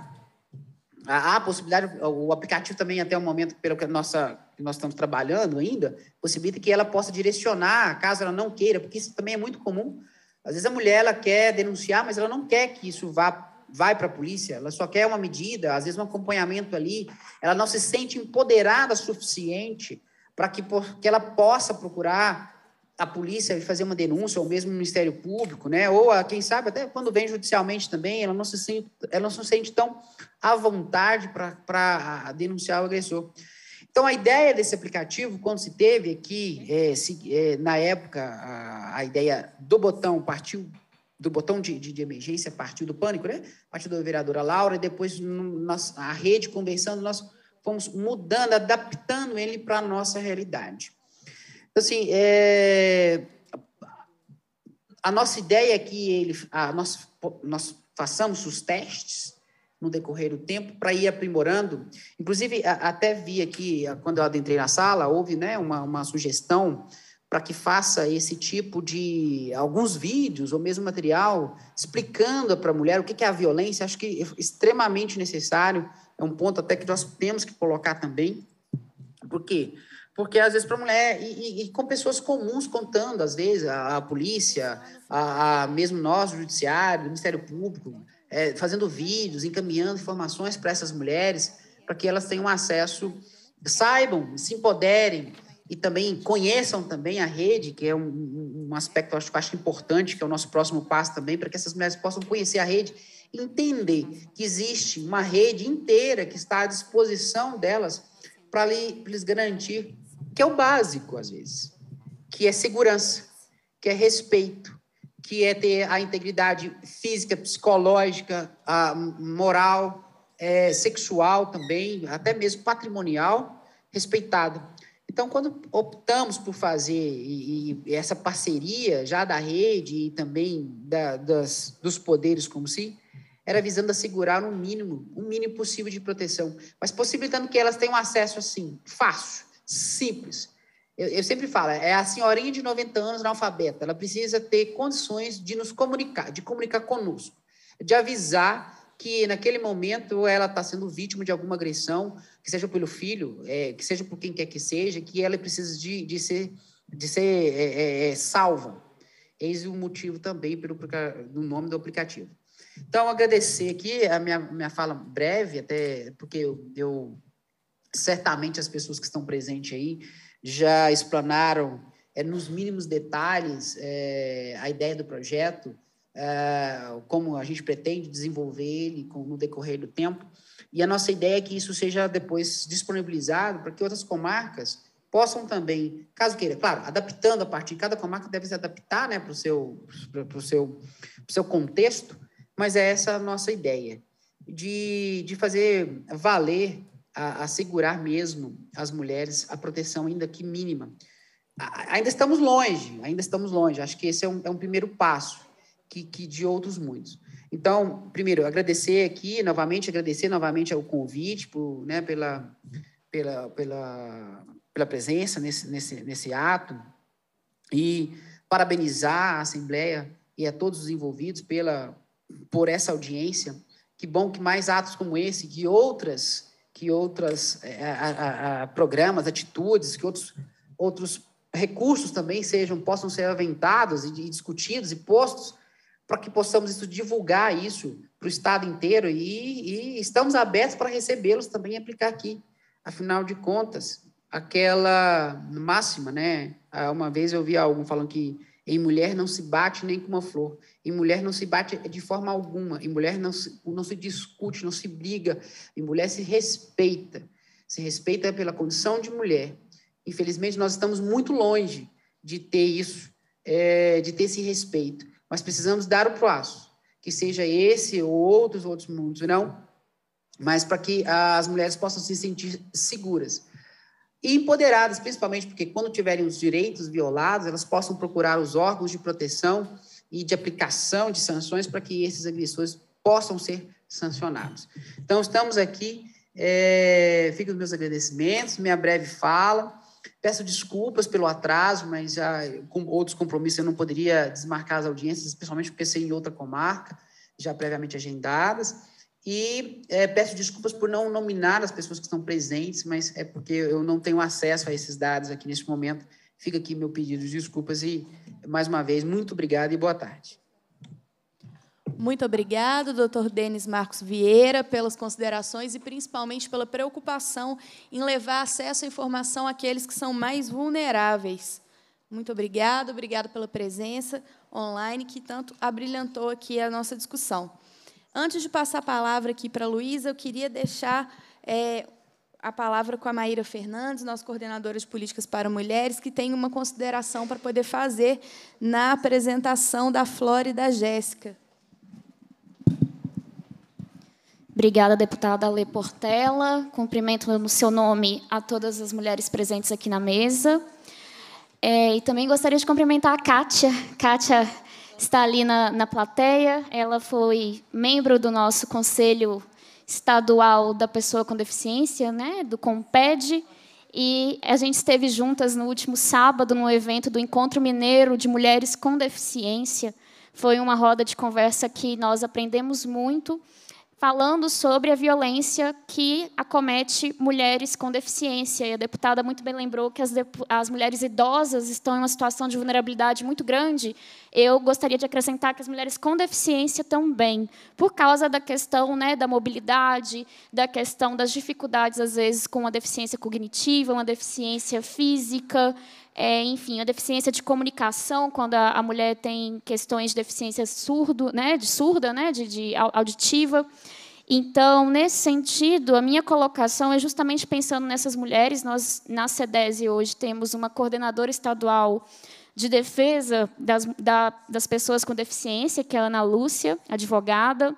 há a possibilidade, o aplicativo também, até o momento, pelo que nossa nós estamos trabalhando ainda, possibilita que ela possa direcionar, caso ela não queira, porque isso também é muito comum às vezes a mulher ela quer denunciar, mas ela não quer que isso vá vai para a polícia, ela só quer uma medida, às vezes um acompanhamento ali, ela não se sente empoderada o suficiente para que, que ela possa procurar a polícia e fazer uma denúncia, ou mesmo o Ministério Público, né? Ou, a, quem sabe, até quando vem judicialmente também, ela não se sente, ela não se sente tão à vontade para denunciar o agressor. Então, a ideia desse aplicativo, quando se teve aqui, é, se, é, na época, a, a, ideia do botão partiu, do botão de, de, de, emergência partiu do pânico, né? Partiu da vereadora Laura, e depois nós, a rede conversando, nós fomos mudando, adaptando ele para a nossa realidade. Então, assim, é, a nossa ideia é que ele, a, nós, nós façamos os testes, no decorrer do tempo para ir aprimorando. Inclusive, até vi aqui, quando eu adentrei na sala, houve né, uma, uma sugestão para que faça esse tipo de alguns vídeos ou mesmo material explicando para a mulher o que é a violência. Acho que é extremamente necessário, é um ponto até que nós temos que colocar também. Por quê? Porque às vezes para a mulher, e, e, e, com pessoas comuns contando, às vezes, a, a polícia, a, a, mesmo nós, o judiciário, o Ministério Público, é, fazendo vídeos, encaminhando informações para essas mulheres, para que elas tenham acesso, saibam, se empoderem e também conheçam também a rede, que é um, um aspecto que eu acho, eu acho importante, que é o nosso próximo passo também, para que essas mulheres possam conhecer a rede entender que existe uma rede inteira que está à disposição delas para lhes garantir que é o básico, às vezes, que é segurança, que é respeito, que é ter a integridade física, psicológica, moral, é, sexual também, até mesmo patrimonial, respeitada. Então, quando optamos por fazer e, e essa parceria já da rede e também da, das, dos poderes como si, era visando assegurar um mínimo, um mínimo possível de proteção, mas possibilitando que elas tenham acesso assim, fácil, simples, eu, eu, sempre falo, é a senhorinha de 90 anos analfabeta. Ela precisa ter condições de nos comunicar, de comunicar conosco, de avisar que naquele momento ela está sendo vítima de alguma agressão, que seja pelo filho, é, que seja por quem quer que seja, que ela precisa de, de ser, de ser é, é, é salva. Eis o motivo também pelo no nome do aplicativo. Então, agradecer aqui a minha, minha fala breve, até porque eu, eu certamente as pessoas que estão presentes aí já explanaram é, nos mínimos detalhes é, a ideia do projeto, é, como a gente pretende desenvolver ele com, no decorrer do tempo. E a nossa ideia é que isso seja depois disponibilizado para que outras comarcas possam também, caso queira, claro, adaptando a partir, de cada comarca deve se adaptar né, para o seu, seu, seu contexto, mas é essa a nossa ideia, de, de fazer valer a, assegurar mesmo às mulheres a proteção ainda que mínima. ainda estamos longe, ainda estamos longe. Acho que esse é um, é um primeiro passo, que, que de outros muitos. Então, primeiro, agradecer aqui, novamente, agradecer novamente ao convite, por, né, pela, pela, pela, pela presença nesse, nesse, nesse ato e parabenizar a Assembleia e a todos os envolvidos pela, por essa audiência. Que bom que mais atos como esse, que outras que outros é, programas, atitudes, que outros, outros recursos também sejam possam ser aventados e, e discutidos e postos para que possamos isso, divulgar isso para o Estado inteiro e, e estamos abertos para recebê-los também e aplicar aqui. Afinal de contas, aquela máxima, né? Uma vez eu vi alguém falando que em mulher não se bate nem com uma flor. E mulher não se bate de forma alguma, E mulher não se, não se discute, não se briga, E mulher se respeita. Se respeita pela condição de mulher. Infelizmente, nós estamos muito longe de ter isso, é, de ter esse respeito. Mas precisamos dar o passo, que seja esse ou outros, outros mundos, não? É Mas para que as mulheres possam se sentir seguras e empoderadas, principalmente porque quando tiverem os direitos violados, elas possam procurar os órgãos de proteção e de aplicação de sanções para que esses agressores possam ser sancionados. Então, estamos aqui. É, fico os meus agradecimentos, minha breve fala. Peço desculpas pelo atraso, mas já com outros compromissos eu não poderia desmarcar as audiências, especialmente porque sei em outra comarca, já previamente agendadas. E é, peço desculpas por não nominar as pessoas que estão presentes, mas é porque eu não tenho acesso a esses dados aqui neste momento. Fica aqui meu pedido de desculpas e mais uma vez, muito obrigado e boa tarde. Muito obrigado, doutor Denis Marcos Vieira, pelas considerações e principalmente pela preocupação em levar acesso à informação àqueles que são mais vulneráveis. Muito obrigado, obrigado pela presença online que tanto abrilhantou aqui a nossa discussão. Antes de passar a palavra aqui para a Luísa, eu queria deixar é, a palavra com a Maíra Fernandes, nossa coordenadora de políticas para mulheres, que tem uma consideração para poder fazer na apresentação da Flora e da Jéssica. Obrigada, deputada Le Portela. Cumprimento no seu nome a todas as mulheres presentes aqui na mesa. É, e também gostaria de cumprimentar a Kátia. Kátia está ali na, na plateia. Ela foi membro do nosso conselho estadual da pessoa com deficiência, né, do Comped, e a gente esteve juntas no último sábado no evento do Encontro Mineiro de Mulheres com Deficiência. Foi uma roda de conversa que nós aprendemos muito falando sobre a violência que acomete mulheres com deficiência. E a deputada muito bem lembrou que as, as, mulheres idosas estão em uma situação de vulnerabilidade muito grande. Eu gostaria de acrescentar que as mulheres com deficiência também, por causa da questão né, da mobilidade, da questão das dificuldades, às vezes, com a deficiência cognitiva, uma deficiência física, é, enfim, a deficiência de comunicação, quando a, a, mulher tem questões de deficiência surdo, né, de surda, né, de, de auditiva. Então, nesse sentido, a minha colocação é justamente pensando nessas mulheres. Nós, na CEDESI, hoje, temos uma coordenadora estadual de defesa das, da, das pessoas com deficiência, que é a Ana Lúcia, advogada,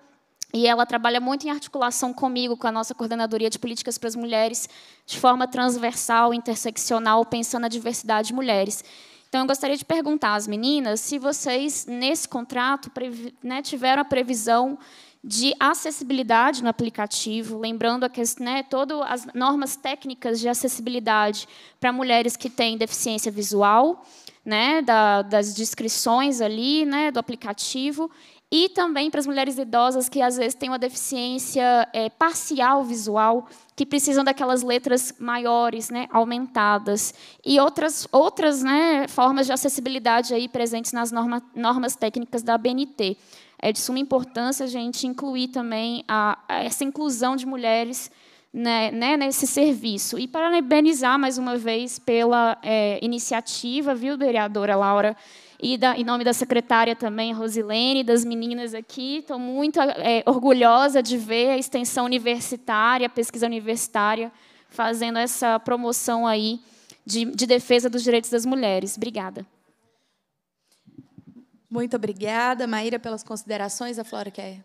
e ela trabalha muito em articulação comigo, com a nossa coordenadoria de políticas para as mulheres, de forma transversal, interseccional, pensando a diversidade de mulheres. Então, eu gostaria de perguntar às meninas se vocês, nesse contrato, né, tiveram a previsão de acessibilidade no aplicativo, lembrando a né, todas as normas técnicas de acessibilidade para mulheres que têm deficiência visual, né, da, das descrições ali né, do aplicativo e também para as mulheres idosas que às vezes têm uma deficiência é, parcial visual, que precisam daquelas letras maiores, né, aumentadas, e outras, outras né, formas de acessibilidade aí presentes nas norma, normas técnicas da BNT. É de suma importância a gente incluir também a, a essa inclusão de mulheres né, né, nesse serviço. E parabenizar mais uma vez pela é, iniciativa, viu, vereadora Laura? e da, em nome da secretária também, Rosilene, das meninas aqui. Estou muito é, orgulhosa de ver a extensão universitária, a pesquisa universitária, fazendo essa promoção aí de, de defesa dos direitos das mulheres. Obrigada. Muito obrigada, Maíra, pelas considerações. A Flora quer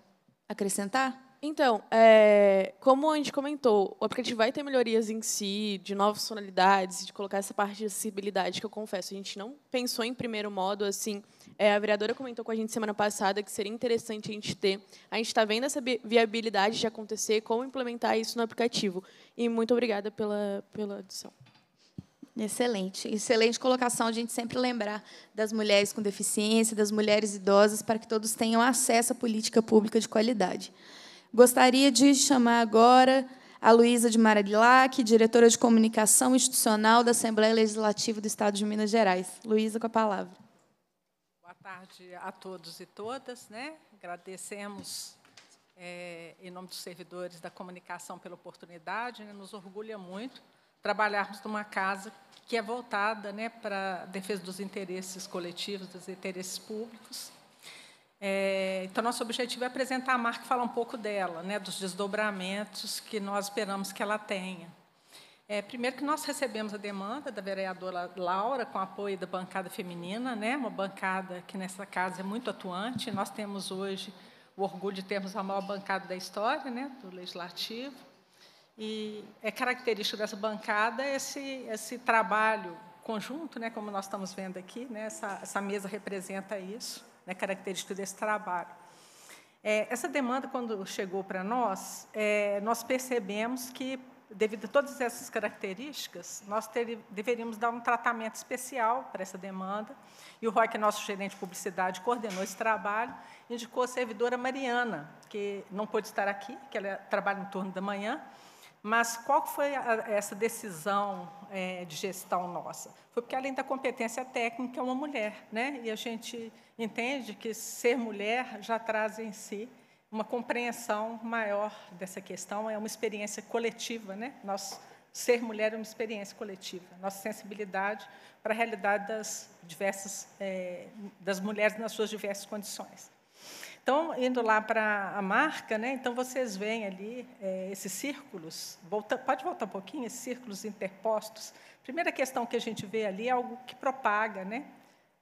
acrescentar? Então, é, como a gente comentou, o aplicativo vai ter melhorias em si, de novas funcionalidades, de colocar essa parte de acessibilidade que eu confesso, a gente não pensou em primeiro modo, assim, é, a vereadora comentou com a gente semana passada que seria interessante a gente ter, a gente está vendo essa viabilidade de acontecer, como implementar isso no aplicativo. E muito obrigada pela, pela adição. Excelente, excelente colocação. A gente sempre lembrar das mulheres com deficiência, das mulheres idosas, para que todos tenham acesso à política pública de qualidade. Gostaria de chamar agora a Luísa de Marilac, diretora de comunicação institucional da Assembleia Legislativa do Estado de Minas Gerais. Luísa, com a palavra. Boa tarde a todos e todas. Né? Agradecemos, é, em nome dos servidores da comunicação, pela oportunidade. Né? Nos orgulha muito trabalharmos numa casa que é voltada né, para a defesa dos interesses coletivos, dos interesses públicos. É, então, nosso objetivo é apresentar a marca e falar um pouco dela, né, dos desdobramentos que nós esperamos que ela tenha. É, primeiro que nós recebemos a demanda da vereadora Laura, com apoio da bancada feminina, né, uma bancada que nessa casa é muito atuante. Nós temos hoje o orgulho de termos a maior bancada da história, né, do Legislativo. E é característico dessa bancada esse, esse trabalho conjunto, né, como nós estamos vendo aqui, né, essa, essa mesa representa isso né, desse trabalho. É, essa demanda, quando chegou para nós, é, nós percebemos que, devido a todas essas características, nós ter, deveríamos dar um tratamento especial para essa demanda. E o é nosso gerente de publicidade, coordenou esse trabalho, indicou a servidora Mariana, que não pôde estar aqui, que ela trabalha em torno da manhã, mas qual foi a, essa decisão é, de gestão nossa? Foi porque, além da competência técnica, é uma mulher. Né? E a gente entende que ser mulher já traz em si uma compreensão maior dessa questão, é uma experiência coletiva. Né? Nós, ser mulher é uma experiência coletiva. Nossa sensibilidade para a realidade das, diversas, é, das mulheres nas suas diversas condições. Então, indo lá para a marca, né, então vocês veem ali é, esses círculos, volta, pode voltar um pouquinho, esses círculos interpostos. Primeira questão que a gente vê ali é algo que propaga, né?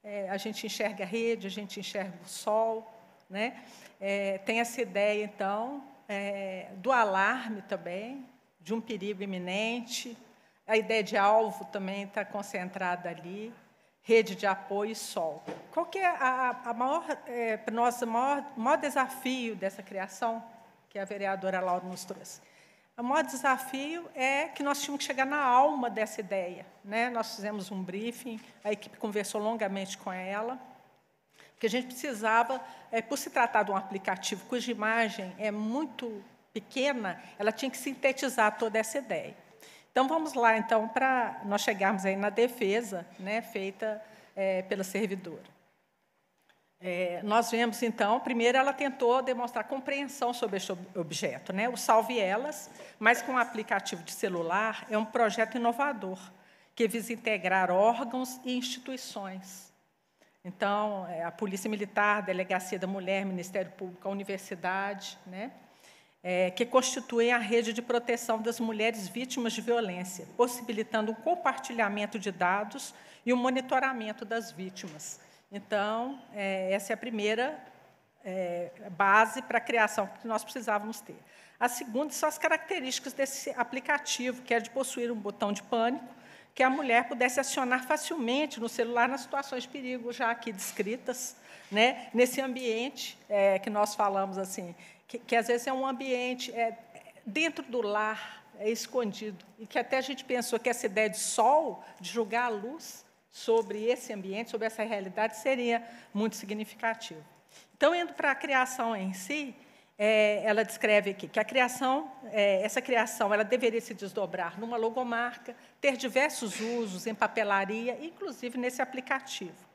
É, a gente enxerga a rede, a gente enxerga o sol, né? É, tem essa ideia, então, é, do alarme também, de um perigo iminente. A ideia de alvo também está concentrada ali rede de apoio e sol. Qual que é a, a maior, é, maior, maior desafio dessa criação que a vereadora Laura nos trouxe? O maior desafio é que nós tínhamos que chegar na alma dessa ideia. Né? Nós fizemos um briefing, a equipe conversou longamente com ela, porque a gente precisava, é, por se tratar de um aplicativo cuja imagem é muito pequena, ela tinha que sintetizar toda essa ideia. Então vamos lá, então, para nós chegarmos aí na defesa, né, feita é, pela servidora. É, nós vemos então, primeiro ela tentou demonstrar compreensão sobre este objeto, né? O Salve Elas, mas com o aplicativo de celular é um projeto inovador que visa integrar órgãos e instituições. Então, é, a Polícia Militar, a Delegacia da Mulher, Ministério Público, a Universidade, né? é, que constituem a rede de proteção das mulheres vítimas de violência, possibilitando o compartilhamento de dados e o monitoramento das vítimas. Então, é, essa é a primeira é, base para a criação que nós precisávamos ter. A segunda são as características desse aplicativo, que é de possuir um botão de pânico, que a mulher pudesse acionar facilmente no celular nas situações de perigo já aqui descritas, né? nesse ambiente é, que nós falamos assim, que, que às vezes é um ambiente é, é, dentro do lar, é escondido. E que até a gente pensou que essa ideia de sol, de julgar a luz sobre esse ambiente, sobre essa realidade, seria muito significativo. Então, indo para a criação em si, é, ela descreve aqui que a criação, é, essa criação, ela deveria se desdobrar numa logomarca, ter diversos usos em papelaria, inclusive nesse aplicativo.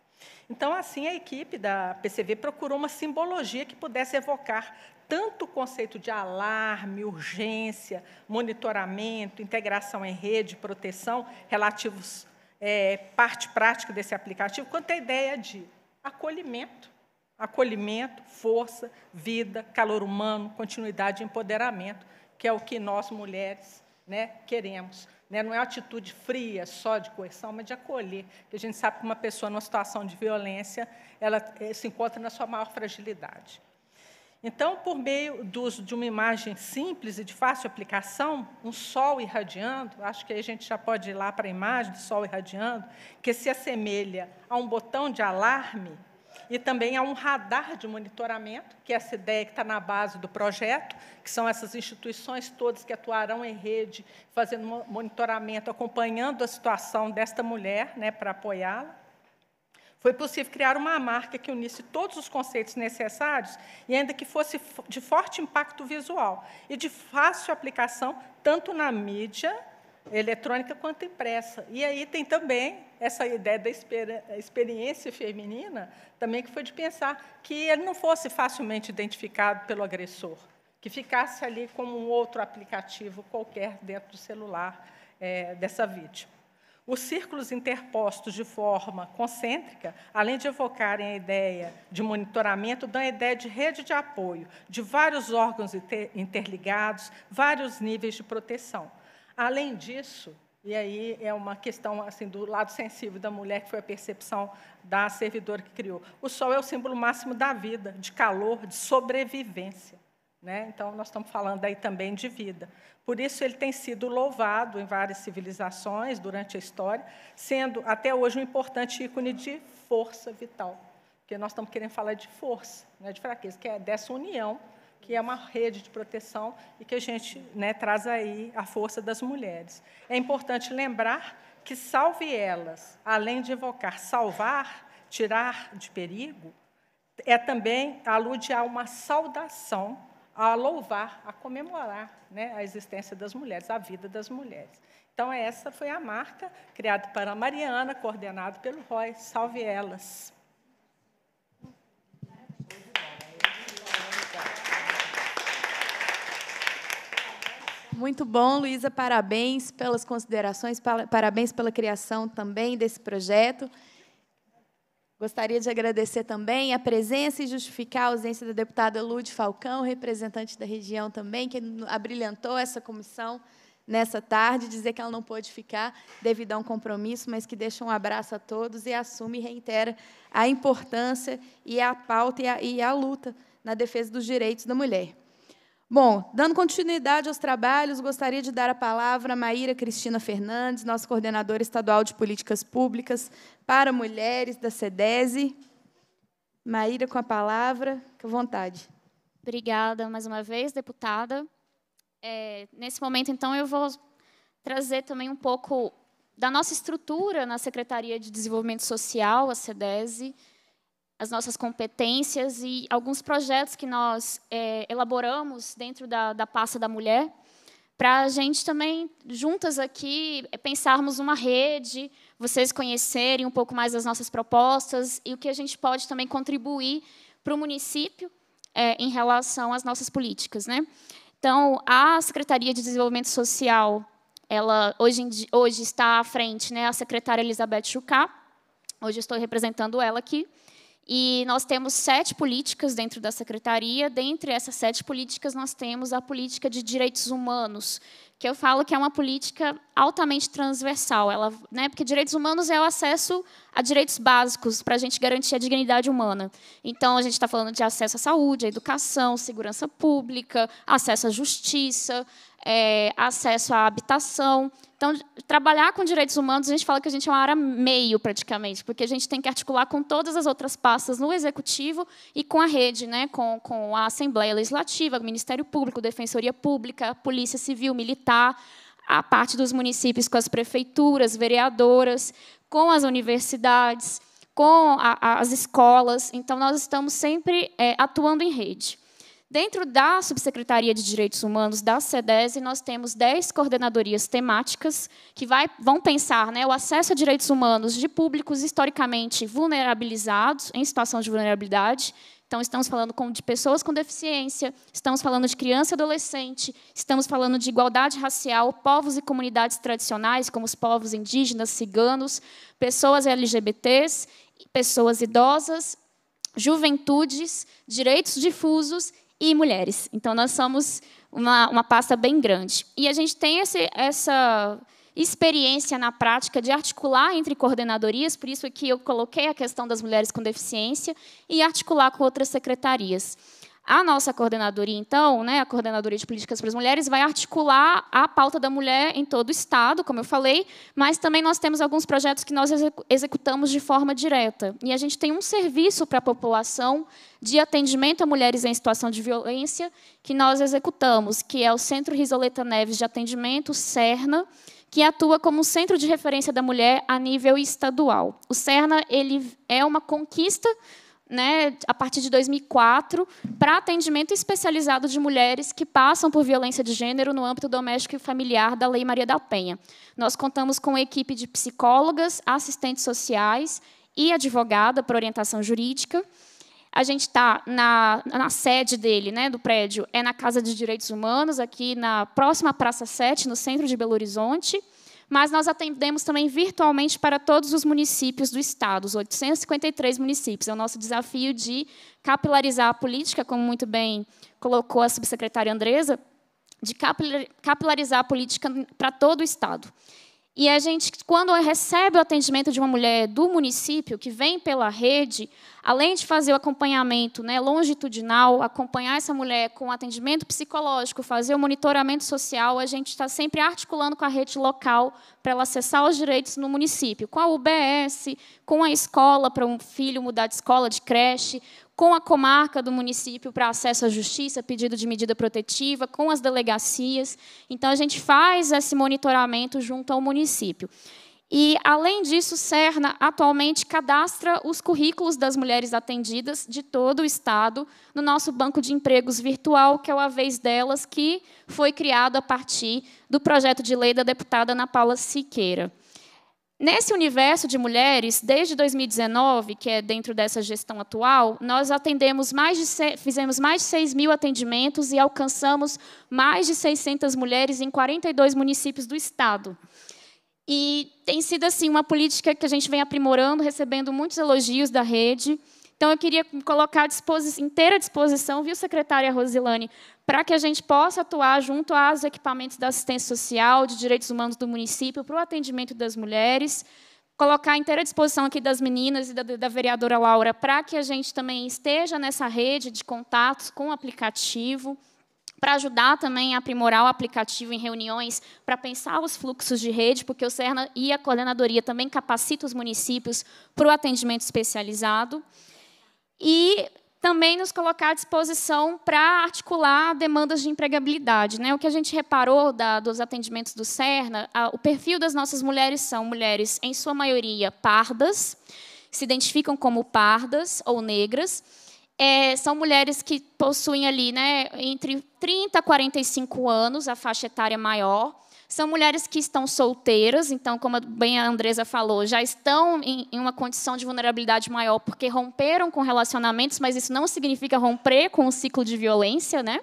Então, assim, a equipe da PCV procurou uma simbologia que pudesse evocar tanto o conceito de alarme, urgência, monitoramento, integração em rede, proteção, relativos é, parte prática desse aplicativo, quanto a ideia de acolhimento. Acolhimento, força, vida, calor humano, continuidade e empoderamento, que é o que nós, mulheres, né, queremos. Né? Não é uma atitude fria, só de coerção, mas de acolher. Porque a gente sabe que uma pessoa numa situação de violência, ela eh, se encontra na sua maior fragilidade. Então, por meio do uso de uma imagem simples e de fácil aplicação, um sol irradiando, acho que aí a gente já pode ir lá para a imagem do sol irradiando, que se assemelha a um botão de alarme e também a um radar de monitoramento, que é essa ideia que está na base do projeto, que são essas instituições todas que atuarão em rede, fazendo monitoramento, acompanhando a situação desta mulher, né, para apoiá-la. Foi possível criar uma marca que unisse todos os conceitos necessários e ainda que fosse de forte impacto visual e de fácil aplicação tanto na mídia eletrônica quanto impressa. E aí tem também essa ideia da experiência feminina, também que foi de pensar que ele não fosse facilmente identificado pelo agressor, que ficasse ali como um outro aplicativo qualquer dentro do celular é, dessa vítima. Os círculos interpostos de forma concêntrica, além de evocarem a ideia de monitoramento, dão a ideia de rede de apoio, de vários órgãos interligados, vários níveis de proteção. Além disso, e aí é uma questão assim do lado sensível da mulher, que foi a percepção da servidora que criou. O sol é o símbolo máximo da vida, de calor, de sobrevivência. Né? Então, nós estamos falando aí também de vida. Por isso, ele tem sido louvado em várias civilizações durante a história, sendo até hoje um importante ícone de força vital. Porque nós estamos querendo falar de força, não é de fraqueza, que é dessa união, que é uma rede de proteção e que a gente né, traz aí a força das mulheres. É importante lembrar que salve elas, além de evocar salvar, tirar de perigo, é também alude a uma saudação a louvar, a comemorar né, a existência das mulheres, a vida das mulheres. Então, é essa foi a marca criada para a Mariana, coordenado pelo Roy. Salve elas! Muito bom, Luísa. Parabéns pelas considerações, parabéns pela criação também desse projeto. Gostaria de agradecer também a presença e justificar a ausência da deputada Lude Falcão, representante da região também, que abrilhantou essa comissão nessa tarde, dizer que ela não pôde ficar devido a um compromisso, mas que deixa um abraço a todos e assume e reitera a importância e a pauta e a, e a luta na defesa dos direitos da mulher. Bom, dando continuidade aos trabalhos, gostaria de dar a palavra a Maíra Cristina Fernandes, nossa coordenadora estadual de políticas públicas para mulheres da SEDESI. Maíra, com a palavra, com vontade. Obrigada mais uma vez, deputada. É, nesse momento, então, eu vou trazer também um pouco da nossa estrutura na Secretaria de Desenvolvimento Social, a SEDESI, as nossas competências e alguns projetos que nós é, elaboramos dentro da, da pasta da mulher, para a gente também, juntas aqui, é, pensarmos uma rede, vocês conhecerem um pouco mais das nossas propostas e o que a gente pode também contribuir para o município é, em relação às nossas políticas. Né? Então, a Secretaria de Desenvolvimento Social, ela hoje, em, hoje está à frente, né, a secretária Elizabeth Chucá, hoje estou representando ela aqui, e nós temos sete políticas dentro da secretaria. Dentre essas sete políticas, nós temos a política de direitos humanos, que eu falo que é uma política altamente transversal. Ela, né, porque direitos humanos é o acesso a direitos básicos para a gente garantir a dignidade humana. Então, a gente está falando de acesso à saúde, à educação, segurança pública, acesso à justiça, é, acesso à habitação. Então, trabalhar com direitos humanos, a gente fala que a gente é uma área meio, praticamente, porque a gente tem que articular com todas as outras pastas no executivo e com a rede, né, com, com a Assembleia Legislativa, o Ministério Público, Defensoria Pública, Polícia Civil, Militar, a parte dos municípios com as prefeituras, vereadoras, com as universidades, com a, as escolas. Então, nós estamos sempre é, atuando em rede. Dentro da Subsecretaria de Direitos Humanos da SEDESI, nós temos 10 coordenadorias temáticas que vai, vão pensar né, o acesso a direitos humanos de públicos historicamente vulnerabilizados, em situação de vulnerabilidade, então, estamos falando de pessoas com deficiência, estamos falando de criança e adolescente, estamos falando de igualdade racial, povos e comunidades tradicionais, como os povos indígenas, ciganos, pessoas LGBTs, pessoas idosas, juventudes, direitos difusos e mulheres. Então, nós somos uma, uma pasta bem grande. E a gente tem esse, essa experiência na prática de articular entre coordenadorias, por isso que eu coloquei a questão das mulheres com deficiência, e articular com outras secretarias. A nossa coordenadoria, então, né, a coordenadoria de políticas para as mulheres, vai articular a pauta da mulher em todo o estado, como eu falei, mas também nós temos alguns projetos que nós executamos de forma direta. E a gente tem um serviço para a população de atendimento a mulheres em situação de violência que nós executamos, que é o Centro Risoleta Neves de Atendimento, CERNA, que atua como centro de referência da mulher a nível estadual. O CERNA ele é uma conquista né, a partir de 2004, para atendimento especializado de mulheres que passam por violência de gênero no âmbito doméstico e familiar da Lei Maria da Penha. Nós contamos com uma equipe de psicólogas, assistentes sociais e advogada para orientação jurídica. A gente está na, na, sede dele, né, do prédio, é na Casa de Direitos Humanos, aqui na próxima Praça 7, no centro de Belo Horizonte mas nós atendemos também virtualmente para todos os municípios do Estado, os 853 municípios. É o nosso desafio de capilarizar a política, como muito bem colocou a subsecretária Andresa, de capilarizar a política para todo o Estado. E a gente, quando recebe o atendimento de uma mulher do município, que vem pela rede, além de fazer o acompanhamento né, longitudinal, acompanhar essa mulher com atendimento psicológico, fazer o monitoramento social, a gente está sempre articulando com a rede local para ela acessar os direitos no município, com a UBS, com a escola, para um filho mudar de escola, de creche, com a comarca do município para acesso à justiça, pedido de medida protetiva, com as delegacias. Então, a gente faz esse monitoramento junto ao município. E, além disso, o Serna atualmente cadastra os currículos das mulheres atendidas de todo o Estado no nosso banco de empregos virtual, que é o A Vez Delas, que foi criado a partir do projeto de lei da deputada Ana Paula Siqueira. Nesse universo de mulheres, desde 2019, que é dentro dessa gestão atual, nós atendemos mais de, fizemos mais de 6 mil atendimentos e alcançamos mais de 600 mulheres em 42 municípios do Estado. E tem sido assim uma política que a gente vem aprimorando, recebendo muitos elogios da rede. Então, eu queria colocar disposição, inteira à disposição, viu, secretária Rosilane, para que a gente possa atuar junto aos equipamentos da assistência social, de direitos humanos do município, para o atendimento das mulheres, colocar inteira à disposição aqui das meninas e da, da vereadora Laura, para que a gente também esteja nessa rede de contatos com o aplicativo, para ajudar também a aprimorar o aplicativo em reuniões, para pensar os fluxos de rede, porque o CERNA e a coordenadoria também capacita os municípios para o atendimento especializado e também nos colocar à disposição para articular demandas de empregabilidade. Né? O que a gente reparou da, dos atendimentos do CERNA, a, o perfil das nossas mulheres são mulheres, em sua maioria, pardas, se identificam como pardas ou negras, é, são mulheres que possuem ali né, entre 30 a 45 anos, a faixa etária maior, são mulheres que estão solteiras, então, como bem a Andresa falou, já estão em, em uma condição de vulnerabilidade maior porque romperam com relacionamentos, mas isso não significa romper com o ciclo de violência, né?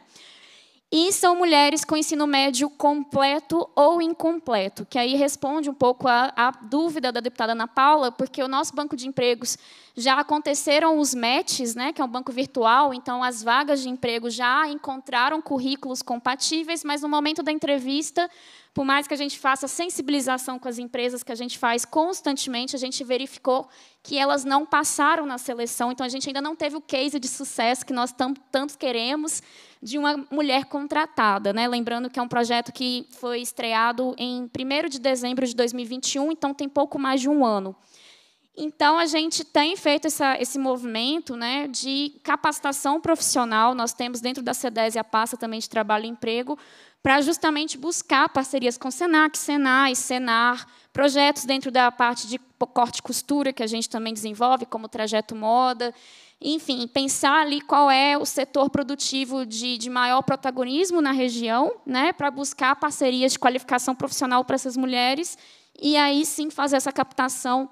E são mulheres com ensino médio completo ou incompleto, que aí responde um pouco a, a, dúvida da deputada Ana Paula, porque o nosso banco de empregos já aconteceram os matches, né, que é um banco virtual, então as vagas de emprego já encontraram currículos compatíveis, mas no momento da entrevista por mais que a gente faça sensibilização com as empresas, que a gente faz constantemente, a gente verificou que elas não passaram na seleção. Então, a gente ainda não teve o case de sucesso que nós tam, tanto queremos de uma mulher contratada. Né? Lembrando que é um projeto que foi estreado em 1 de dezembro de 2021, então tem pouco mais de um ano. Então, a gente tem feito essa, esse movimento né, de capacitação profissional. Nós temos, dentro da CEDES e a pasta também de trabalho e emprego, para justamente buscar parcerias com o Senac, Senai, Senar, projetos dentro da parte de corte e costura que a gente também desenvolve, como trajeto moda. Enfim, pensar ali qual é o setor produtivo de, de maior protagonismo na região, né, para buscar parcerias de qualificação profissional para essas mulheres e aí sim fazer essa captação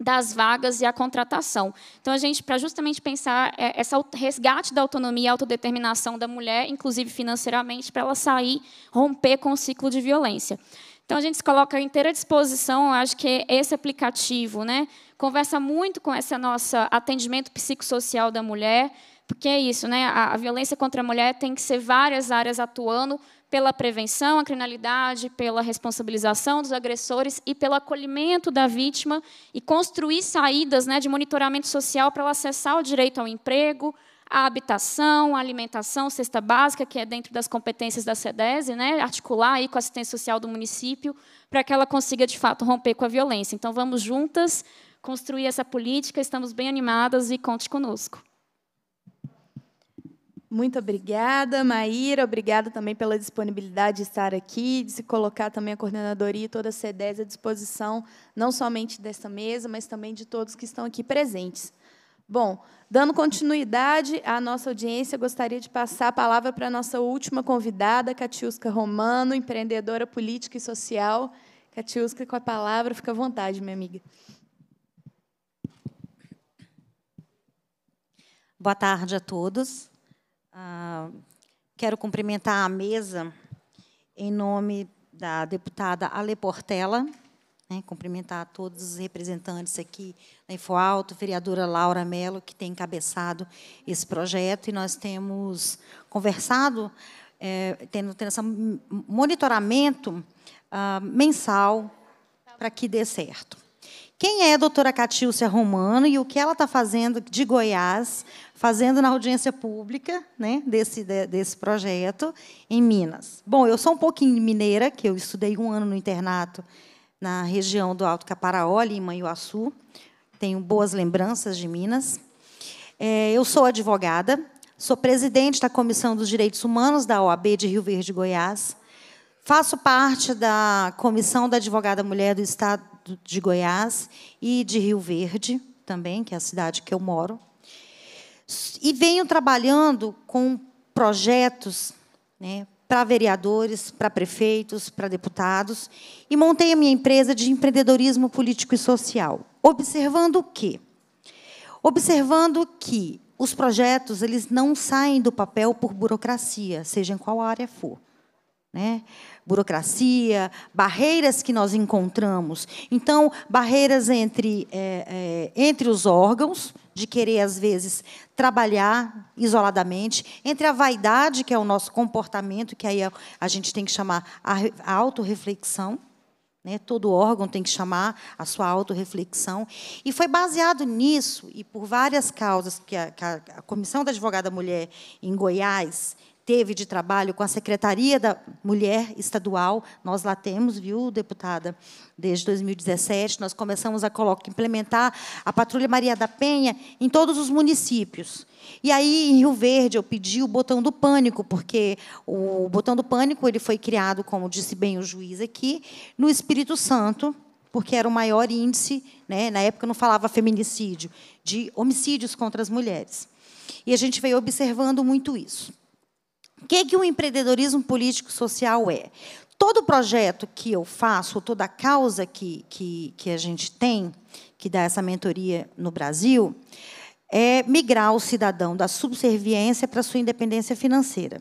das vagas e a contratação. Então, a gente, para justamente pensar é, esse resgate da autonomia e autodeterminação da mulher, inclusive financeiramente, para ela sair, romper com o ciclo de violência. Então, a gente se coloca à inteira disposição, acho que esse aplicativo né, conversa muito com esse nosso atendimento psicossocial da mulher, porque é isso, né, a, a violência contra a mulher tem que ser várias áreas atuando, pela prevenção à criminalidade, pela responsabilização dos agressores e pelo acolhimento da vítima e construir saídas né, de monitoramento social para ela acessar o direito ao emprego, à habitação, à alimentação, cesta básica, que é dentro das competências da SEDESE, né, articular aí com a assistência social do município, para que ela consiga, de fato, romper com a violência. Então, vamos juntas construir essa política, estamos bem animadas e conte conosco. Muito obrigada, Maíra. Obrigada também pela disponibilidade de estar aqui, de se colocar também a coordenadoria e toda a c à disposição, não somente desta mesa, mas também de todos que estão aqui presentes. Bom, dando continuidade à nossa audiência, gostaria de passar a palavra para a nossa última convidada, Catiusca Romano, empreendedora política e social. Catiusca, com a palavra, fica à vontade, minha amiga. Boa tarde a todos. Ah, quero cumprimentar a mesa em nome da deputada Ale Portela, né, cumprimentar todos os representantes aqui da InfoAlto, vereadora Laura Mello, que tem encabeçado esse projeto, e nós temos conversado, é, tendo, tendo esse monitoramento ah, mensal para que dê certo quem é a doutora Catilcia Romano e o que ela está fazendo de Goiás, fazendo na audiência pública né, desse, de, desse projeto em Minas. Bom, eu sou um pouquinho mineira, que eu estudei um ano no internato na região do Alto Caparaó, em Manhuaçu. Tenho boas lembranças de Minas. É, eu sou advogada, sou presidente da Comissão dos Direitos Humanos da OAB de Rio Verde, Goiás. Faço parte da Comissão da Advogada Mulher do Estado de Goiás e de Rio Verde, também, que é a cidade que eu moro. E venho trabalhando com projetos né, para vereadores, para prefeitos, para deputados, e montei a minha empresa de empreendedorismo político e social. Observando o quê? Observando que os projetos eles não saem do papel por burocracia, seja em qual área for. Né? Burocracia, barreiras que nós encontramos. Então, barreiras entre, é, é, entre os órgãos, de querer, às vezes, trabalhar isoladamente, entre a vaidade, que é o nosso comportamento, que aí é, a, gente tem que chamar a, autorreflexão. Né? Todo órgão tem que chamar a sua autorreflexão. E foi baseado nisso, e por várias causas que a, que a Comissão da Advogada Mulher em Goiás teve de trabalho com a Secretaria da Mulher Estadual, nós lá temos, viu, deputada, desde 2017, nós começamos a colocar, implementar a Patrulha Maria da Penha em todos os municípios. E aí, em Rio Verde, eu pedi o botão do pânico, porque o botão do pânico ele foi criado, como disse bem o juiz aqui, no Espírito Santo, porque era o maior índice, né, na época não falava feminicídio, de homicídios contra as mulheres. E a gente veio observando muito isso. O que, que o empreendedorismo político social é? Todo projeto que eu faço, toda causa que, que, que a gente tem, que dá essa mentoria no Brasil, é migrar o cidadão da subserviência para a sua independência financeira.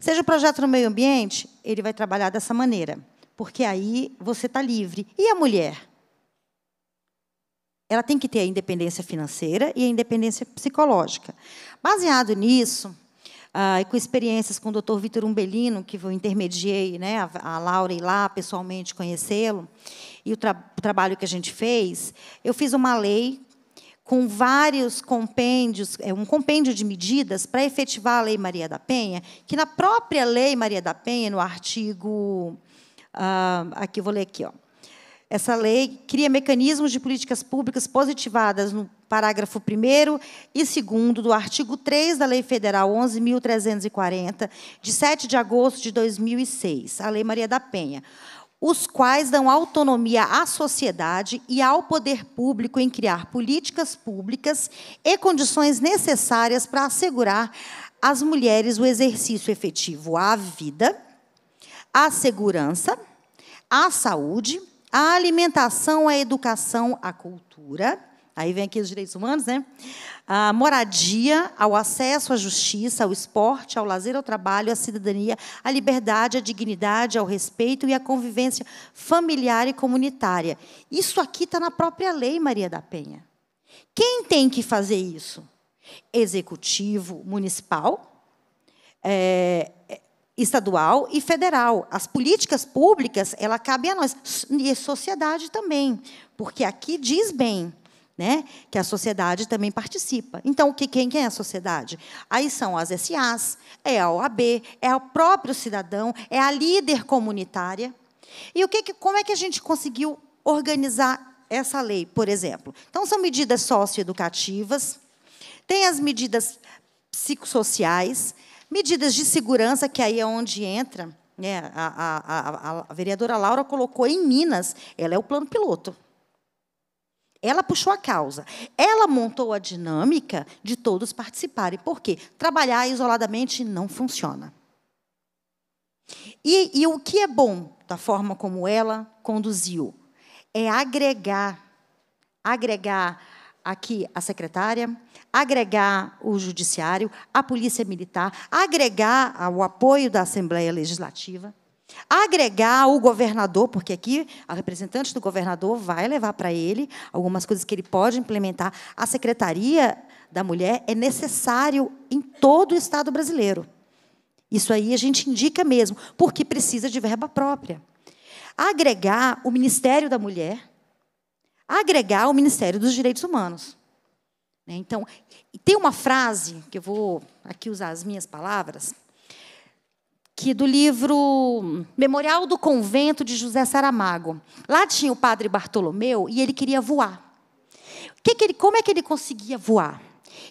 Seja o projeto no meio ambiente, ele vai trabalhar dessa maneira, porque aí você está livre. E a mulher? Ela tem que ter a independência financeira e a independência psicológica. Baseado nisso, ah, com experiências com o Dr. Vitor Umbelino, que eu intermediei, né, a, a Laura ir lá pessoalmente conhecê-lo, e o, tra o trabalho que a gente fez, eu fiz uma lei com vários compêndios, é, um compêndio de medidas para efetivar a Lei Maria da Penha, que na própria Lei Maria da Penha, no artigo. Ah, aqui, vou ler aqui. Ó. Essa lei cria mecanismos de políticas públicas positivadas no parágrafo 1 e 2 do artigo 3 da Lei Federal 11.340, de 7 de agosto de 2006, a Lei Maria da Penha, os quais dão autonomia à sociedade e ao poder público em criar políticas públicas e condições necessárias para assegurar às mulheres o exercício efetivo à vida, à segurança, à saúde, à alimentação, à educação, à cultura Aí vem aqui os direitos humanos, né? A moradia, ao acesso à justiça, ao esporte, ao lazer, ao trabalho, à cidadania, à liberdade, à dignidade, ao respeito e à convivência familiar e comunitária. Isso aqui está na própria lei, Maria da Penha. Quem tem que fazer isso? Executivo municipal, é, é estadual e federal. As políticas públicas, ela cabe a nós e a sociedade também, porque aqui diz bem né? que a sociedade também participa. Então, que, quem, quem é a sociedade? Aí são as SAs, é a OAB, é o próprio cidadão, é a líder comunitária. E o que, como é que a gente conseguiu organizar essa lei, por exemplo? Então, são medidas socioeducativas, tem as medidas psicossociais, medidas de segurança, que aí é onde entra. Né, a, a, a, a vereadora Laura colocou em Minas, ela é o plano piloto. Ela puxou a causa. Ela montou a dinâmica de todos participarem. Por quê? Trabalhar isoladamente não funciona. E, e o que é bom da forma como ela conduziu? É agregar. Agregar aqui a secretária, agregar o judiciário, a polícia militar, agregar o apoio da Assembleia Legislativa agregar o governador, porque aqui a representante do governador vai levar para ele algumas coisas que ele pode implementar. A Secretaria da Mulher é necessário em todo o Estado brasileiro. Isso aí a gente indica mesmo, porque precisa de verba própria. Agregar o Ministério da Mulher, agregar o Ministério dos Direitos Humanos. Né, então, tem uma frase que eu vou aqui usar as minhas palavras, que do livro Memorial do Convento de José Saramago. Lá tinha o padre Bartolomeu e ele queria voar. Que que ele, como é que ele conseguia voar?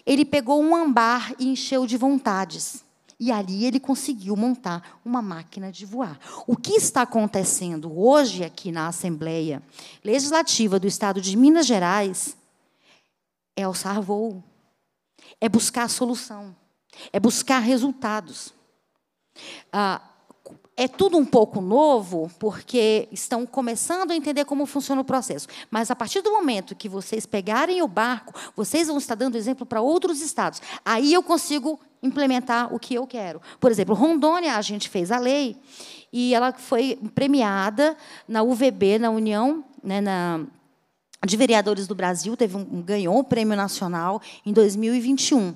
Ele pegou um ambar e encheu de vontades. E ali ele conseguiu montar uma máquina de voar. O que está acontecendo hoje aqui na Assembleia Legislativa do Estado de Minas Gerais é alçar voo, é buscar solução, é buscar resultados. Ah, é tudo um pouco novo, porque estão começando a entender como funciona o processo. Mas a partir do momento que vocês pegarem o barco, vocês vão estar dando exemplo para outros estados. Aí eu consigo implementar o que eu quero. Por exemplo, Rondônia, a gente fez a lei e ela foi premiada na UVB, na União, né, na de Vereadores do Brasil, teve um, ganhou o um prêmio nacional em 2021.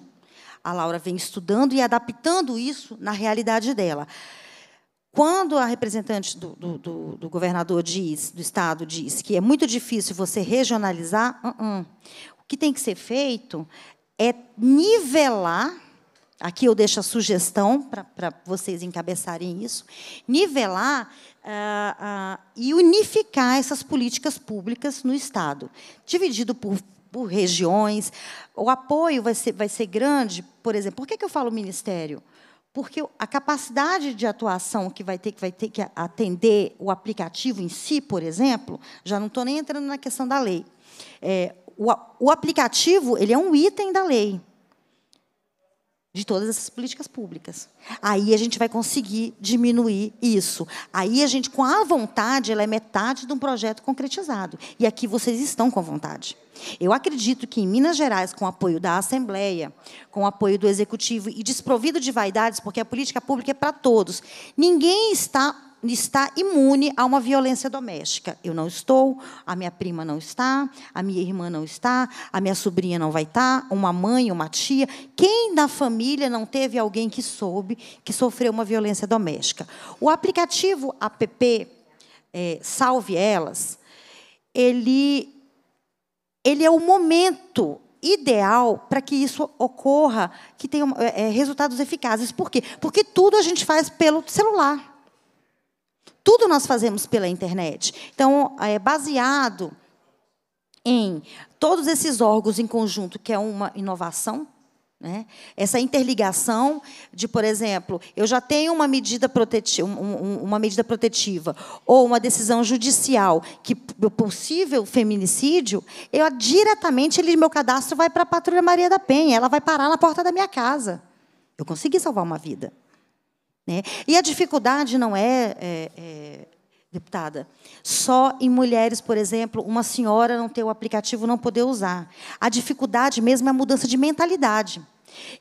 A Laura vem estudando e adaptando isso na realidade dela. Quando a representante do, do, do, do governador diz, do estado diz que é muito difícil você regionalizar, uh -uh. o que tem que ser feito é nivelar. Aqui eu deixo a sugestão para vocês encabeçarem isso: nivelar uh, e unificar essas políticas públicas no Estado, dividido por por regiões. O apoio vai ser, vai ser grande, por exemplo. Por que, que eu falo ministério? Porque a capacidade de atuação que vai ter que, vai ter que atender o aplicativo em si, por exemplo, já não estou nem entrando na questão da lei. É, o, o aplicativo ele é um item da lei de todas essas políticas públicas. Aí a gente vai conseguir diminuir isso. Aí a gente, com a vontade, ela é metade de um projeto concretizado. E aqui vocês estão com vontade. Eu acredito que em Minas Gerais, com o apoio da Assembleia, com o apoio do Executivo e desprovido de vaidades, porque a política pública é para todos, ninguém está está imune a uma violência doméstica. Eu não estou, a minha prima não está, a minha irmã não está, a minha sobrinha não vai estar, tá, uma mãe, uma tia. Quem na família não teve alguém que soube que sofreu uma violência doméstica? O aplicativo app é, Salve Elas, ele, ele é o momento ideal para que isso ocorra, que tenha é, resultados eficazes. Por quê? Porque tudo a gente faz pelo celular. Tudo nós fazemos pela internet. Então, é baseado em todos esses órgãos em conjunto, que é uma inovação, né? Essa interligação de, por exemplo, eu já tenho uma medida, protetiva, uma medida protetiva ou uma decisão judicial que possível feminicídio, eu diretamente ele, meu cadastro vai para a Patrulha Maria da Penha, ela vai parar na porta da minha casa. Eu consegui salvar uma vida. Né? E a dificuldade não é, é, é, deputada, só em mulheres, por exemplo, uma senhora não ter o aplicativo, não poder usar. A dificuldade mesmo é a mudança de mentalidade.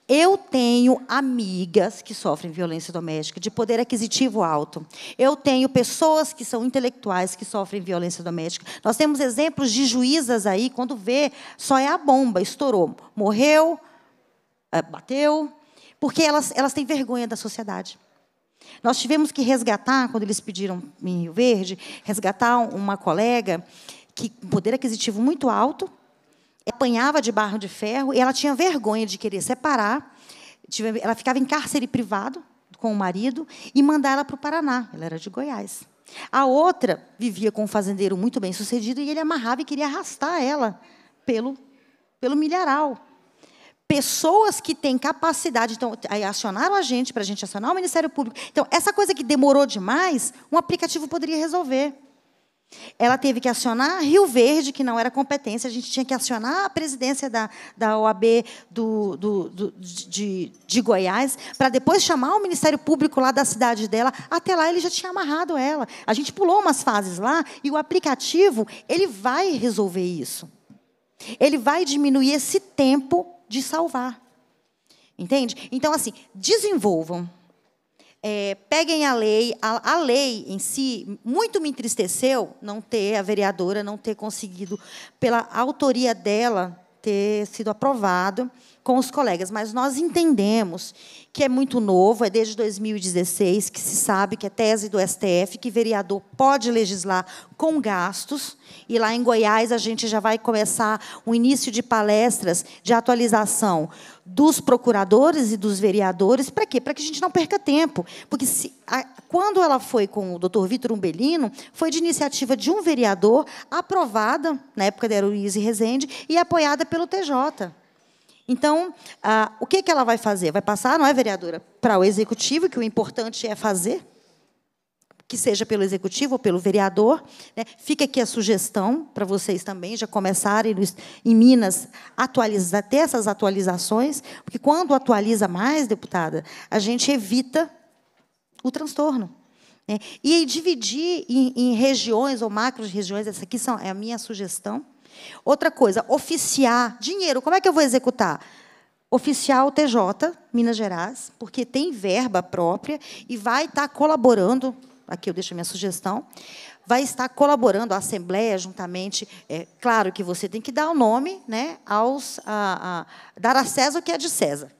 Eu tenho amigas que sofrem violência doméstica, de poder aquisitivo alto. Eu tenho pessoas que são intelectuais que sofrem violência doméstica. Nós temos exemplos de juízas aí, quando vê, só é a bomba, estourou, morreu, eh, bateu, porque elas, elas têm vergonha da sociedade. Nós tivemos que resgatar, quando eles pediram em Rio Verde, resgatar uma colega que um poder aquisitivo muito alto, apanhava de barro de ferro e ela tinha vergonha de querer separar. Ela ficava em cárcere privado com o marido e mandar ela para o Paraná. Ela era de Goiás. A outra vivia com um fazendeiro muito bem sucedido e ele amarrava e queria arrastar ela pelo, pelo milharal pessoas que têm capacidade, então, acionaram a gente para a gente acionar o Ministério Público. Então, essa coisa que demorou demais, um aplicativo poderia resolver. Ela teve que acionar Rio Verde, que não era competência, a gente tinha que acionar a presidência da, da OAB do, do, do de, de Goiás, para depois chamar o Ministério Público lá da cidade dela. Até lá ele já tinha amarrado ela. A gente pulou umas fases lá e o aplicativo ele vai resolver isso. Ele vai diminuir esse tempo de salvar. Entende? Então, assim, desenvolvam. É, peguem a lei. A, a, lei em si, muito me entristeceu não ter, a vereadora não ter conseguido, pela autoria dela, ter sido aprovado com os colegas, mas nós entendemos que é muito novo, é desde 2016 que se sabe que é tese do STF que vereador pode legislar com gastos, e lá em Goiás a gente já vai começar o um início de palestras de atualização dos procuradores e dos vereadores, para quê? Para que a gente não perca tempo, porque se, a, quando ela foi com o doutor Vitor Umbelino, foi de iniciativa de um vereador aprovada, na época da Heroíse Rezende, e apoiada pelo TJ. Então, ah, o que, que ela vai fazer? Vai passar, não é, vereadora, para o executivo, que o importante é fazer, que seja pelo executivo ou pelo vereador. Né? Fica aqui a sugestão para vocês também já começarem em Minas atualizar, ter essas atualizações, porque quando atualiza mais, deputada, a gente evita o transtorno. Né? E dividir em, em regiões ou macro regiões, essa aqui são, é a minha sugestão Outra coisa, oficiar dinheiro. Como é que eu vou executar? Oficiar o TJ, Minas Gerais, porque tem verba própria e vai estar colaborando. Aqui eu deixo a minha sugestão. Vai estar colaborando a Assembleia juntamente. É claro que você tem que dar o nome né, aos. A, a, dar a César o que é de César.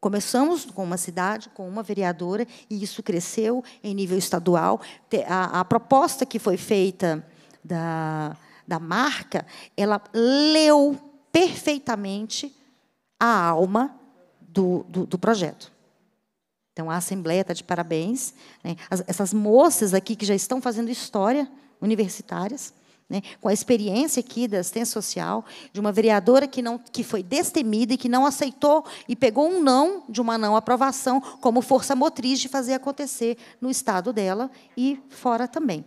Começamos com uma cidade, com uma vereadora, e isso cresceu em nível estadual. A, a proposta que foi feita da, da marca, ela leu perfeitamente a alma do, do, do projeto. Então, a Assembleia está de parabéns. Né? As, essas moças aqui que já estão fazendo história universitárias, né, com a experiência aqui da assistência social, de uma vereadora que, não, que foi destemida e que não aceitou e pegou um não de uma não aprovação como força motriz de fazer acontecer no estado dela e fora também.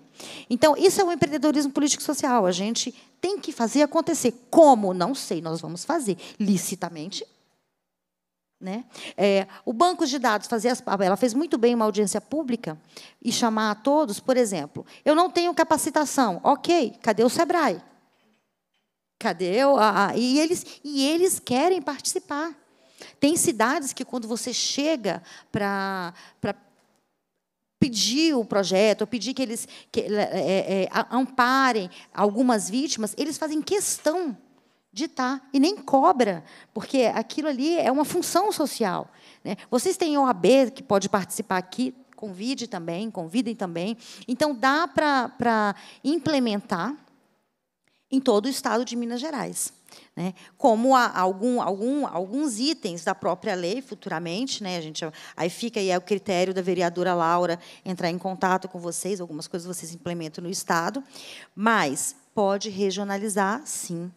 Então, isso é o um empreendedorismo político-social. A gente tem que fazer acontecer. Como? Não sei, nós vamos fazer. Licitamente, né? É, o banco de dados fazia, as, ela fez muito bem uma audiência pública e chamar a todos, por exemplo, eu não tenho capacitação, ok, cadê o Sebrae? Cadê o, a, a, e eles e eles querem participar. Tem cidades que quando você chega para pedir o projeto, pedir que eles que, é, é, é amparem algumas vítimas, eles fazem questão ditar. E nem cobra, porque aquilo ali é uma função social. Né? Vocês têm OAB que pode participar aqui, convide também, convidem também. Então, dá para implementar em todo o estado de Minas Gerais. Né? Como há algum, algum, alguns itens da própria lei, futuramente, né? a gente, aí fica aí é o critério da vereadora Laura entrar em contato com vocês, algumas coisas vocês implementam no Estado, mas pode regionalizar, sim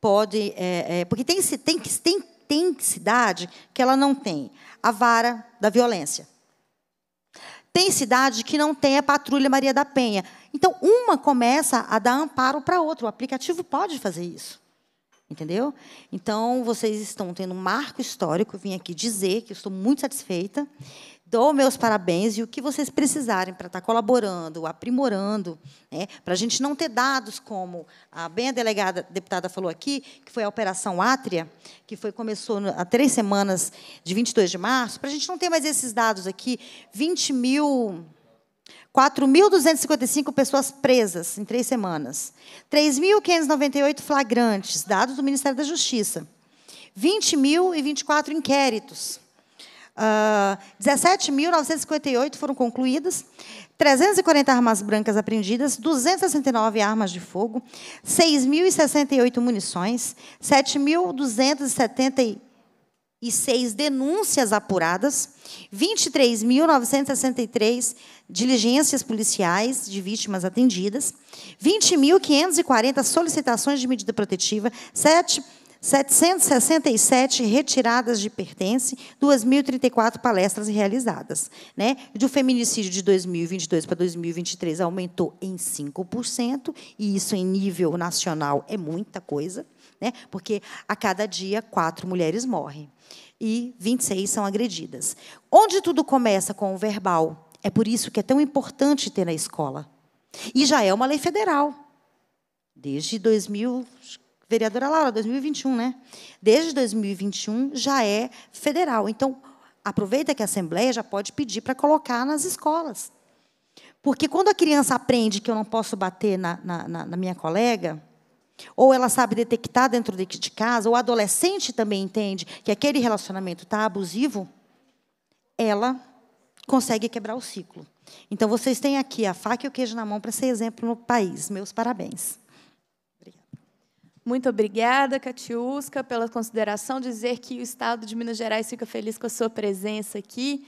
pode. É, é, porque tem, tem, tem, tem cidade que ela não tem a vara da violência. Tem cidade que não tem a patrulha Maria da Penha. Então, uma começa a dar amparo para a outra. O aplicativo pode fazer isso. Entendeu? Então, vocês estão tendo um marco histórico. Eu vim aqui dizer que estou muito satisfeita dou meus parabéns e o que vocês precisarem para estar tá colaborando, aprimorando, né, para a gente não ter dados como a bem a delegada a deputada falou aqui, que foi a operação Átria, que foi começou há três semanas de 22 de março, para a gente não ter mais esses dados aqui, 20 mil 4.255 pessoas presas em três semanas, 3.598 flagrantes, dados do Ministério da Justiça, 20.024 inquéritos, 17.958 foram concluídas, 340 armas brancas apreendidas, 269 armas de fogo, 6.068 munições, 7.276 denúncias apuradas, 23.963 diligências policiais de vítimas atendidas, 20.540 solicitações de medida protetiva, 7 767 retiradas de pertence, 2.034 palestras realizadas. Né? O feminicídio de 2022 para 2023 aumentou em 5%, e isso em nível nacional é muita coisa, né? porque a cada dia quatro mulheres morrem e 26 são agredidas. Onde tudo começa com o verbal. É por isso que é tão importante ter na escola. E já é uma lei federal. Desde 2000, Vereadora Laura, 2021, né? Desde 2021 já é federal. Então, aproveita que a Assembleia já pode pedir para colocar nas escolas. Porque quando a criança aprende que eu não posso bater na, na, na minha colega, ou ela sabe detectar dentro de, de casa, ou o adolescente também entende que aquele relacionamento está abusivo, ela consegue quebrar o ciclo. Então, vocês têm aqui a faca e o queijo na mão para ser exemplo no país. Meus parabéns. Muito obrigada, Catiusca, pela consideração. Dizer que o Estado de Minas Gerais fica feliz com a sua presença aqui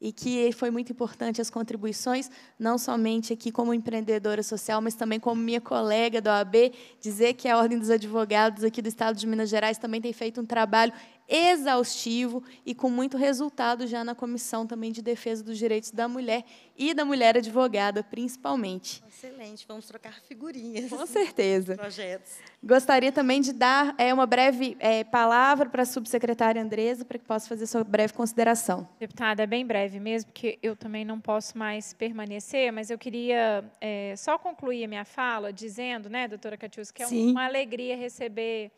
e que foi muito importante as contribuições, não somente aqui como empreendedora social, mas também como minha colega da OAB, dizer que a Ordem dos Advogados aqui do Estado de Minas Gerais também tem feito um trabalho exaustivo e com muito resultado já na Comissão também de Defesa dos Direitos da Mulher e da Mulher Advogada, principalmente. Excelente, vamos trocar figurinhas. Com certeza. Projetos. Gostaria também de dar é, uma breve é, palavra para a subsecretária Andresa, para que possa fazer sua breve consideração. Deputada, é bem breve mesmo, porque eu também não posso mais permanecer, mas eu queria é, só concluir a minha fala dizendo, né, doutora Catius, que é Sim. uma alegria receber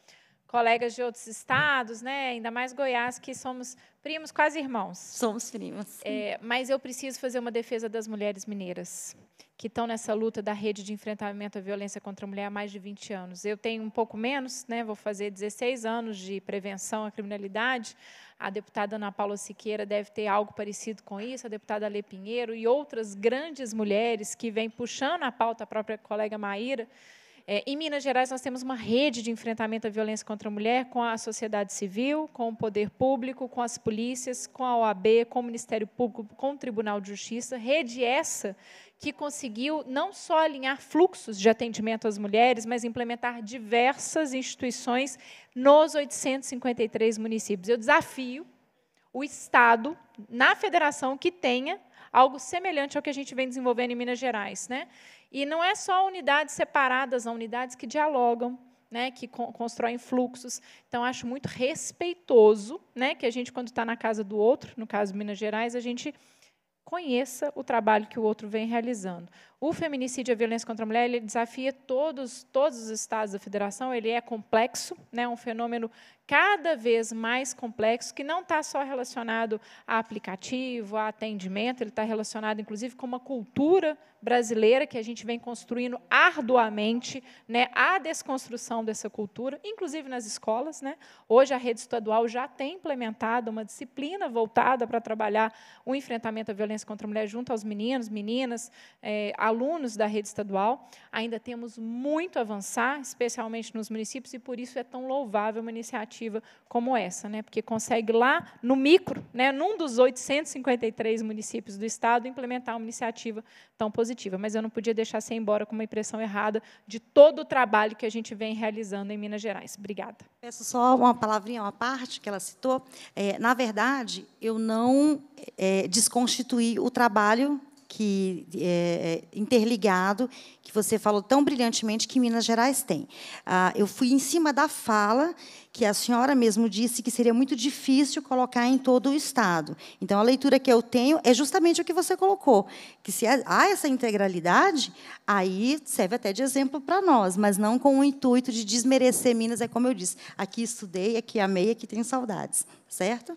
colegas de outros estados, né? ainda mais Goiás, que somos primos, quase irmãos. Somos primos. É, mas eu preciso fazer uma defesa das mulheres mineiras, que estão nessa luta da rede de enfrentamento à violência contra a mulher há mais de 20 anos. Eu tenho um pouco menos, né? vou fazer 16 anos de prevenção à criminalidade. A deputada Ana Paula Siqueira deve ter algo parecido com isso, a deputada Lê Pinheiro e outras grandes mulheres que vêm puxando a pauta a própria colega Maíra, é, em Minas Gerais, nós temos uma rede de enfrentamento à violência contra a mulher com a sociedade civil, com o poder público, com as polícias, com a OAB, com o Ministério Público, com o Tribunal de Justiça. Rede essa que conseguiu não só alinhar fluxos de atendimento às mulheres, mas implementar diversas instituições nos 853 municípios. Eu desafio o Estado, na federação, que tenha algo semelhante ao que a gente vem desenvolvendo em Minas Gerais. Né? E não é só unidades separadas, são unidades que dialogam, né, que constroem fluxos. Então, acho muito respeitoso né, que a gente, quando está na casa do outro, no caso Minas Gerais, a gente conheça o trabalho que o outro vem realizando. O feminicídio e a violência contra a mulher ele desafia todos, todos os estados da federação. Ele é complexo, né? um fenômeno cada vez mais complexo, que não está só relacionado a aplicativo, a atendimento, ele está relacionado, inclusive, com uma cultura brasileira que a gente vem construindo arduamente né, a desconstrução dessa cultura, inclusive nas escolas. Né? Hoje, a rede estadual já tem implementado uma disciplina voltada para trabalhar o enfrentamento à violência contra a mulher junto aos meninos, meninas, é, alunos da rede estadual, ainda temos muito a avançar, especialmente nos municípios, e por isso é tão louvável uma iniciativa como essa, né? porque consegue lá, no micro, né, num dos 853 municípios do Estado, implementar uma iniciativa tão positiva. Mas eu não podia deixar você embora com uma impressão errada de todo o trabalho que a gente vem realizando em Minas Gerais. Obrigada. Peço só uma palavrinha, uma parte que ela citou. É, na verdade, eu não é, desconstituí o trabalho que é, é, interligado que você falou tão brilhantemente que Minas Gerais tem. Ah, eu fui em cima da fala que a senhora mesmo disse que seria muito difícil colocar em todo o estado. Então a leitura que eu tenho é justamente o que você colocou, que se há essa integralidade, aí serve até de exemplo para nós, mas não com o intuito de desmerecer Minas, é como eu disse, aqui estudei, aqui amei, aqui tenho saudades, certo?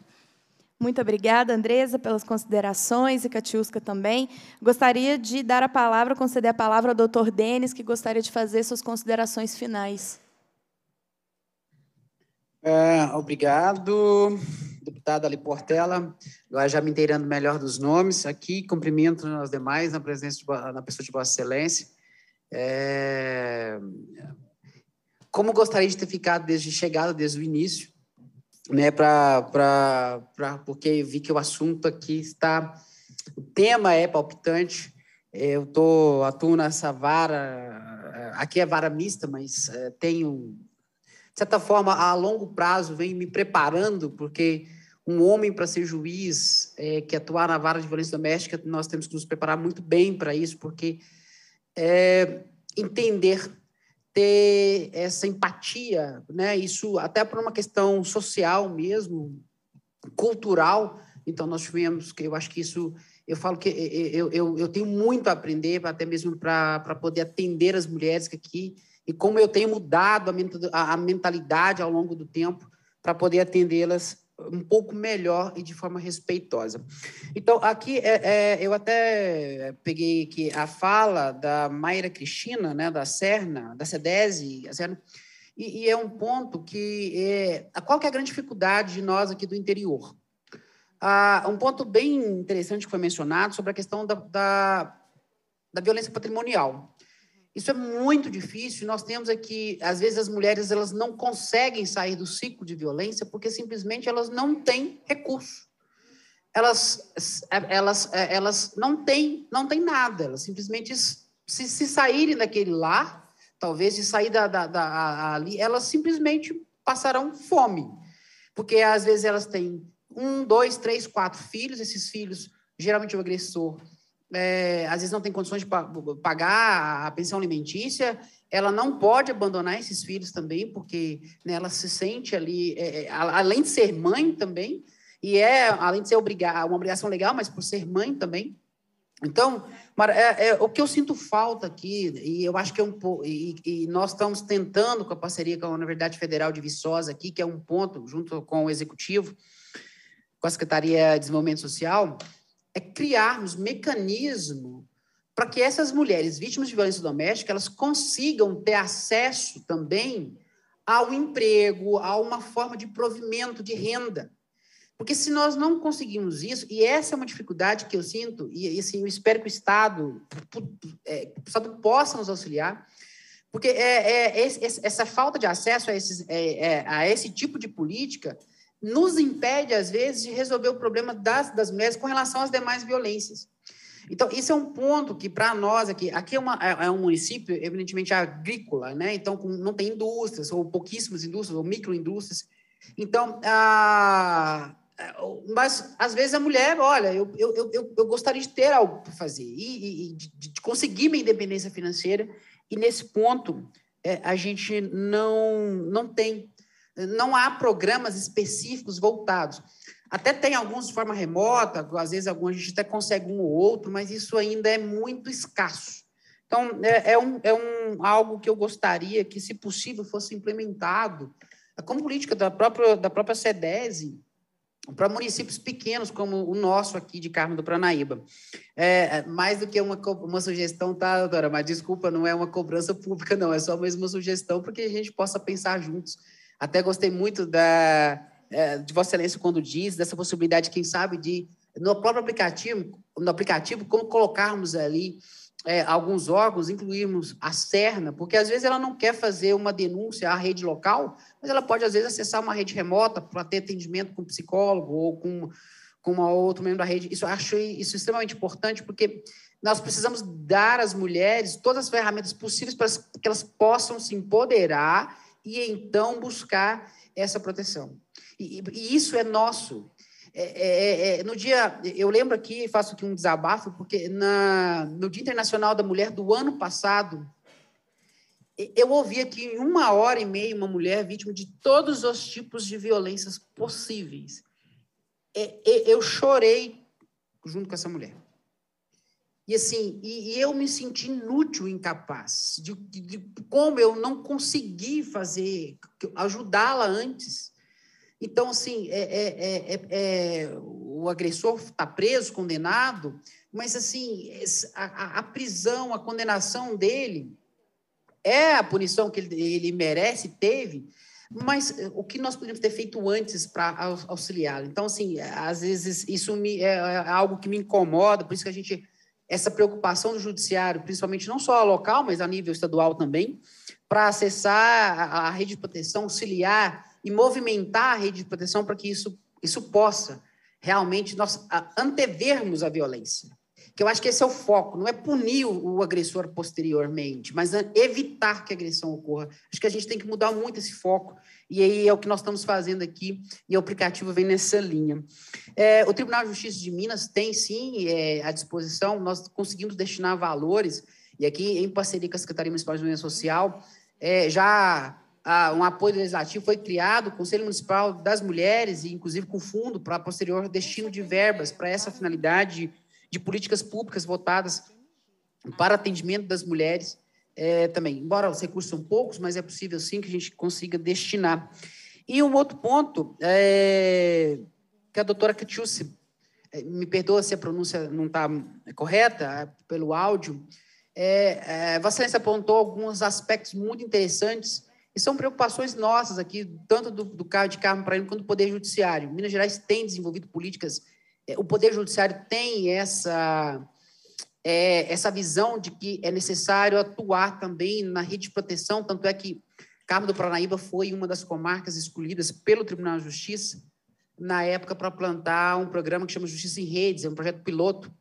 Muito obrigada, Andresa, pelas considerações e Catiusca também. Gostaria de dar a palavra, conceder a palavra ao doutor Denis, que gostaria de fazer suas considerações finais. É, obrigado, deputada Ali Portela. Agora já me inteirando melhor dos nomes aqui, cumprimento os demais na presença de, na pessoa de Vossa Excelência. É, como gostaria de ter ficado desde chegada, desde o início, né, pra, pra, pra, porque vi que o assunto aqui está. O tema é palpitante. É, eu tô, atuo nessa vara. É, aqui é vara mista, mas é, tenho. De certa forma, a longo prazo, venho me preparando, porque um homem para ser juiz, é, que atuar na vara de violência doméstica, nós temos que nos preparar muito bem para isso, porque é, entender ter essa empatia, né? Isso até por uma questão social mesmo, cultural. Então nós tivemos, que eu acho que isso, eu falo que eu, eu, eu tenho muito a aprender, até mesmo para poder atender as mulheres aqui e como eu tenho mudado a, a mentalidade ao longo do tempo para poder atendê-las um pouco melhor e de forma respeitosa. Então, aqui é, é, eu até peguei aqui a fala da Mayra Cristina, né, da Serna, da SEDESI, a e, e, é um ponto que... É, qual que é a grande dificuldade de nós aqui do interior? Ah, um ponto bem interessante que foi mencionado sobre a questão da, da, da violência patrimonial. Isso é muito difícil. Nós temos aqui, às vezes as mulheres elas não conseguem sair do ciclo de violência porque simplesmente elas não têm recurso. Elas, elas, elas não têm, não têm nada. Elas simplesmente se, se saírem daquele lar, talvez se sair da, da, da ali, elas simplesmente passarão fome, porque às vezes elas têm um, dois, três, quatro filhos. Esses filhos geralmente o agressor é, às vezes não tem condições de pagar a pensão alimentícia, ela não pode abandonar esses filhos também, porque né, ela se sente ali, é, é além de ser mãe também, e é, além de ser obrigar, uma obrigação legal, mas por ser mãe também. Então, Mara, é, é, o que eu sinto falta aqui, e eu acho que é um e, e nós estamos tentando com a parceria com a Universidade Federal de Viçosa aqui, que é um ponto, junto com o Executivo, com a Secretaria de Desenvolvimento Social, é criarmos mecanismo para que essas mulheres vítimas de violência doméstica elas consigam ter acesso também ao emprego, a uma forma de provimento de renda. Porque se nós não conseguimos isso, e essa é uma dificuldade que eu sinto, e assim, eu espero que o Estado, é, o Estado possa nos auxiliar, porque é, é, essa falta de acesso a, esses, é, é, a esse tipo de política nos impede, às vezes, de resolver o problema das, das mulheres com relação às demais violências. Então, isso é um ponto que, para nós aqui, aqui é, uma, é, é um município, evidentemente, agrícola, né? Então, não tem indústrias, ou pouquíssimas indústrias, ou microindústrias. Então, a, mas, às vezes, a mulher, olha, eu, eu, eu, eu gostaria de ter algo para fazer e, e de, de, conseguir minha independência financeira, e nesse ponto, é, a gente não, não tem não há programas específicos voltados. Até tem alguns de forma remota, às vezes algum, a gente até consegue um ou outro, mas isso ainda é muito escasso. Então, é, é, um, é um, algo que eu gostaria que, se possível, fosse implementado é como política da própria, da própria SEDESI, para municípios pequenos como o nosso aqui de Carmo do Pranaíba. É, é, mais do que uma, uma sugestão, tá, Dora? Mas desculpa, não é uma cobrança pública, não, é só mesmo uma sugestão para que a gente possa pensar juntos até gostei muito da, é, de Vossa Excelência quando diz dessa possibilidade, quem sabe, de no próprio aplicativo, no aplicativo, como colocarmos ali é, alguns órgãos, incluirmos a Serna, porque às vezes ela não quer fazer uma denúncia à rede local, mas ela pode, às vezes, acessar uma rede remota para ter atendimento com psicólogo ou com, com uma outro membro da rede. Isso achei isso é extremamente importante, porque nós precisamos dar às mulheres todas as ferramentas possíveis para que elas possam se empoderar e então buscar essa proteção. E, e isso é nosso. É, é, é, é, no dia, eu lembro aqui, faço aqui um desabafo, porque na, no Dia Internacional da Mulher do ano passado, eu ouvi aqui em uma hora e meia uma mulher vítima de todos os tipos de violências possíveis. É, é, eu chorei junto com essa mulher. E assim, e, e eu me senti inútil, incapaz, de, de, de como eu não consegui fazer, ajudá-la antes. Então, assim, é, é, é, o agressor está preso, condenado, mas, assim, a, a, prisão, a condenação dele é a punição que ele, ele merece, teve, mas o que nós podemos ter feito antes para auxiliá-lo? Então, assim, às vezes isso me, é algo que me incomoda, por isso que a gente essa preocupação do judiciário, principalmente não só a local, mas a nível estadual também, para acessar a, a rede de proteção, auxiliar e movimentar a rede de proteção para que isso, isso possa realmente nós antevermos a violência que eu acho que esse é o foco, não é punir o, agressor posteriormente, mas evitar que a agressão ocorra. Acho que a gente tem que mudar muito esse foco, e aí é o que nós estamos fazendo aqui, e o aplicativo vem nessa linha. É, o Tribunal de Justiça de Minas tem, sim, é, à disposição, nós conseguimos destinar valores, e aqui, em parceria com a Secretaria Municipal de Justiça Social, é, já um apoio legislativo foi criado, o Conselho Municipal das Mulheres, e inclusive com fundo para posterior destino de verbas para essa finalidade de políticas públicas votadas para atendimento das mulheres é, também. Embora os recursos são poucos, mas é possível sim que a gente consiga destinar. E um outro ponto é, que a doutora Catiusse, é, me perdoa se a pronúncia não está correta é, pelo áudio, é, é, Vossa Excelência apontou alguns aspectos muito interessantes e são preocupações nossas aqui, tanto do, do carro de carro para ele quanto do Poder Judiciário. Minas Gerais tem desenvolvido políticas é, o Poder Judiciário tem essa, é, essa visão de que é necessário atuar também na rede de proteção, tanto é que Carmo do Paranaíba foi uma das comarcas escolhidas pelo Tribunal de Justiça na época para plantar um programa que chama Justiça em Redes, é um projeto piloto,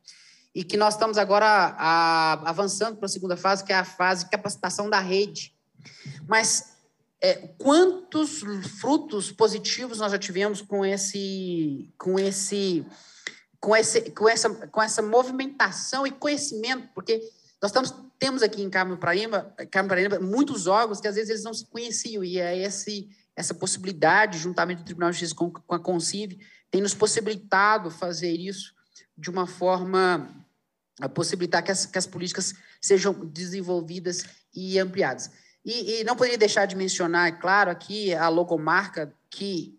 e que nós estamos agora a, avançando para a segunda fase, que é a fase de capacitação da rede. Mas é, quantos frutos positivos nós já tivemos com esse, com esse com, esse, com, essa, com essa movimentação e conhecimento, porque nós estamos, temos aqui em Carmo Paraíba, Carmo Paraíba muitos órgãos que às vezes eles não se conheciam, e é esse, essa possibilidade, juntamente do Tribunal de Justiça com, com a Concive, tem nos possibilitado fazer isso de uma forma a possibilitar que as, que as políticas sejam desenvolvidas e ampliadas. E, e, não poderia deixar de mencionar, é claro, aqui a logomarca que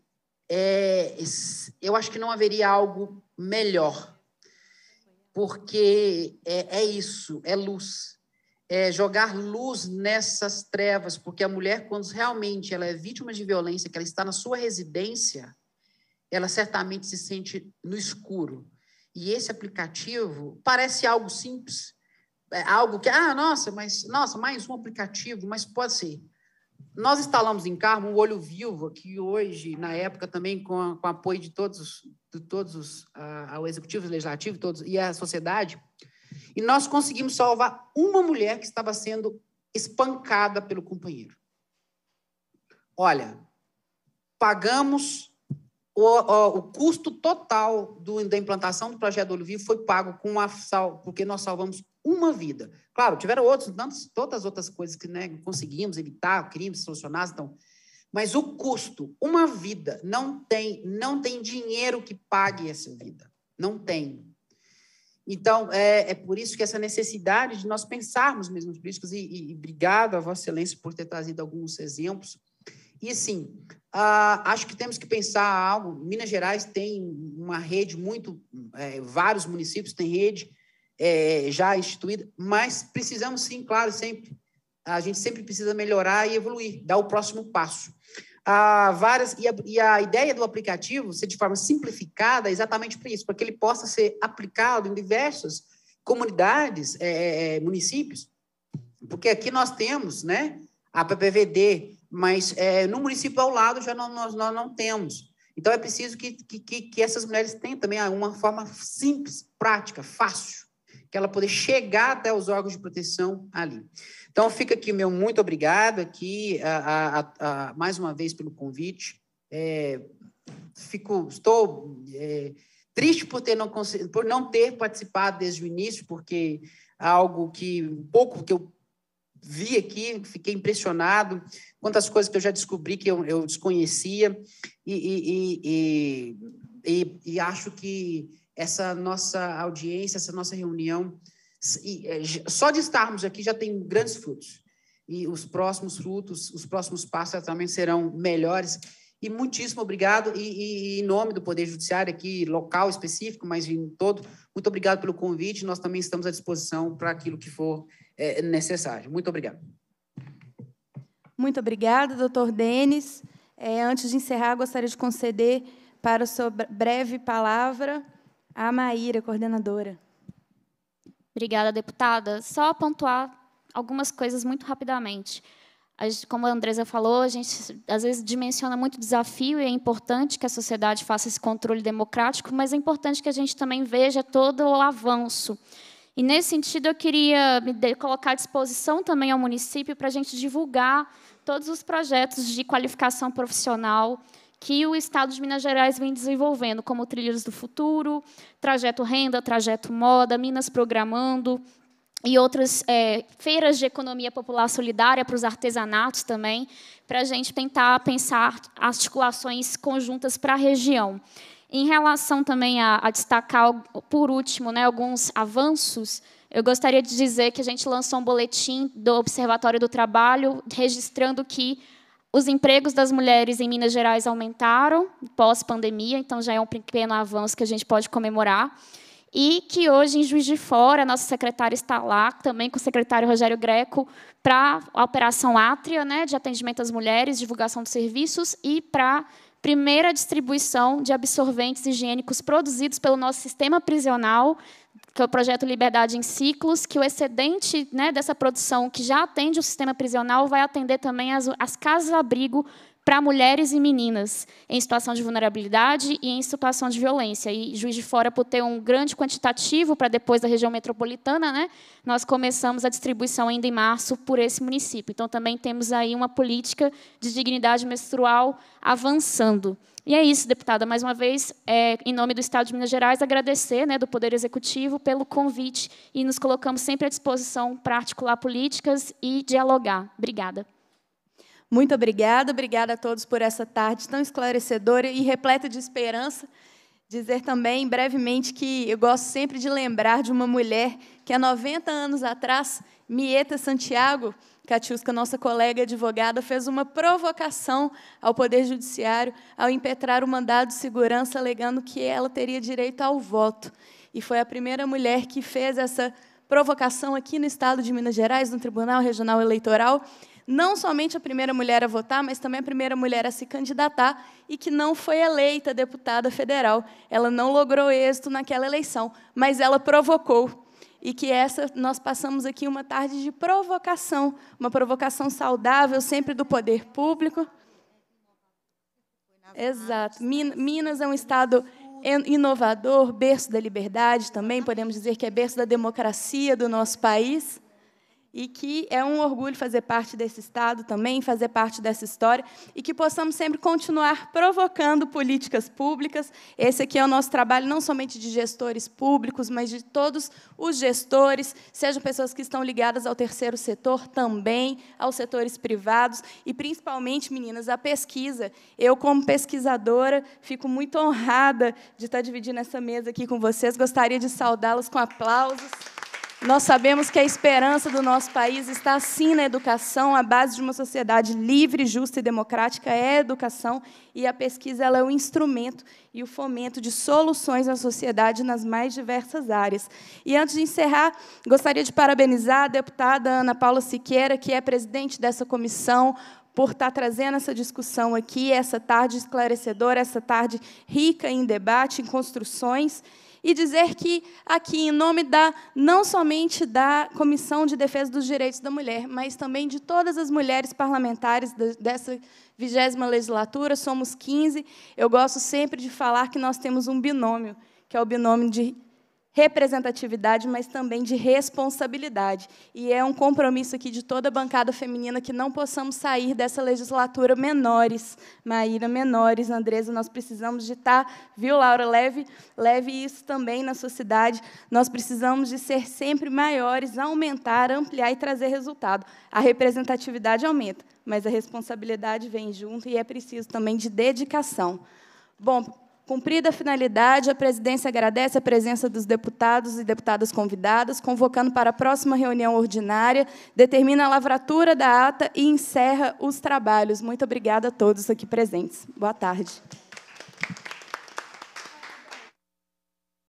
é, eu acho que não haveria algo melhor, porque é, é isso, é luz, é jogar luz nessas trevas, porque a mulher, quando realmente ela é vítima de violência, que ela está na sua residência, ela certamente se sente no escuro. E esse aplicativo parece algo simples, é algo que, ah, nossa, mas nossa, mais um aplicativo, mas pode ser. Nós instalamos em Carmo o Olho Vivo, aqui hoje, na época, também com, com apoio de todos, os, de todos os, ah, ao Executivo, Legislativo todos, e à sociedade, e nós conseguimos salvar uma mulher que estava sendo espancada pelo companheiro. Olha, pagamos o, o, o custo total do, da implantação do projeto Olho Vivo foi pago com a sal, porque nós salvamos uma vida. Claro, tiveram outros, tantas, todas as outras coisas que né, conseguimos evitar, crimes, solucionar, então, mas o custo, uma vida, não tem, não tem dinheiro que pague essa vida, não tem. Então, é, é por isso que essa necessidade de nós pensarmos mesmo os políticos, e, e, e obrigado a Vossa Excelência por ter trazido alguns exemplos. E, sim, Uh, acho que temos que pensar algo. Minas Gerais tem uma rede muito, é, vários municípios têm rede é, já instituída, mas precisamos sim, claro, sempre. A gente sempre precisa melhorar e evoluir, dar o próximo passo. Ah, várias, e a, e, a, ideia do aplicativo ser de forma simplificada é exatamente para isso, para que ele possa ser aplicado em diversas comunidades, é, é, é municípios, porque aqui nós temos né, a PPVD, mas é, no município ao lado já não, nós, nós não temos. Então é preciso que, que, que essas mulheres tenham também uma forma simples, prática, fácil que ela poder chegar até os órgãos de proteção ali. Então, fica aqui meu muito obrigado aqui, a, a, a, mais uma vez, pelo convite. É, fico, estou é, triste por, ter não, por não ter participado desde o início, porque algo que um pouco que eu vi aqui, fiquei impressionado, quantas coisas que eu já descobri que eu, eu desconhecia, e, e, e, e acho que essa nossa audiência, essa nossa reunião. E, é, só de estarmos aqui já tem grandes frutos. E os próximos frutos, os próximos passos também serão melhores. E muitíssimo obrigado, e, e, e, em nome do Poder Judiciário, aqui local específico, mas em todo, muito obrigado pelo convite. Nós também estamos à disposição para aquilo que for é, necessário. Muito obrigado. Muito obrigada, doutor Denis. É, antes de encerrar, gostaria de conceder para a sua breve palavra a Maíra, coordenadora. Obrigada, deputada. Só pontuar algumas coisas muito rapidamente. Como a Andresa falou, a gente às vezes dimensiona muito o desafio e é importante que a sociedade faça esse controle democrático, mas é importante que a gente também veja todo o avanço. E, nesse sentido, eu queria me colocar à disposição também ao município para a gente divulgar todos os projetos de qualificação profissional, que o Estado de Minas Gerais vem desenvolvendo, como Trilhas do Futuro, Trajeto Renda, Trajeto Moda, Minas Programando, e outras é, feiras de economia popular solidária para os artesanatos também, para a gente tentar pensar articulações conjuntas para a região. Em relação também a, a, destacar, por último, né, alguns avanços, eu gostaria de dizer que a gente lançou um boletim do Observatório do Trabalho registrando que os empregos das mulheres em Minas Gerais aumentaram pós-pandemia, então já é um pequeno avanço que a gente pode comemorar. E que hoje, em Juiz de Fora, nossa secretária está lá, também com o secretário Rogério Greco, para a Operação Átria, né, de atendimento às mulheres, divulgação de serviços e para primeira distribuição de absorventes higiênicos produzidos pelo nosso sistema prisional que é o projeto Liberdade em Ciclos, que o excedente né, dessa produção, que já atende o sistema prisional, vai atender também as, as casas-abrigo para mulheres e meninas em situação de vulnerabilidade e em situação de violência. E Juiz de Fora, por ter um grande quantitativo para depois da região metropolitana, né, nós começamos a distribuição ainda em março por esse município. Então, também temos aí uma política de dignidade menstrual avançando. E é isso, deputada. Mais uma vez, é, em nome do Estado de Minas Gerais, agradecer né, do Poder Executivo pelo convite e nos colocamos sempre à disposição para articular políticas e dialogar. Obrigada. Muito obrigada. Obrigada a todos por essa tarde tão esclarecedora e repleta de esperança. Dizer também, brevemente, que eu gosto sempre de lembrar de uma mulher que, há 90 anos atrás, Mieta Santiago, Katiuska, nossa colega advogada, fez uma provocação ao Poder Judiciário ao impetrar o mandado de segurança, alegando que ela teria direito ao voto. E foi a primeira mulher que fez essa provocação aqui no Estado de Minas Gerais, no Tribunal Regional Eleitoral. Não somente a primeira mulher a votar, mas também a primeira mulher a se candidatar e que não foi eleita deputada federal. Ela não logrou êxito naquela eleição, mas ela provocou e que essa nós passamos aqui uma tarde de provocação, uma provocação saudável, sempre do poder público. Exato. Minas é um estado inovador, berço da liberdade também, podemos dizer que é berço da democracia do nosso país e que é um orgulho fazer parte desse Estado também, fazer parte dessa história, e que possamos sempre continuar provocando políticas públicas. Esse aqui é o nosso trabalho, não somente de gestores públicos, mas de todos os gestores, sejam pessoas que estão ligadas ao terceiro setor também, aos setores privados, e principalmente, meninas, a pesquisa. Eu, como pesquisadora, fico muito honrada de estar dividindo essa mesa aqui com vocês, gostaria de saudá-los com aplausos. Nós sabemos que a esperança do nosso país está assim na educação, a base de uma sociedade livre, justa e democrática é a educação, e a pesquisa ela é o instrumento e o fomento de soluções na sociedade nas mais diversas áreas. E antes de encerrar, gostaria de parabenizar a deputada Ana Paula Siqueira, que é presidente dessa comissão, por estar trazendo essa discussão aqui, essa tarde esclarecedora, essa tarde rica em debate, em construções e dizer que aqui, em nome da não somente da Comissão de Defesa dos Direitos da Mulher, mas também de todas as mulheres parlamentares dessa vigésima legislatura, somos 15. Eu gosto sempre de falar que nós temos um binômio, que é o binômio de representatividade, mas também de responsabilidade. E é um compromisso aqui de toda a bancada feminina que não possamos sair dessa legislatura menores, Maíra, menores, Andresa, nós precisamos de estar, tá, viu, Laura, leve, leve isso também na sua cidade. Nós precisamos de ser sempre maiores, aumentar, ampliar e trazer resultado. A representatividade aumenta, mas a responsabilidade vem junto e é preciso também de dedicação. Bom, Cumprida a finalidade, a presidência agradece a presença dos deputados e deputadas convidadas, convocando para a próxima reunião ordinária, determina a lavratura da ata e encerra os trabalhos. Muito obrigada a todos aqui presentes. Boa tarde.